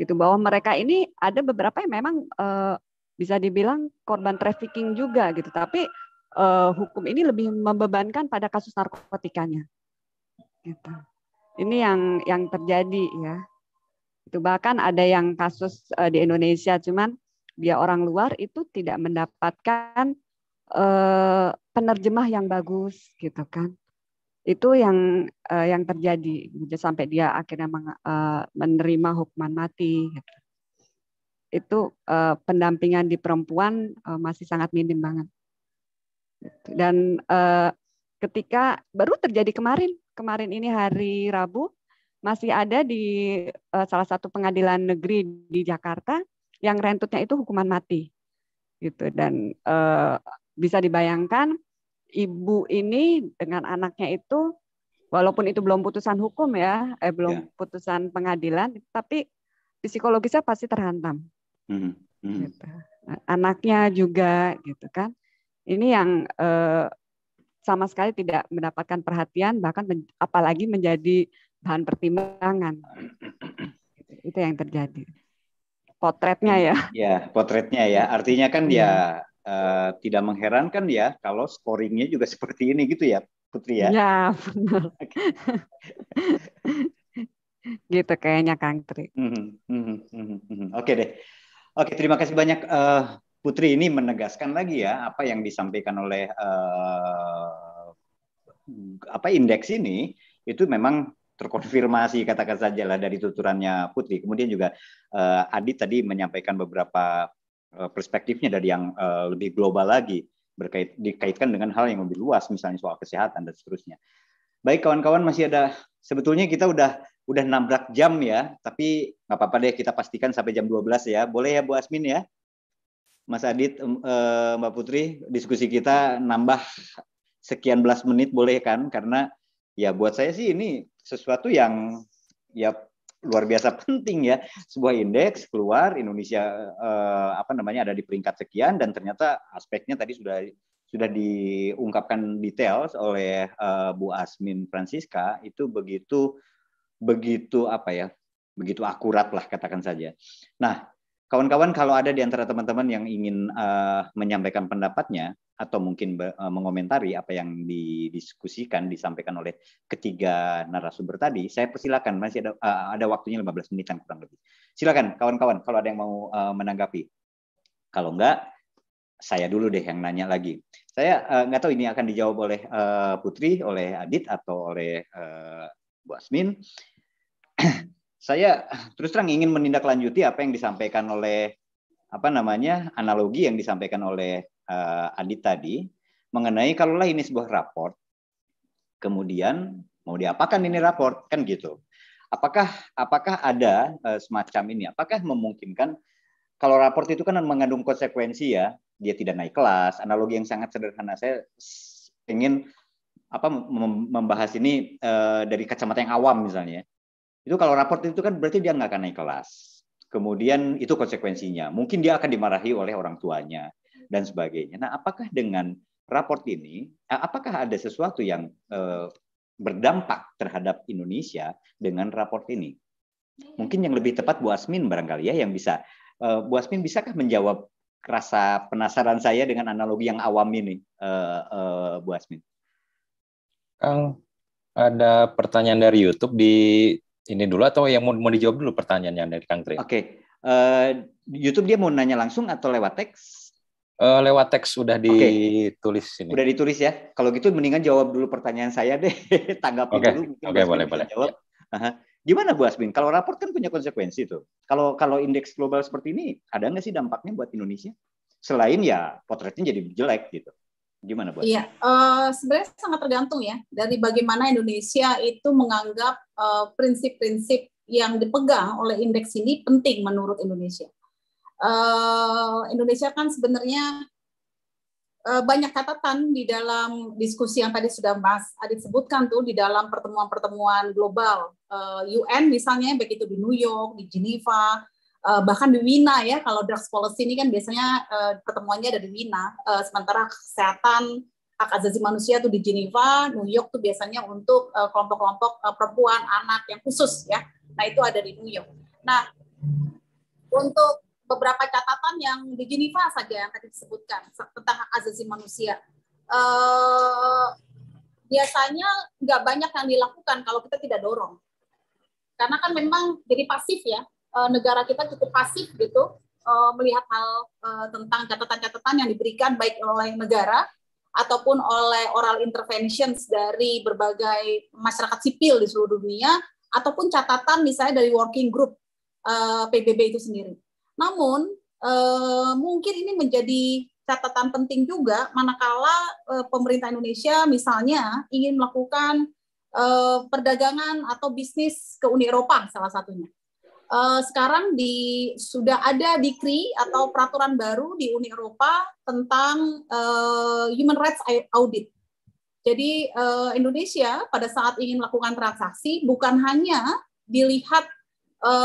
Gitu bahwa mereka ini ada beberapa yang memang uh, bisa dibilang korban trafficking juga gitu, tapi uh, hukum ini lebih membebankan pada kasus narkotikanya. Gitu. Ini yang yang terjadi ya. Itu bahkan ada yang kasus uh, di Indonesia cuman dia orang luar itu tidak mendapatkan uh, penerjemah yang bagus gitu kan. Itu yang uh, yang terjadi sampai dia akhirnya meng, uh, menerima hukuman mati gitu. Itu uh, pendampingan di perempuan uh, masih sangat minim banget. Gitu. Dan uh, ketika baru terjadi kemarin, kemarin ini hari Rabu masih ada di uh, salah satu pengadilan negeri di Jakarta yang rentutnya itu hukuman mati gitu dan uh, bisa dibayangkan ibu ini dengan anaknya itu walaupun itu belum putusan hukum ya eh belum yeah. putusan pengadilan tapi psikologisnya pasti terhantam mm-hmm. Hmm. Gitu. anaknya juga gitu kan ini yang uh, sama sekali tidak mendapatkan perhatian bahkan men apalagi menjadi bahan pertimbangan. Itu yang terjadi. Potretnya ya. Ya, potretnya ya. Artinya kan dia ya uh, tidak mengherankan ya kalau scoringnya juga seperti ini gitu ya, Putri ya. Ya, benar. gitu kayaknya Kang Tri. Mm -hmm, mm -hmm, mm -hmm. Oke deh. Oke, terima kasih banyak uh, Putri ini menegaskan lagi ya apa yang disampaikan oleh uh, apa indeks ini itu memang terkonfirmasi katakan saja lah dari tuturannya Putri. Kemudian juga uh, Adit tadi menyampaikan beberapa uh, perspektifnya dari yang uh, lebih global lagi berkait dikaitkan dengan hal yang lebih luas misalnya soal kesehatan dan seterusnya. Baik kawan-kawan masih ada sebetulnya kita udah udah nabrak jam ya, tapi nggak apa-apa deh kita pastikan sampai jam 12 ya. Boleh ya Bu Asmin ya? Mas Adit, Mbak Putri, diskusi kita nambah sekian belas menit boleh kan? Karena ya buat saya sih ini sesuatu yang ya luar biasa penting ya sebuah indeks keluar Indonesia eh, apa namanya ada di peringkat sekian dan ternyata aspeknya tadi sudah sudah diungkapkan detail oleh eh, Bu Asmin Francisca itu begitu begitu apa ya begitu akurat lah katakan saja. Nah Kawan-kawan kalau ada di antara teman-teman yang ingin uh, menyampaikan pendapatnya atau mungkin uh, mengomentari apa yang didiskusikan disampaikan oleh ketiga narasumber tadi, saya persilakan masih ada uh, ada waktunya 15 menitan kurang lebih. Silakan kawan-kawan kalau ada yang mau uh, menanggapi. Kalau enggak saya dulu deh yang nanya lagi. Saya uh, nggak tahu ini akan dijawab oleh uh, Putri, oleh Adit atau oleh uh, Bu Asmin saya terus terang ingin menindaklanjuti apa yang disampaikan oleh apa namanya analogi yang disampaikan oleh uh, eh, Adi tadi mengenai kalaulah ini sebuah raport, kemudian mau diapakan ini raport kan gitu. Apakah apakah ada uh, semacam ini? Apakah memungkinkan kalau raport itu kan mengandung konsekuensi ya, dia tidak naik kelas. Analogi yang sangat sederhana saya ingin apa membahas ini uh, dari kacamata yang awam misalnya itu kalau raport itu kan berarti dia nggak akan naik kelas. Kemudian itu konsekuensinya. Mungkin dia akan dimarahi oleh orang tuanya dan sebagainya. Nah, apakah dengan raport ini, eh, apakah ada sesuatu yang eh, berdampak terhadap Indonesia dengan raport ini? Mungkin yang lebih tepat Bu Asmin barangkali ya yang bisa. Eh, Bu Asmin bisakah menjawab rasa penasaran saya dengan analogi yang awam ini, Bu Asmin? Kang, ada pertanyaan dari YouTube di ini dulu atau yang mau, mau dijawab dulu pertanyaannya dari Kang Tri? Oke, okay. uh, eh, YouTube dia mau nanya langsung atau lewat teks? Uh, lewat teks sudah ditulis okay. ini. Sudah ditulis ya. Kalau gitu mendingan jawab dulu pertanyaan saya deh. Tanggapi okay. dulu. Oke, okay, boleh boleh. Jawab. Ya. Uh -huh. Gimana Bu Asmin? Kalau raport kan punya konsekuensi tuh. Kalau kalau indeks global seperti ini, ada nggak sih dampaknya buat Indonesia? Selain ya potretnya jadi jelek gitu. Gimana buat? Iya, uh, sebenarnya sangat tergantung ya dari bagaimana Indonesia itu menganggap eh, prinsip-prinsip yang dipegang oleh indeks ini penting menurut Indonesia. Uh, Indonesia kan sebenarnya banyak catatan di dalam diskusi yang tadi sudah Mas Adit sebutkan tuh di dalam pertemuan-pertemuan global UN misalnya begitu di New York, di Geneva, uh, bahkan di Wina ya kalau drugs policy ini kan biasanya uh, eh, pertemuannya di Wina uh, sementara kesehatan hak asasi manusia tuh di Geneva, New York tuh biasanya untuk uh, kelompok-kelompok uh, perempuan, anak yang khusus ya. Nah, itu ada di New York. Nah, untuk beberapa catatan yang di Geneva saja yang tadi disebutkan tentang hak asasi manusia. Uh, biasanya nggak banyak yang dilakukan kalau kita tidak dorong. Karena kan memang jadi pasif ya, Eh, negara kita cukup pasif gitu eh, melihat hal eh, tentang catatan-catatan yang diberikan baik oleh negara ataupun oleh oral interventions dari berbagai masyarakat sipil di seluruh dunia ataupun catatan misalnya dari working group PBB itu sendiri. Namun mungkin ini menjadi catatan penting juga manakala pemerintah Indonesia misalnya ingin melakukan perdagangan atau bisnis ke Uni Eropa salah satunya uh, sekarang di sudah ada dikri atau peraturan baru di Uni Eropa tentang uh, human rights audit. Jadi eh, Indonesia pada saat ingin melakukan transaksi bukan hanya dilihat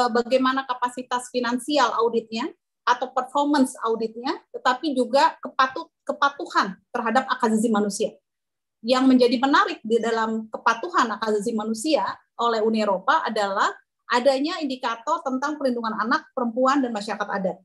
bagaimana kapasitas finansial auditnya atau performance auditnya, tetapi juga kepatu kepatuhan terhadap hak asasi manusia. Yang menjadi menarik di dalam kepatuhan hak asasi manusia oleh Uni Eropa adalah adanya indikator tentang perlindungan anak, perempuan, dan masyarakat adat.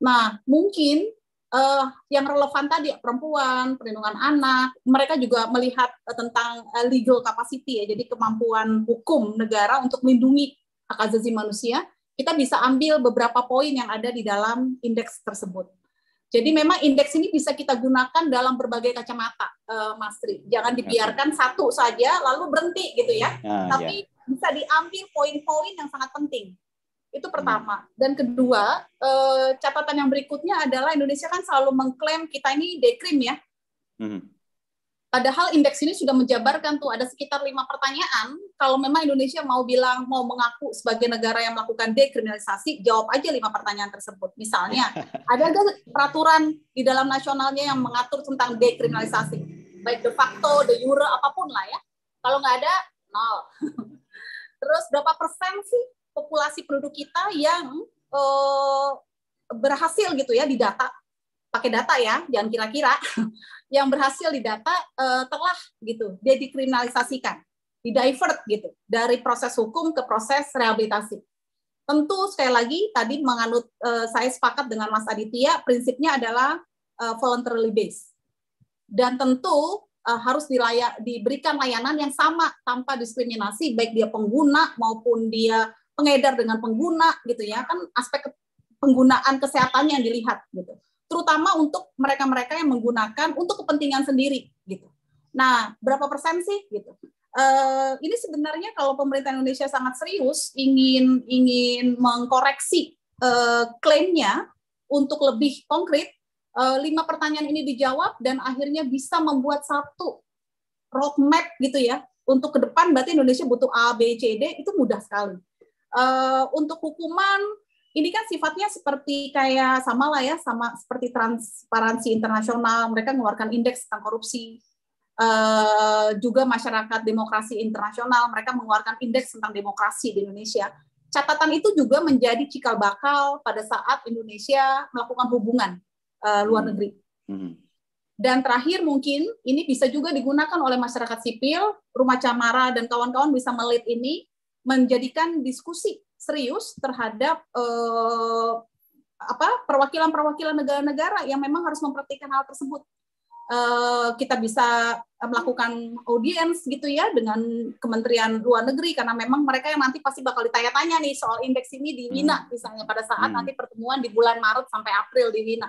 Nah, mungkin eh, yang relevan tadi perempuan, perlindungan anak, mereka juga melihat eh, tentang eh, legal capacity ya, jadi kemampuan hukum negara untuk melindungi hak asasi manusia. Kita bisa ambil beberapa poin yang ada di dalam indeks tersebut. Jadi memang indeks ini bisa kita gunakan dalam berbagai kacamata, eh, Mas Tri. Jangan dibiarkan satu saja lalu berhenti gitu ya. Ah, Tapi yeah bisa diambil poin-poin yang sangat penting. Itu pertama. Hmm. Dan kedua, eh, catatan yang berikutnya adalah Indonesia kan selalu mengklaim kita ini dekrim ya. Hmm. Padahal indeks ini sudah menjabarkan tuh ada sekitar lima pertanyaan. Kalau memang Indonesia mau bilang mau mengaku sebagai negara yang melakukan dekriminalisasi, jawab aja lima pertanyaan tersebut. Misalnya, ada nggak peraturan di dalam nasionalnya yang mengatur tentang dekriminalisasi? Baik de facto, de jure, apapun lah ya. Kalau nggak ada, nol. Terus berapa persen sih populasi penduduk kita yang uh, berhasil gitu ya di data pakai data ya, jangan kira-kira yang berhasil di data eh, telah gitu, dia dikriminalisasikan, di divert gitu dari proses hukum ke proses rehabilitasi. Tentu sekali lagi tadi menganut uh, saya sepakat dengan Mas Aditya, prinsipnya adalah uh, eh, voluntarily based. Dan tentu uh, harus dilaya, diberikan layanan yang sama tanpa diskriminasi baik dia pengguna maupun dia pengedar dengan pengguna gitu ya kan aspek penggunaan kesehatannya yang dilihat gitu terutama untuk mereka-mereka yang menggunakan untuk kepentingan sendiri gitu nah berapa persen sih gitu uh, ini sebenarnya kalau pemerintah Indonesia sangat serius ingin ingin mengkoreksi uh, klaimnya untuk lebih konkret Eh, lima pertanyaan ini dijawab dan akhirnya bisa membuat satu roadmap gitu ya untuk ke depan berarti Indonesia butuh A B C D itu mudah sekali uh, untuk hukuman ini kan sifatnya seperti kayak sama lah ya sama seperti transparansi internasional mereka mengeluarkan indeks tentang korupsi Uh, juga masyarakat demokrasi internasional mereka mengeluarkan indeks tentang demokrasi di Indonesia. Catatan itu juga menjadi cikal bakal pada saat Indonesia melakukan hubungan uh, luar hmm. negeri. Hmm. Dan terakhir mungkin ini bisa juga digunakan oleh masyarakat sipil, rumah camara dan kawan-kawan bisa melihat ini menjadikan diskusi serius terhadap eh, apa perwakilan-perwakilan negara-negara yang memang harus memperhatikan hal tersebut. Eh, kita bisa melakukan audiens gitu ya dengan Kementerian Luar Negeri karena memang mereka yang nanti pasti bakal ditanya-tanya nih soal indeks ini di Wina hmm. misalnya pada saat nanti pertemuan di bulan Maret sampai April di Wina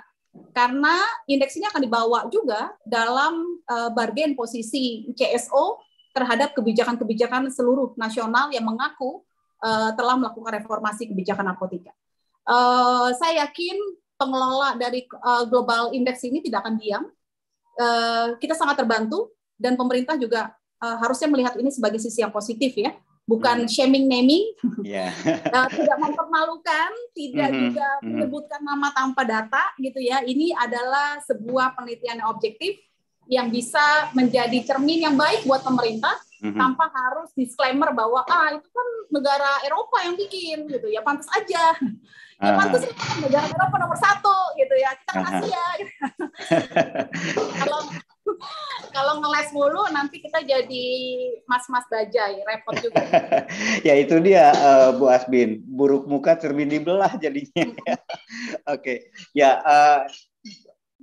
karena indeks ini akan dibawa juga dalam uh, bargain posisi CSO terhadap kebijakan-kebijakan seluruh nasional yang mengaku uh, telah melakukan reformasi kebijakan narkotika. Uh, saya yakin pengelola dari uh, global indeks ini tidak akan diam. Uh, kita sangat terbantu dan pemerintah juga uh, harusnya melihat ini sebagai sisi yang positif ya bukan hmm. shaming naming, yeah. Iya. uh, tidak mempermalukan, tidak mm-hmm. juga mm-hmm. menyebutkan nama tanpa data gitu ya. Ini adalah sebuah penelitian objektif yang bisa menjadi cermin yang baik buat pemerintah mm-hmm. tanpa harus disclaimer bahwa ah itu kan negara Eropa yang bikin gitu ya pantas aja. Ah. Ya pantas itu kan negara Eropa nomor satu gitu ya kita uh-huh. Asia. Gitu. kalau kalau ngeles mulu nanti kita jadi mas-mas bajai, repot juga. ya itu dia uh, Bu Asbin, buruk muka cermin dibelah jadinya. Oke, okay. ya uh,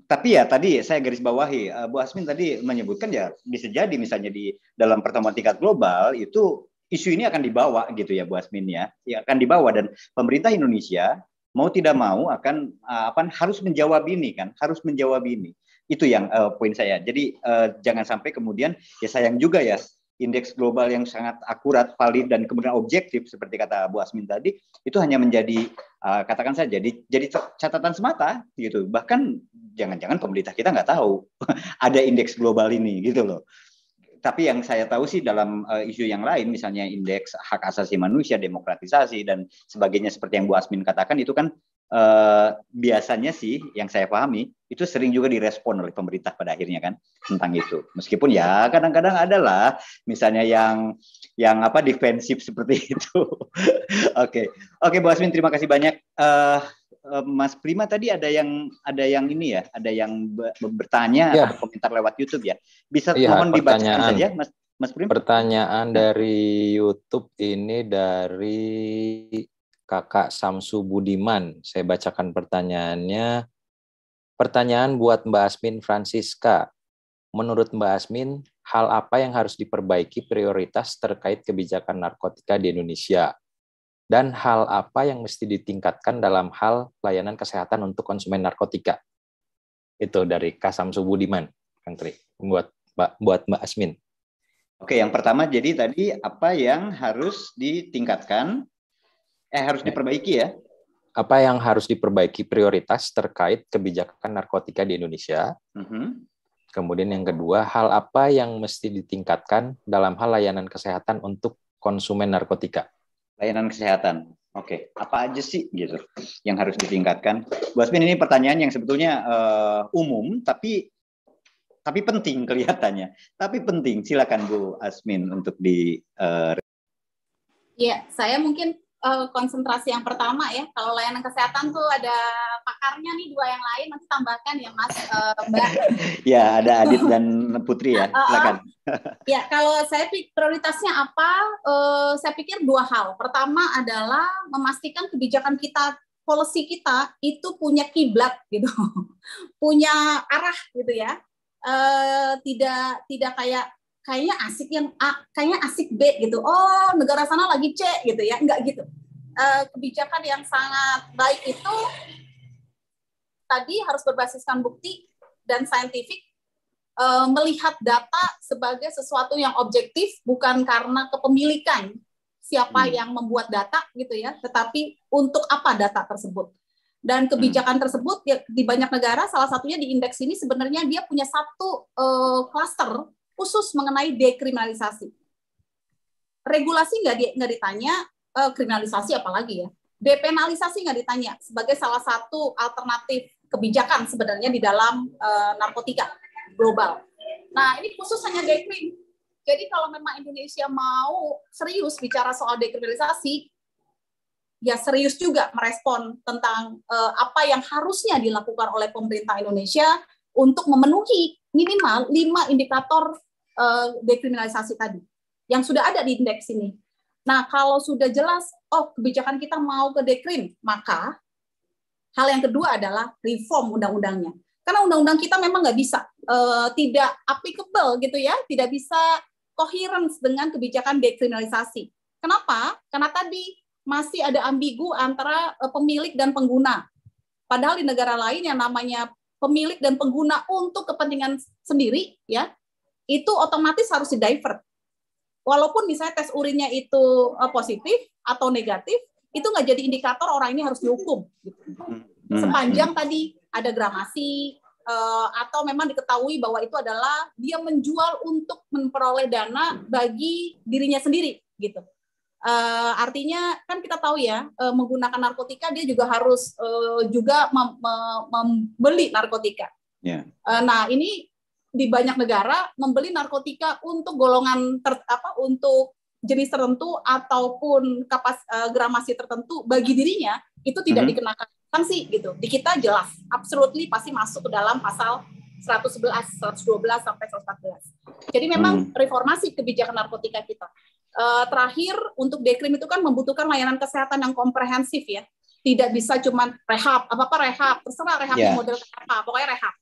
tapi ya tadi saya garis bawahi uh, Bu Asmin tadi menyebutkan ya bisa jadi misalnya di dalam pertemuan tingkat global itu isu ini akan dibawa gitu ya Bu Asmin ya. ya akan dibawa dan pemerintah Indonesia mau tidak mau akan apa harus menjawab ini kan harus menjawab ini itu yang uh, poin saya. Jadi uh, jangan sampai kemudian ya sayang juga ya indeks global yang sangat akurat, valid dan kemudian objektif seperti kata Bu Asmin tadi itu hanya menjadi uh, katakan saja jadi jadi catatan semata gitu. Bahkan jangan-jangan pemerintah kita nggak tahu ada indeks global ini gitu loh. Tapi yang saya tahu sih dalam uh, isu yang lain misalnya indeks hak asasi manusia, demokratisasi dan sebagainya seperti yang Bu Asmin katakan itu kan Eh, biasanya sih yang saya pahami itu sering juga direspon oleh pemerintah pada akhirnya kan tentang itu. Meskipun ya kadang-kadang adalah misalnya yang yang apa defensif seperti itu. Oke, oke okay. okay, Bu Asmin terima kasih banyak. uh, Mas Prima tadi ada yang ada yang ini ya, ada yang be bertanya ya. atau komentar lewat YouTube ya. Bisa ya, mohon dibacakan saja, Mas Mas Prima. Pertanyaan ya. dari YouTube ini dari Kakak Samsu Budiman. Saya bacakan pertanyaannya. Pertanyaan buat Mbak Asmin Francisca. Menurut Mbak Asmin, hal apa yang harus diperbaiki prioritas terkait kebijakan narkotika di Indonesia? Dan hal apa yang mesti ditingkatkan dalam hal layanan kesehatan untuk konsumen narkotika? Itu dari Kasam Subudiman, Kang Tri, buat Mbak, buat Mbak Asmin. Oke, yang pertama jadi tadi apa yang harus ditingkatkan eh harus eh. diperbaiki ya. Apa yang harus diperbaiki prioritas terkait kebijakan narkotika di Indonesia? Mm -hmm. Kemudian yang kedua, hal apa yang mesti ditingkatkan dalam hal layanan kesehatan untuk konsumen narkotika? Layanan kesehatan. Oke, okay. apa aja sih gitu yang harus ditingkatkan? Bu Asmin ini pertanyaan yang sebetulnya uh, umum tapi tapi penting kelihatannya. Tapi penting, silakan Bu Asmin untuk di uh... Ya, saya mungkin uh, konsentrasi yang pertama ya. Kalau layanan kesehatan tuh ada pakarnya nih dua yang lain nanti tambahkan ya Mas uh, Mbak. ya ada Adit dan Putri ya. Ah, ah, ah. Silakan. Uh, ya kalau saya prioritasnya apa? Uh, saya pikir dua hal. Pertama adalah memastikan kebijakan kita polisi kita itu punya kiblat gitu, punya arah gitu ya. Uh, tidak tidak kayak kayaknya asik yang A, kayaknya asik B gitu. Oh, negara sana lagi C gitu ya. Enggak gitu. Eh, kebijakan yang sangat baik itu tadi harus berbasiskan bukti dan saintifik eh, melihat data sebagai sesuatu yang objektif bukan karena kepemilikan siapa hmm. yang membuat data gitu ya, tetapi untuk apa data tersebut. Dan hmm. kebijakan tersebut di, ya, di banyak negara, salah satunya di indeks ini sebenarnya dia punya satu uh, cluster khusus mengenai dekriminalisasi. Regulasi nggak di, ditanya, eh, kriminalisasi apalagi ya. Depenalisasi nggak ditanya sebagai salah satu alternatif kebijakan sebenarnya di dalam eh, narkotika global. Nah ini khusus hanya dekrim. Jadi kalau memang Indonesia mau serius bicara soal dekriminalisasi, ya serius juga merespon tentang eh, apa yang harusnya dilakukan oleh pemerintah Indonesia untuk memenuhi minimal lima indikator uh, dekriminalisasi tadi yang sudah ada di indeks ini. Nah, kalau sudah jelas, oh kebijakan kita mau ke dekrim, maka hal yang kedua adalah reform undang-undangnya. Karena undang-undang kita memang nggak bisa, uh, tidak applicable gitu ya, tidak bisa coherence dengan kebijakan dekriminalisasi. Kenapa? Karena tadi masih ada ambigu antara eh, pemilik dan pengguna. Padahal di negara lain yang namanya pemilik dan pengguna untuk kepentingan sendiri ya itu otomatis harus di divert walaupun misalnya tes urinnya itu eh, positif atau negatif itu nggak jadi indikator orang ini harus dihukum gitu. hmm. sepanjang hmm. tadi ada gramasi eh, atau memang diketahui bahwa itu adalah dia menjual untuk memperoleh dana bagi dirinya sendiri gitu Uh, artinya kan kita tahu ya uh, menggunakan narkotika dia juga harus uh, juga mem mem membeli narkotika. Yeah. Ya. Uh, nah ini di banyak negara membeli narkotika untuk golongan ter apa untuk jenis tertentu ataupun kapas uh, gramasi tertentu bagi dirinya itu tidak mm -hmm. dikenakan sanksi gitu. Di kita jelas, absolutely pasti masuk ke dalam pasal 111, 112 sampai 114. Jadi memang mm -hmm. reformasi kebijakan narkotika kita uh, terakhir untuk dekrim itu kan membutuhkan layanan kesehatan yang komprehensif ya. Tidak bisa cuma rehab, apa-apa rehab, terserah rehab yeah. model apa, pokoknya rehab.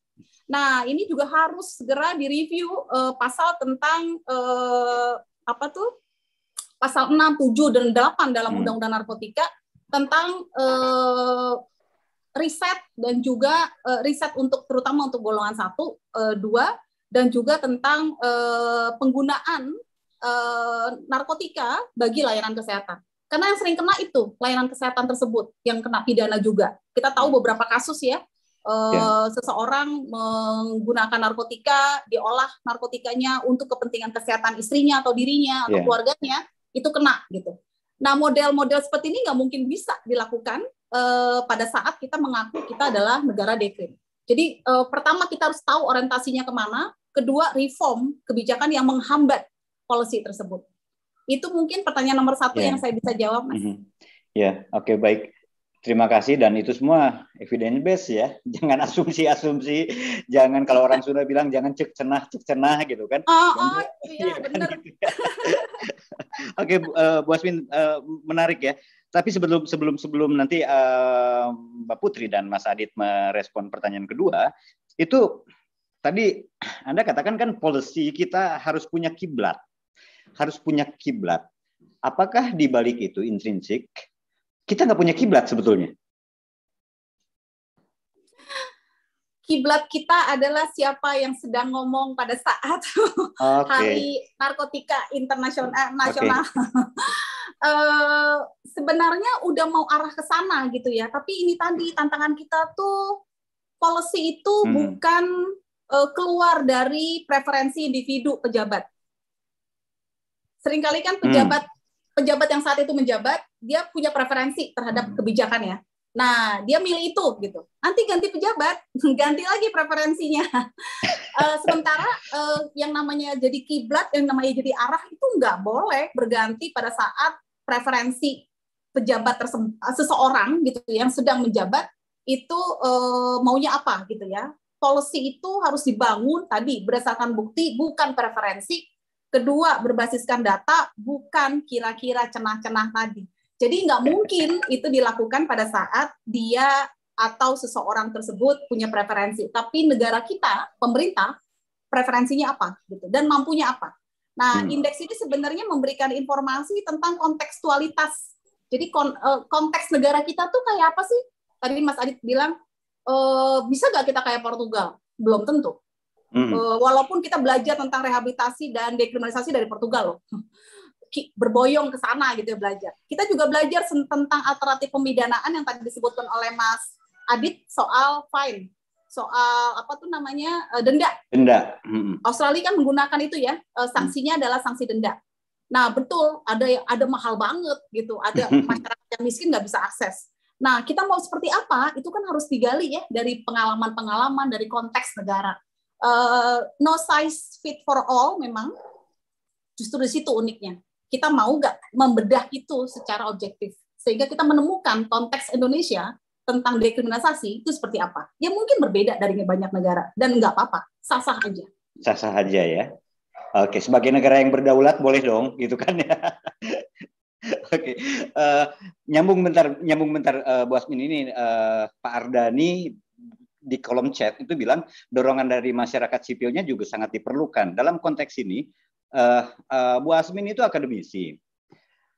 Nah, ini juga harus segera direview uh, pasal tentang uh, apa tuh? Pasal 6, 7 dan 8 dalam hmm. Undang-Undang hmm. Narkotika tentang uh, riset dan juga uh, riset untuk terutama untuk golongan satu, uh, dua, dan juga tentang uh, penggunaan Eh, narkotika bagi layanan kesehatan. Karena yang sering kena itu layanan kesehatan tersebut yang kena pidana juga. Kita tahu hmm. beberapa kasus ya, eh, ya, seseorang menggunakan narkotika, diolah narkotikanya untuk kepentingan kesehatan istrinya atau dirinya atau ya. keluarganya, itu kena gitu. Nah, model-model seperti ini nggak mungkin bisa dilakukan eh, pada saat kita mengaku kita adalah negara dekrim. Jadi eh, pertama kita harus tahu orientasinya kemana, kedua reform kebijakan yang menghambat policy tersebut? Itu mungkin pertanyaan nomor satu yeah. yang saya bisa jawab, Mas. Mm -hmm. Ya, yeah. oke okay, baik. Terima kasih dan itu semua evidence based ya. Jangan asumsi-asumsi, jangan kalau orang Sunda bilang jangan cek cenah cek cenah gitu kan. Oh, oh iya, iya. benar. Oke, okay, Bu eh, Asmin eh, menarik ya. Tapi sebelum sebelum sebelum nanti uh, Mbak Putri dan Mas Adit merespon pertanyaan kedua, itu tadi Anda katakan kan policy kita harus punya kiblat harus punya kiblat. Apakah di balik itu intrinsik kita nggak punya kiblat sebetulnya? Kiblat kita adalah siapa yang sedang ngomong pada saat okay. hari narkotika internasional Uh, sebenarnya udah mau arah ke sana gitu ya. Tapi ini tadi tantangan kita tuh policy itu hmm. bukan uh, keluar dari preferensi individu pejabat. Seringkali kan hmm. pejabat hmm. pejabat yang saat itu menjabat, dia punya preferensi terhadap hmm. kebijakan ya. Nah, dia milih itu gitu. Nanti ganti pejabat, ganti lagi preferensinya. uh, sementara uh, yang namanya jadi kiblat, yang namanya jadi arah itu nggak boleh berganti pada saat preferensi pejabat tersebut eh, seseorang gitu ya, yang sedang menjabat itu uh, maunya apa gitu ya. polisi itu harus dibangun tadi berdasarkan bukti bukan preferensi Kedua, berbasiskan data bukan kira-kira cenah-cenah tadi. Jadi nggak mungkin itu dilakukan pada saat dia atau seseorang tersebut punya preferensi. Tapi negara kita, pemerintah, preferensinya apa gitu dan mampunya apa. Nah, hmm. indeks ini sebenarnya memberikan informasi tentang kontekstualitas. Jadi kon, eh, konteks negara kita tuh kayak apa sih? Tadi Mas Adit bilang e, bisa nggak kita kayak Portugal? Belum tentu. Mm. walaupun kita belajar tentang rehabilitasi dan dekriminalisasi dari Portugal loh. berboyong ke sana gitu ya belajar. Kita juga belajar tentang alternatif pemidanaan yang tadi disebutkan oleh Mas Adit soal fine soal apa tuh namanya eh, denda. Denda. mm Australia kan menggunakan itu ya eh, sanksinya adalah sanksi denda. Nah betul ada ada mahal banget gitu, ada masyarakat yang miskin nggak bisa akses. Nah kita mau seperti apa itu kan harus digali ya dari pengalaman-pengalaman dari konteks negara uh, no size fit for all memang justru di situ uniknya. Kita mau nggak membedah itu secara objektif sehingga kita menemukan konteks Indonesia tentang dekriminalisasi itu seperti apa? Ya mungkin berbeda dari banyak negara dan nggak apa-apa, sah-sah aja. Sah-sah aja ya. Oke, sebagai negara yang berdaulat boleh dong, gitu kan ya. Oke, uh, nyambung bentar, nyambung bentar, uh, eh, Bu Asmin ini uh, Pak Ardani di kolom chat itu bilang dorongan dari masyarakat sipilnya juga sangat diperlukan. Dalam konteks ini, uh, uh, Bu Asmin itu akademisi.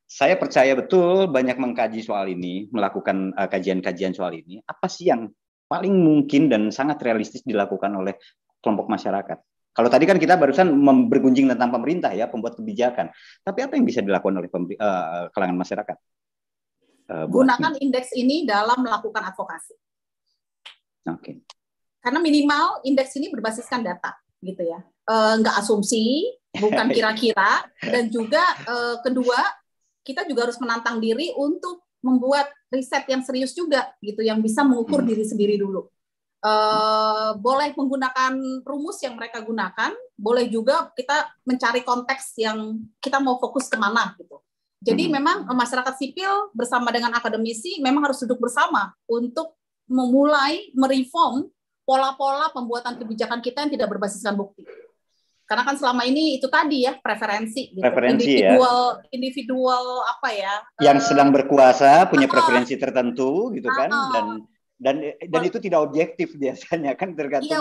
Saya percaya betul banyak mengkaji soal ini, melakukan eh, kajian-kajian uh, soal ini. Apa sih yang paling mungkin dan sangat realistis dilakukan oleh kelompok masyarakat? Kalau tadi kan kita barusan bergunjing tentang pemerintah ya, pembuat kebijakan. Tapi apa yang bisa dilakukan oleh uh, kalangan masyarakat? Uh, Gunakan indeks ini dalam melakukan advokasi. Oke. Okay. Karena minimal indeks ini berbasiskan data, gitu ya. E, asumsi, bukan kira-kira, dan juga e, kedua kita juga harus menantang diri untuk membuat riset yang serius juga, gitu, yang bisa mengukur hmm. diri sendiri dulu. E, boleh menggunakan rumus yang mereka gunakan, boleh juga kita mencari konteks yang kita mau fokus kemana, gitu. Jadi hmm. memang masyarakat sipil bersama dengan akademisi memang harus duduk bersama untuk memulai mereform pola-pola pembuatan kebijakan kita yang tidak berbasiskan bukti. Karena kan selama ini itu tadi ya preferensi, gitu. preferensi ya. individual, ya. individual apa ya? Yang uh, sedang berkuasa punya uh, preferensi tertentu gitu uh, kan ah, ah. dan dan dan itu tidak objektif biasanya kan tergantung. Iya,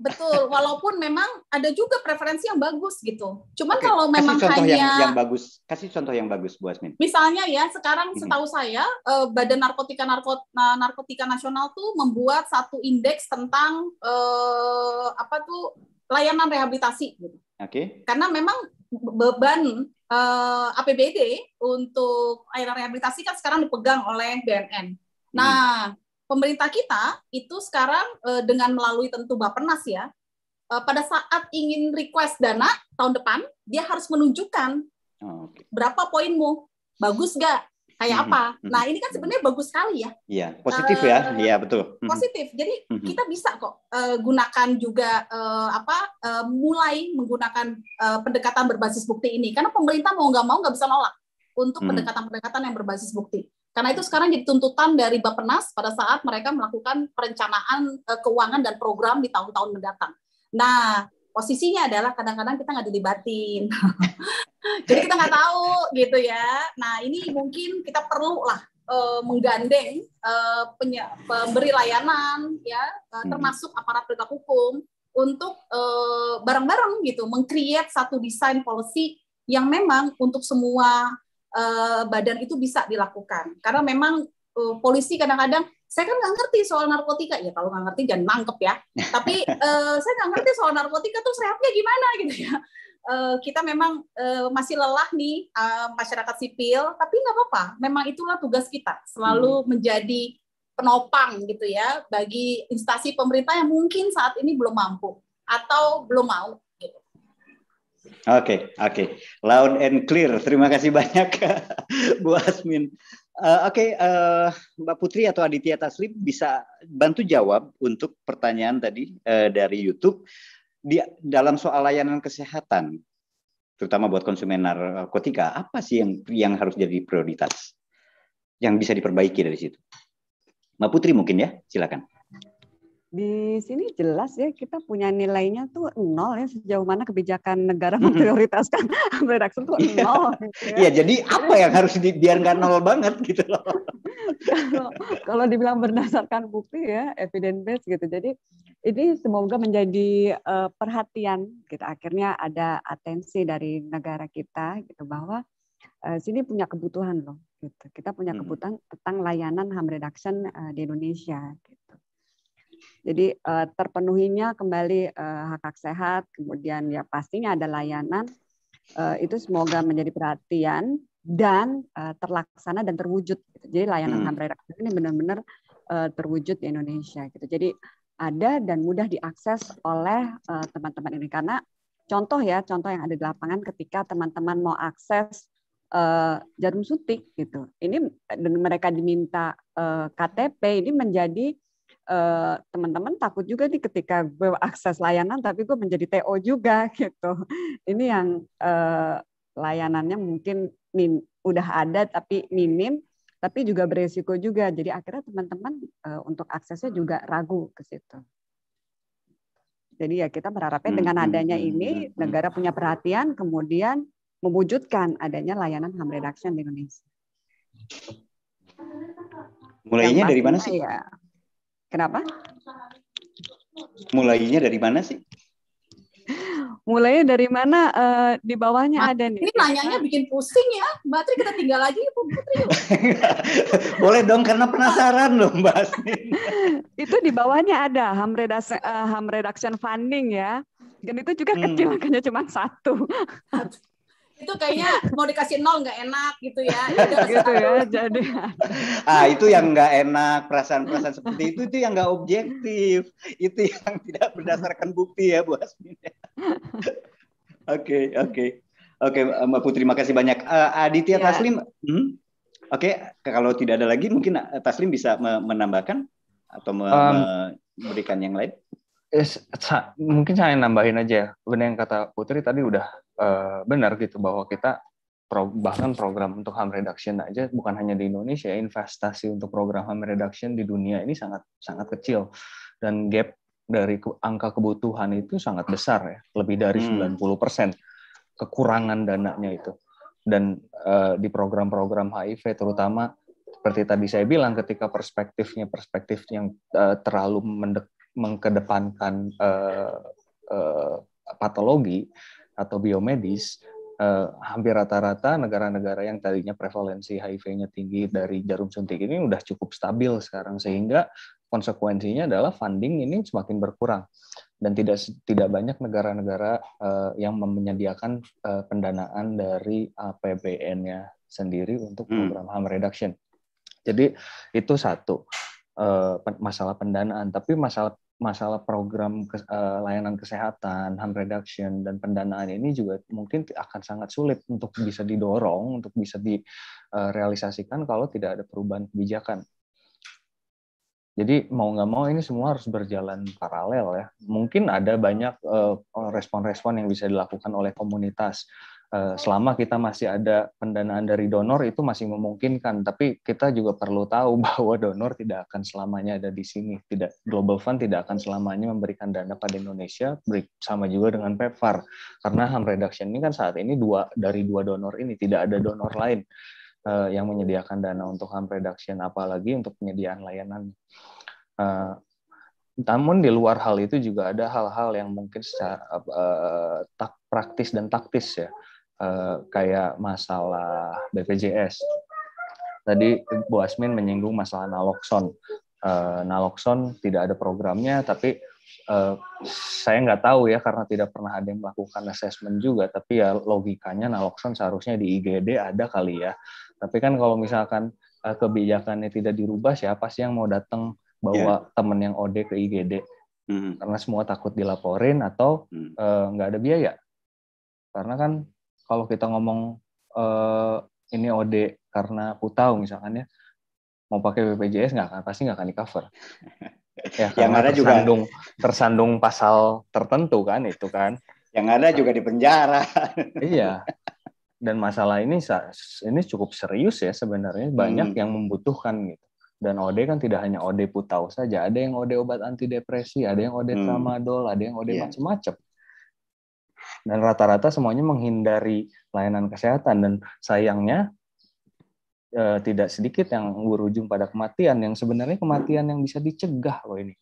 Betul, walaupun memang ada juga preferensi yang bagus gitu. Cuman Oke, kalau memang kasih hanya yang, yang bagus, kasih contoh yang bagus Bu Asmin. Misalnya ya, sekarang hmm setahu saya eh, Badan Narkotika nah, Narkotika Nasional tuh membuat satu indeks tentang eh, apa tuh layanan rehabilitasi gitu. Oke. Karena memang beban eh, APBD untuk layanan rehabilitasi kan sekarang dipegang oleh BNN. Mhm. Nah, mm pemerintah kita itu sekarang uh, dengan melalui tentu Bapenas ya, uh, pada saat ingin request dana tahun depan, dia harus menunjukkan oh, okay. berapa poinmu, bagus gak, kayak mm-hmm. apa. Mm-hmm. Nah ini kan sebenarnya bagus sekali ya. Iya, positif uh, ya, eh, iya betul. Mm-hmm. Positif, jadi kita bisa kok uh, gunakan juga uh, apa, uh, mulai menggunakan uh, pendekatan berbasis bukti ini, karena pemerintah mau nggak mau nggak bisa nolak untuk mm. pendekatan-pendekatan yang berbasis bukti. Karena itu sekarang jadi tuntutan dari Bappenas pada saat mereka melakukan perencanaan eh, keuangan dan program di tahun-tahun mendatang. Nah, posisinya adalah kadang-kadang kita nggak dilibatin. jadi kita nggak tahu gitu ya. Nah, ini mungkin kita perlu lah eh, menggandeng eh, pemberi layanan ya hmm. termasuk aparat penegak hukum untuk bareng-bareng gitu mengcreate satu desain policy yang memang untuk semua Eh, badan itu bisa dilakukan karena memang uh, polisi kadang-kadang saya kan nggak ngerti soal narkotika ya kalau nggak ngerti jangan nangkep ya tapi uh, saya nggak ngerti soal narkotika tuh sehatnya gimana gitu ya uh, kita memang uh, masih lelah nih uh, masyarakat sipil tapi nggak apa-apa memang itulah tugas kita selalu hmm. menjadi penopang gitu ya bagi instansi pemerintah yang mungkin saat ini belum mampu atau belum mau Oke, okay, oke. Okay. Loud and clear. Terima kasih banyak Bu Asmin. Uh, oke, okay, uh, eh, Mbak Putri atau Aditya Taslim bisa bantu jawab untuk pertanyaan tadi uh, dari YouTube di dalam soal layanan kesehatan terutama buat konsumen narkotika, apa sih yang yang harus jadi prioritas? Yang bisa diperbaiki dari situ? Mbak Putri mungkin ya, silakan di sini jelas ya kita punya nilainya tuh nol ya sejauh mana kebijakan negara memprioritaskan redaksi tuh iya. nol. Gitu ya. Iya, jadi apa yang harus di, biar nggak nol banget gitu loh. kalau kalau dibilang berdasarkan bukti ya evidence based gitu. Jadi ini semoga menjadi uh, perhatian gitu. Akhirnya ada atensi dari negara kita gitu bahwa eh, sini punya kebutuhan loh gitu. Kita punya kebutuhan tentang layanan harm reduction uh, di Indonesia gitu. Jadi eh, terpenuhinya kembali eh, hak hak sehat, kemudian ya pastinya ada layanan eh, itu semoga menjadi perhatian dan terlaksana dan terwujud. Gitu. Jadi layanan hmm. ham ini benar-benar terwujud di Indonesia gitu. Jadi ada dan mudah diakses oleh teman-teman ini karena contoh ya contoh yang ada di lapangan ketika teman-teman mau akses jarum suntik gitu. Ini mereka diminta KTP ini menjadi Eh, teman-teman takut juga nih ketika gue akses layanan tapi gue menjadi TO juga gitu. Ini yang eh, layanannya mungkin min, udah ada tapi minim tapi juga beresiko juga. Jadi akhirnya teman-teman eh, untuk aksesnya juga ragu ke situ. Jadi ya kita berharapnya hmm, dengan hmm, adanya hmm, ini negara punya perhatian kemudian mewujudkan adanya layanan harm reduction di Indonesia. Mulainya dari mana sih? Ya, Kenapa? Mulainya dari mana sih? Mulainya dari mana? Uh, di bawahnya Mbak, ada nih. Ini nanyanya bikin pusing ya. Mbak Tri kita tinggal lagi Bu Putri. Boleh dong karena penasaran loh Mbak Itu di bawahnya ada Ham Reduction, uh, eh, Ham Reduction Funding ya. Dan itu juga hmm. kecil, makanya cuma satu itu kayaknya mau dikasih nol nggak enak gitu ya. gitu ya, jadi. ah itu yang nggak enak perasaan-perasaan seperti itu itu yang nggak objektif, itu yang tidak berdasarkan bukti ya Bu Asmin. Oke oke oke Mbak Putri terima kasih banyak. Uh, Aditya ya. Taslim, hmm? oke okay, kalau tidak ada lagi mungkin eh, Taslim bisa menambahkan atau me um, memberikan yang lain. mungkin saya nambahin aja ya. benar yang kata Putri tadi udah uh, benar gitu bahwa kita pro, bahkan program untuk harm reduction aja bukan hanya di Indonesia ya, investasi untuk program harm reduction di dunia ini sangat sangat kecil dan gap dari ke, angka kebutuhan itu sangat besar ya lebih dari 90 hmm. persen kekurangan dananya itu dan uh, di program-program HIV terutama seperti tadi saya bilang ketika perspektifnya perspektif yang uh, terlalu mendek, mengkedepankan uh, uh, patologi atau biomedis eh, hampir rata-rata negara-negara yang tadinya prevalensi HIV-nya tinggi dari jarum suntik ini sudah cukup stabil sekarang sehingga konsekuensinya adalah funding ini semakin berkurang dan tidak tidak banyak negara-negara eh, yang menyediakan eh, pendanaan dari APBN-nya sendiri untuk hmm. program harm reduction. Jadi itu satu eh, masalah pendanaan, tapi masalah masalah program ke, uh, eh, layanan kesehatan, harm reduction dan pendanaan ini juga mungkin akan sangat sulit untuk bisa didorong, untuk bisa direalisasikan eh, kalau tidak ada perubahan kebijakan. Jadi mau nggak mau ini semua harus berjalan paralel ya. Mungkin ada banyak eh, respon-respon uh, yang bisa dilakukan oleh komunitas Eh, selama kita masih ada pendanaan dari donor itu masih memungkinkan tapi kita juga perlu tahu bahwa donor tidak akan selamanya ada di sini tidak Global Fund tidak akan selamanya memberikan dana pada Indonesia sama juga dengan PEPFAR karena harm reduction ini kan saat ini dua dari dua donor ini tidak ada donor lain eh, yang menyediakan dana untuk harm reduction apalagi untuk penyediaan layanan eh, namun di luar hal itu juga ada hal-hal yang mungkin secara uh, tak praktis dan taktis ya Eh, kayak masalah BPJS. Tadi Bu Asmin menyinggung masalah naloxon. Uh, eh, naloxon tidak ada programnya, tapi uh, saya nggak tahu ya karena tidak pernah ada yang melakukan assessment juga. Tapi ya logikanya naloxon seharusnya di IGD ada kali ya. Tapi kan kalau misalkan uh, kebijakannya tidak dirubah, siapa sih yang mau datang bawa yeah. temen yang OD ke IGD? Mm -hmm. Karena semua takut dilaporin atau hmm. nggak mm. uh, ada biaya. Karena kan kalau kita ngomong uh, ini OD karena putau misalkan ya mau pakai BPJS nggak akan pasti nggak akan di cover ya yang ada tersandung, juga tersandung pasal tertentu kan itu kan yang ada juga di penjara iya dan masalah ini ini cukup serius ya sebenarnya banyak hmm. yang membutuhkan gitu dan OD kan tidak hanya OD putau saja ada yang OD obat anti depresi ada yang OD hmm. tramadol ada yang OD yeah. macam-macam dan rata-rata semuanya menghindari layanan kesehatan dan sayangnya eh, tidak sedikit yang berujung pada kematian yang sebenarnya kematian yang bisa dicegah loh ini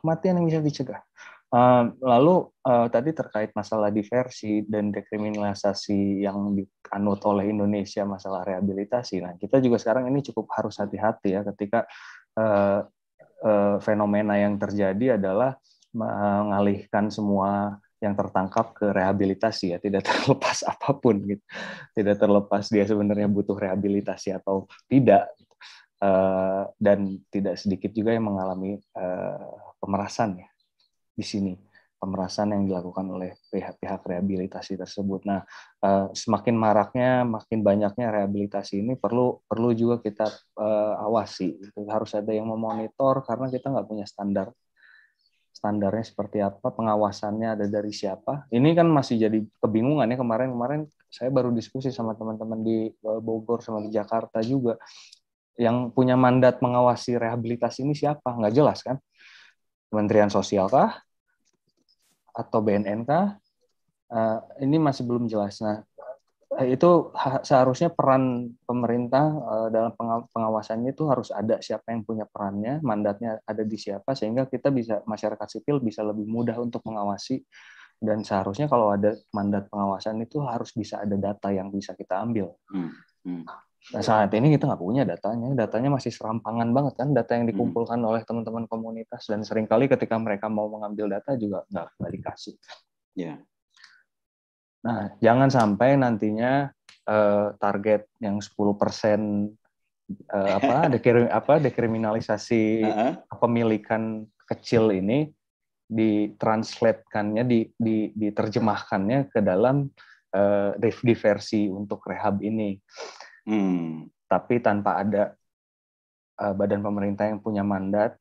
Kematian yang bisa dicegah. Uh, lalu uh, tadi terkait masalah diversi dan dekriminalisasi yang dianut oleh Indonesia masalah rehabilitasi. Nah, kita juga sekarang ini cukup harus hati-hati ya ketika uh, fenomena yang terjadi adalah mengalihkan semua yang tertangkap ke rehabilitasi ya tidak terlepas apapun gitu tidak terlepas dia sebenarnya butuh rehabilitasi atau tidak uh, dan tidak sedikit juga yang mengalami uh, pemerasan ya di sini pemerasan yang dilakukan oleh pihak-pihak rehabilitasi tersebut. Nah, eh, semakin maraknya, makin banyaknya rehabilitasi ini perlu perlu juga kita uh, awasi. Gitu. Harus ada yang memonitor karena kita nggak punya standar standarnya seperti apa, pengawasannya ada dari siapa. Ini kan masih jadi kebingungan ya kemarin-kemarin saya baru diskusi sama teman-teman di eh, Bogor sama di Jakarta juga yang punya mandat mengawasi rehabilitasi ini siapa? Nggak jelas kan? Kementerian Sosial kah? Atau BNN kah? Uh, ini masih belum jelas. Nah, Eh, itu seharusnya peran pemerintah eh, dalam pengawasannya itu harus ada siapa yang punya perannya, mandatnya ada di siapa sehingga kita bisa masyarakat sipil bisa lebih mudah untuk mengawasi dan seharusnya kalau ada mandat pengawasan itu harus bisa ada data yang bisa kita ambil. Hmm, hmm. Nah, saat ini kita nggak punya datanya, datanya masih serampangan banget kan, data yang hmm. dikumpulkan oleh teman-teman komunitas dan seringkali ketika mereka mau mengambil data juga nggak dikasih. Ya, Nah, jangan sampai nantinya uh, target yang 10% uh, eh, apa dekrim, apa dekriminalisasi uh-huh. kepemilikan kecil ini ditranslatekannya di, di diterjemahkannya ke dalam uh, eh, diversi untuk rehab ini. Hmm. Tapi tanpa ada uh, badan pemerintah yang punya mandat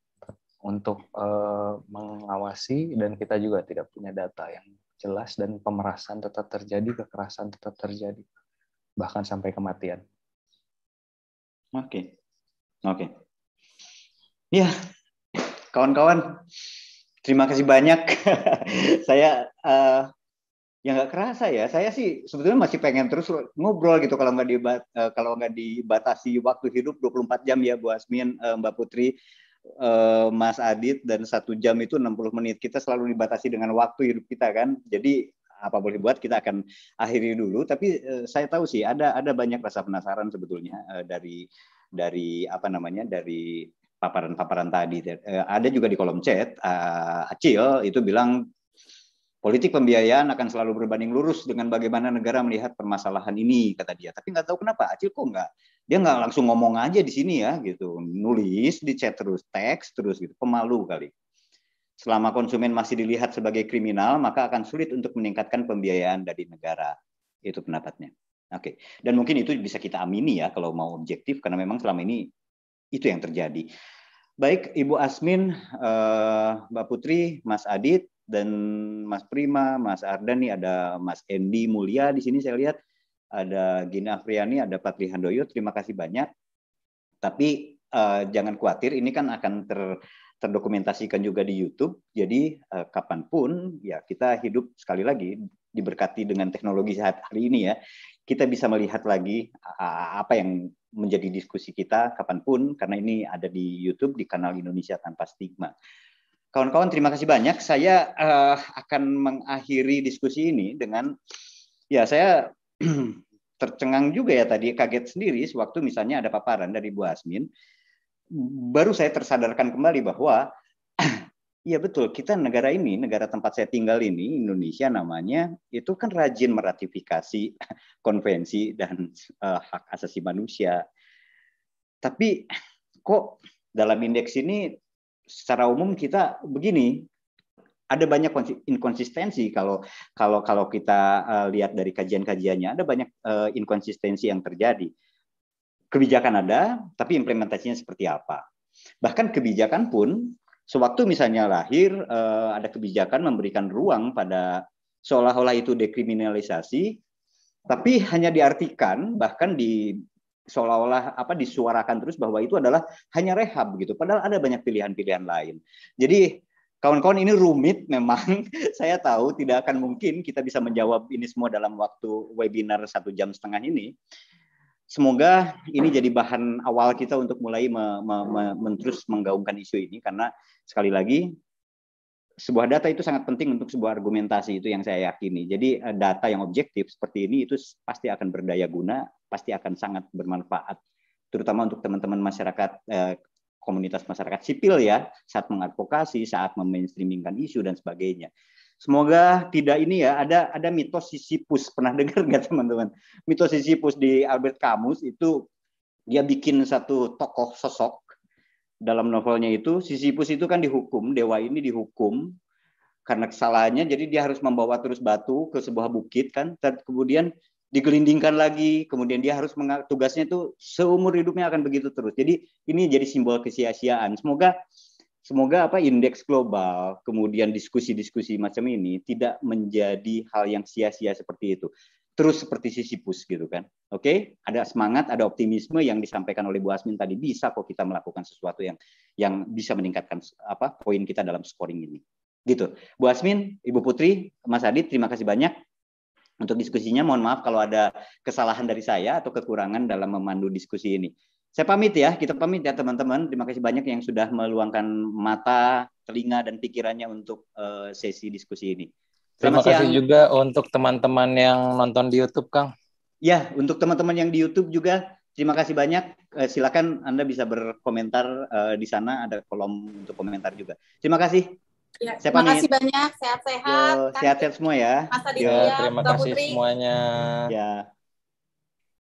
untuk uh, mengawasi dan kita juga tidak punya data yang jelas dan pemerasan tetap terjadi, kekerasan tetap terjadi, bahkan sampai kematian. Oke, okay. oke, okay. ya kawan-kawan, terima kasih banyak. saya uh, ya nggak kerasa ya saya sih sebetulnya masih pengen terus ngobrol gitu kalau nggak di eh, kalau nggak dibatasi waktu hidup 24 jam ya Bu Asmin eh, Mbak Putri Eh, Mas Adit dan satu jam itu 60 menit. Kita selalu dibatasi dengan waktu hidup kita kan. Jadi apa boleh buat kita akan akhiri dulu. Tapi eh, saya tahu sih ada ada banyak rasa penasaran sebetulnya eh, dari dari apa namanya dari paparan-paparan tadi. ada juga di kolom chat Acil itu bilang Politik pembiayaan akan selalu berbanding lurus dengan bagaimana negara melihat permasalahan ini, kata dia. Tapi nggak tahu kenapa, Acil kok nggak dia nggak langsung ngomong aja di sini ya gitu nulis di chat terus teks terus gitu pemalu kali selama konsumen masih dilihat sebagai kriminal maka akan sulit untuk meningkatkan pembiayaan dari negara itu pendapatnya oke dan mungkin itu bisa kita amini ya kalau mau objektif karena memang selama ini itu yang terjadi baik Ibu Asmin eh, Mbak Putri Mas Adit dan Mas Prima Mas Ardani ada Mas Endi Mulia di sini saya lihat ada Gina Afriani, ada Patri Handoyo. Terima kasih banyak. Tapi uh, jangan khawatir, ini kan akan ter, terdokumentasikan juga di YouTube. Jadi uh, kapanpun ya kita hidup sekali lagi diberkati dengan teknologi saat hari ini ya, kita bisa melihat lagi uh, apa yang menjadi diskusi kita kapanpun karena ini ada di YouTube di kanal Indonesia tanpa stigma. Kawan-kawan terima kasih banyak. Saya uh, akan mengakhiri diskusi ini dengan ya saya tercengang juga ya tadi kaget sendiri sewaktu misalnya ada paparan dari Bu Asmin baru saya tersadarkan kembali bahwa ya betul, kita negara ini, negara tempat saya tinggal ini, Indonesia namanya, itu kan rajin meratifikasi konvensi dan uh, hak asasi manusia. Tapi kok dalam indeks ini secara umum kita begini, ada banyak inkonsistensi kalau kalau kalau kita uh, lihat dari kajian-kajiannya ada banyak uh, inkonsistensi yang terjadi. Kebijakan ada, tapi implementasinya seperti apa? Bahkan kebijakan pun sewaktu misalnya lahir uh, ada kebijakan memberikan ruang pada seolah-olah itu dekriminalisasi, tapi hanya diartikan bahkan di seolah-olah apa disuarakan terus bahwa itu adalah hanya rehab gitu padahal ada banyak pilihan-pilihan lain. Jadi Kawan-kawan ini rumit memang, saya tahu tidak akan mungkin kita bisa menjawab ini semua dalam waktu webinar satu jam setengah ini. Semoga ini jadi bahan awal kita untuk mulai me, me, me, men terus menggaungkan isu ini karena sekali lagi sebuah data itu sangat penting untuk sebuah argumentasi itu yang saya yakini. Jadi eh, data yang objektif seperti ini itu pasti akan berdaya guna, pasti akan sangat bermanfaat terutama untuk teman-teman masyarakat eh, komunitas masyarakat sipil ya saat mengadvokasi, saat memainstreamingkan isu dan sebagainya. Semoga tidak ini ya ada ada mitos Sisyphus pernah dengar nggak teman-teman? Mitos Sisyphus di Albert Camus itu dia bikin satu tokoh sosok dalam novelnya itu Sisyphus itu kan dihukum dewa ini dihukum karena kesalahannya jadi dia harus membawa terus batu ke sebuah bukit kan kemudian digelindingkan lagi, kemudian dia harus tugasnya itu seumur hidupnya akan begitu terus. Jadi ini jadi simbol kesia-siaan. Semoga semoga apa indeks global, kemudian diskusi-diskusi macam ini tidak menjadi hal yang sia-sia seperti itu. Terus seperti Sisyphus gitu kan. Oke, okay? ada semangat, ada optimisme yang disampaikan oleh Bu Asmin tadi bisa kok kita melakukan sesuatu yang yang bisa meningkatkan apa poin kita dalam scoring ini. Gitu. Bu Asmin, Ibu Putri, Mas Adit, terima kasih banyak untuk diskusinya. Mohon maaf kalau ada kesalahan dari saya atau kekurangan dalam memandu diskusi ini. Saya pamit ya, kita pamit ya teman-teman. Terima kasih banyak yang sudah meluangkan mata, telinga, dan pikirannya untuk uh, sesi diskusi ini. Terima kasih juga untuk teman-teman yang nonton di YouTube, Kang. Ya, untuk teman-teman yang di YouTube juga terima kasih banyak. Eh, silakan Anda bisa berkomentar eh, di sana ada kolom untuk komentar juga. Terima kasih. Ya, Saya terima kasih banyak. Sehat-sehat. Sehat-sehat semua ya. Mas Aditya, Yo, terima kasih Putri. semuanya. Ya.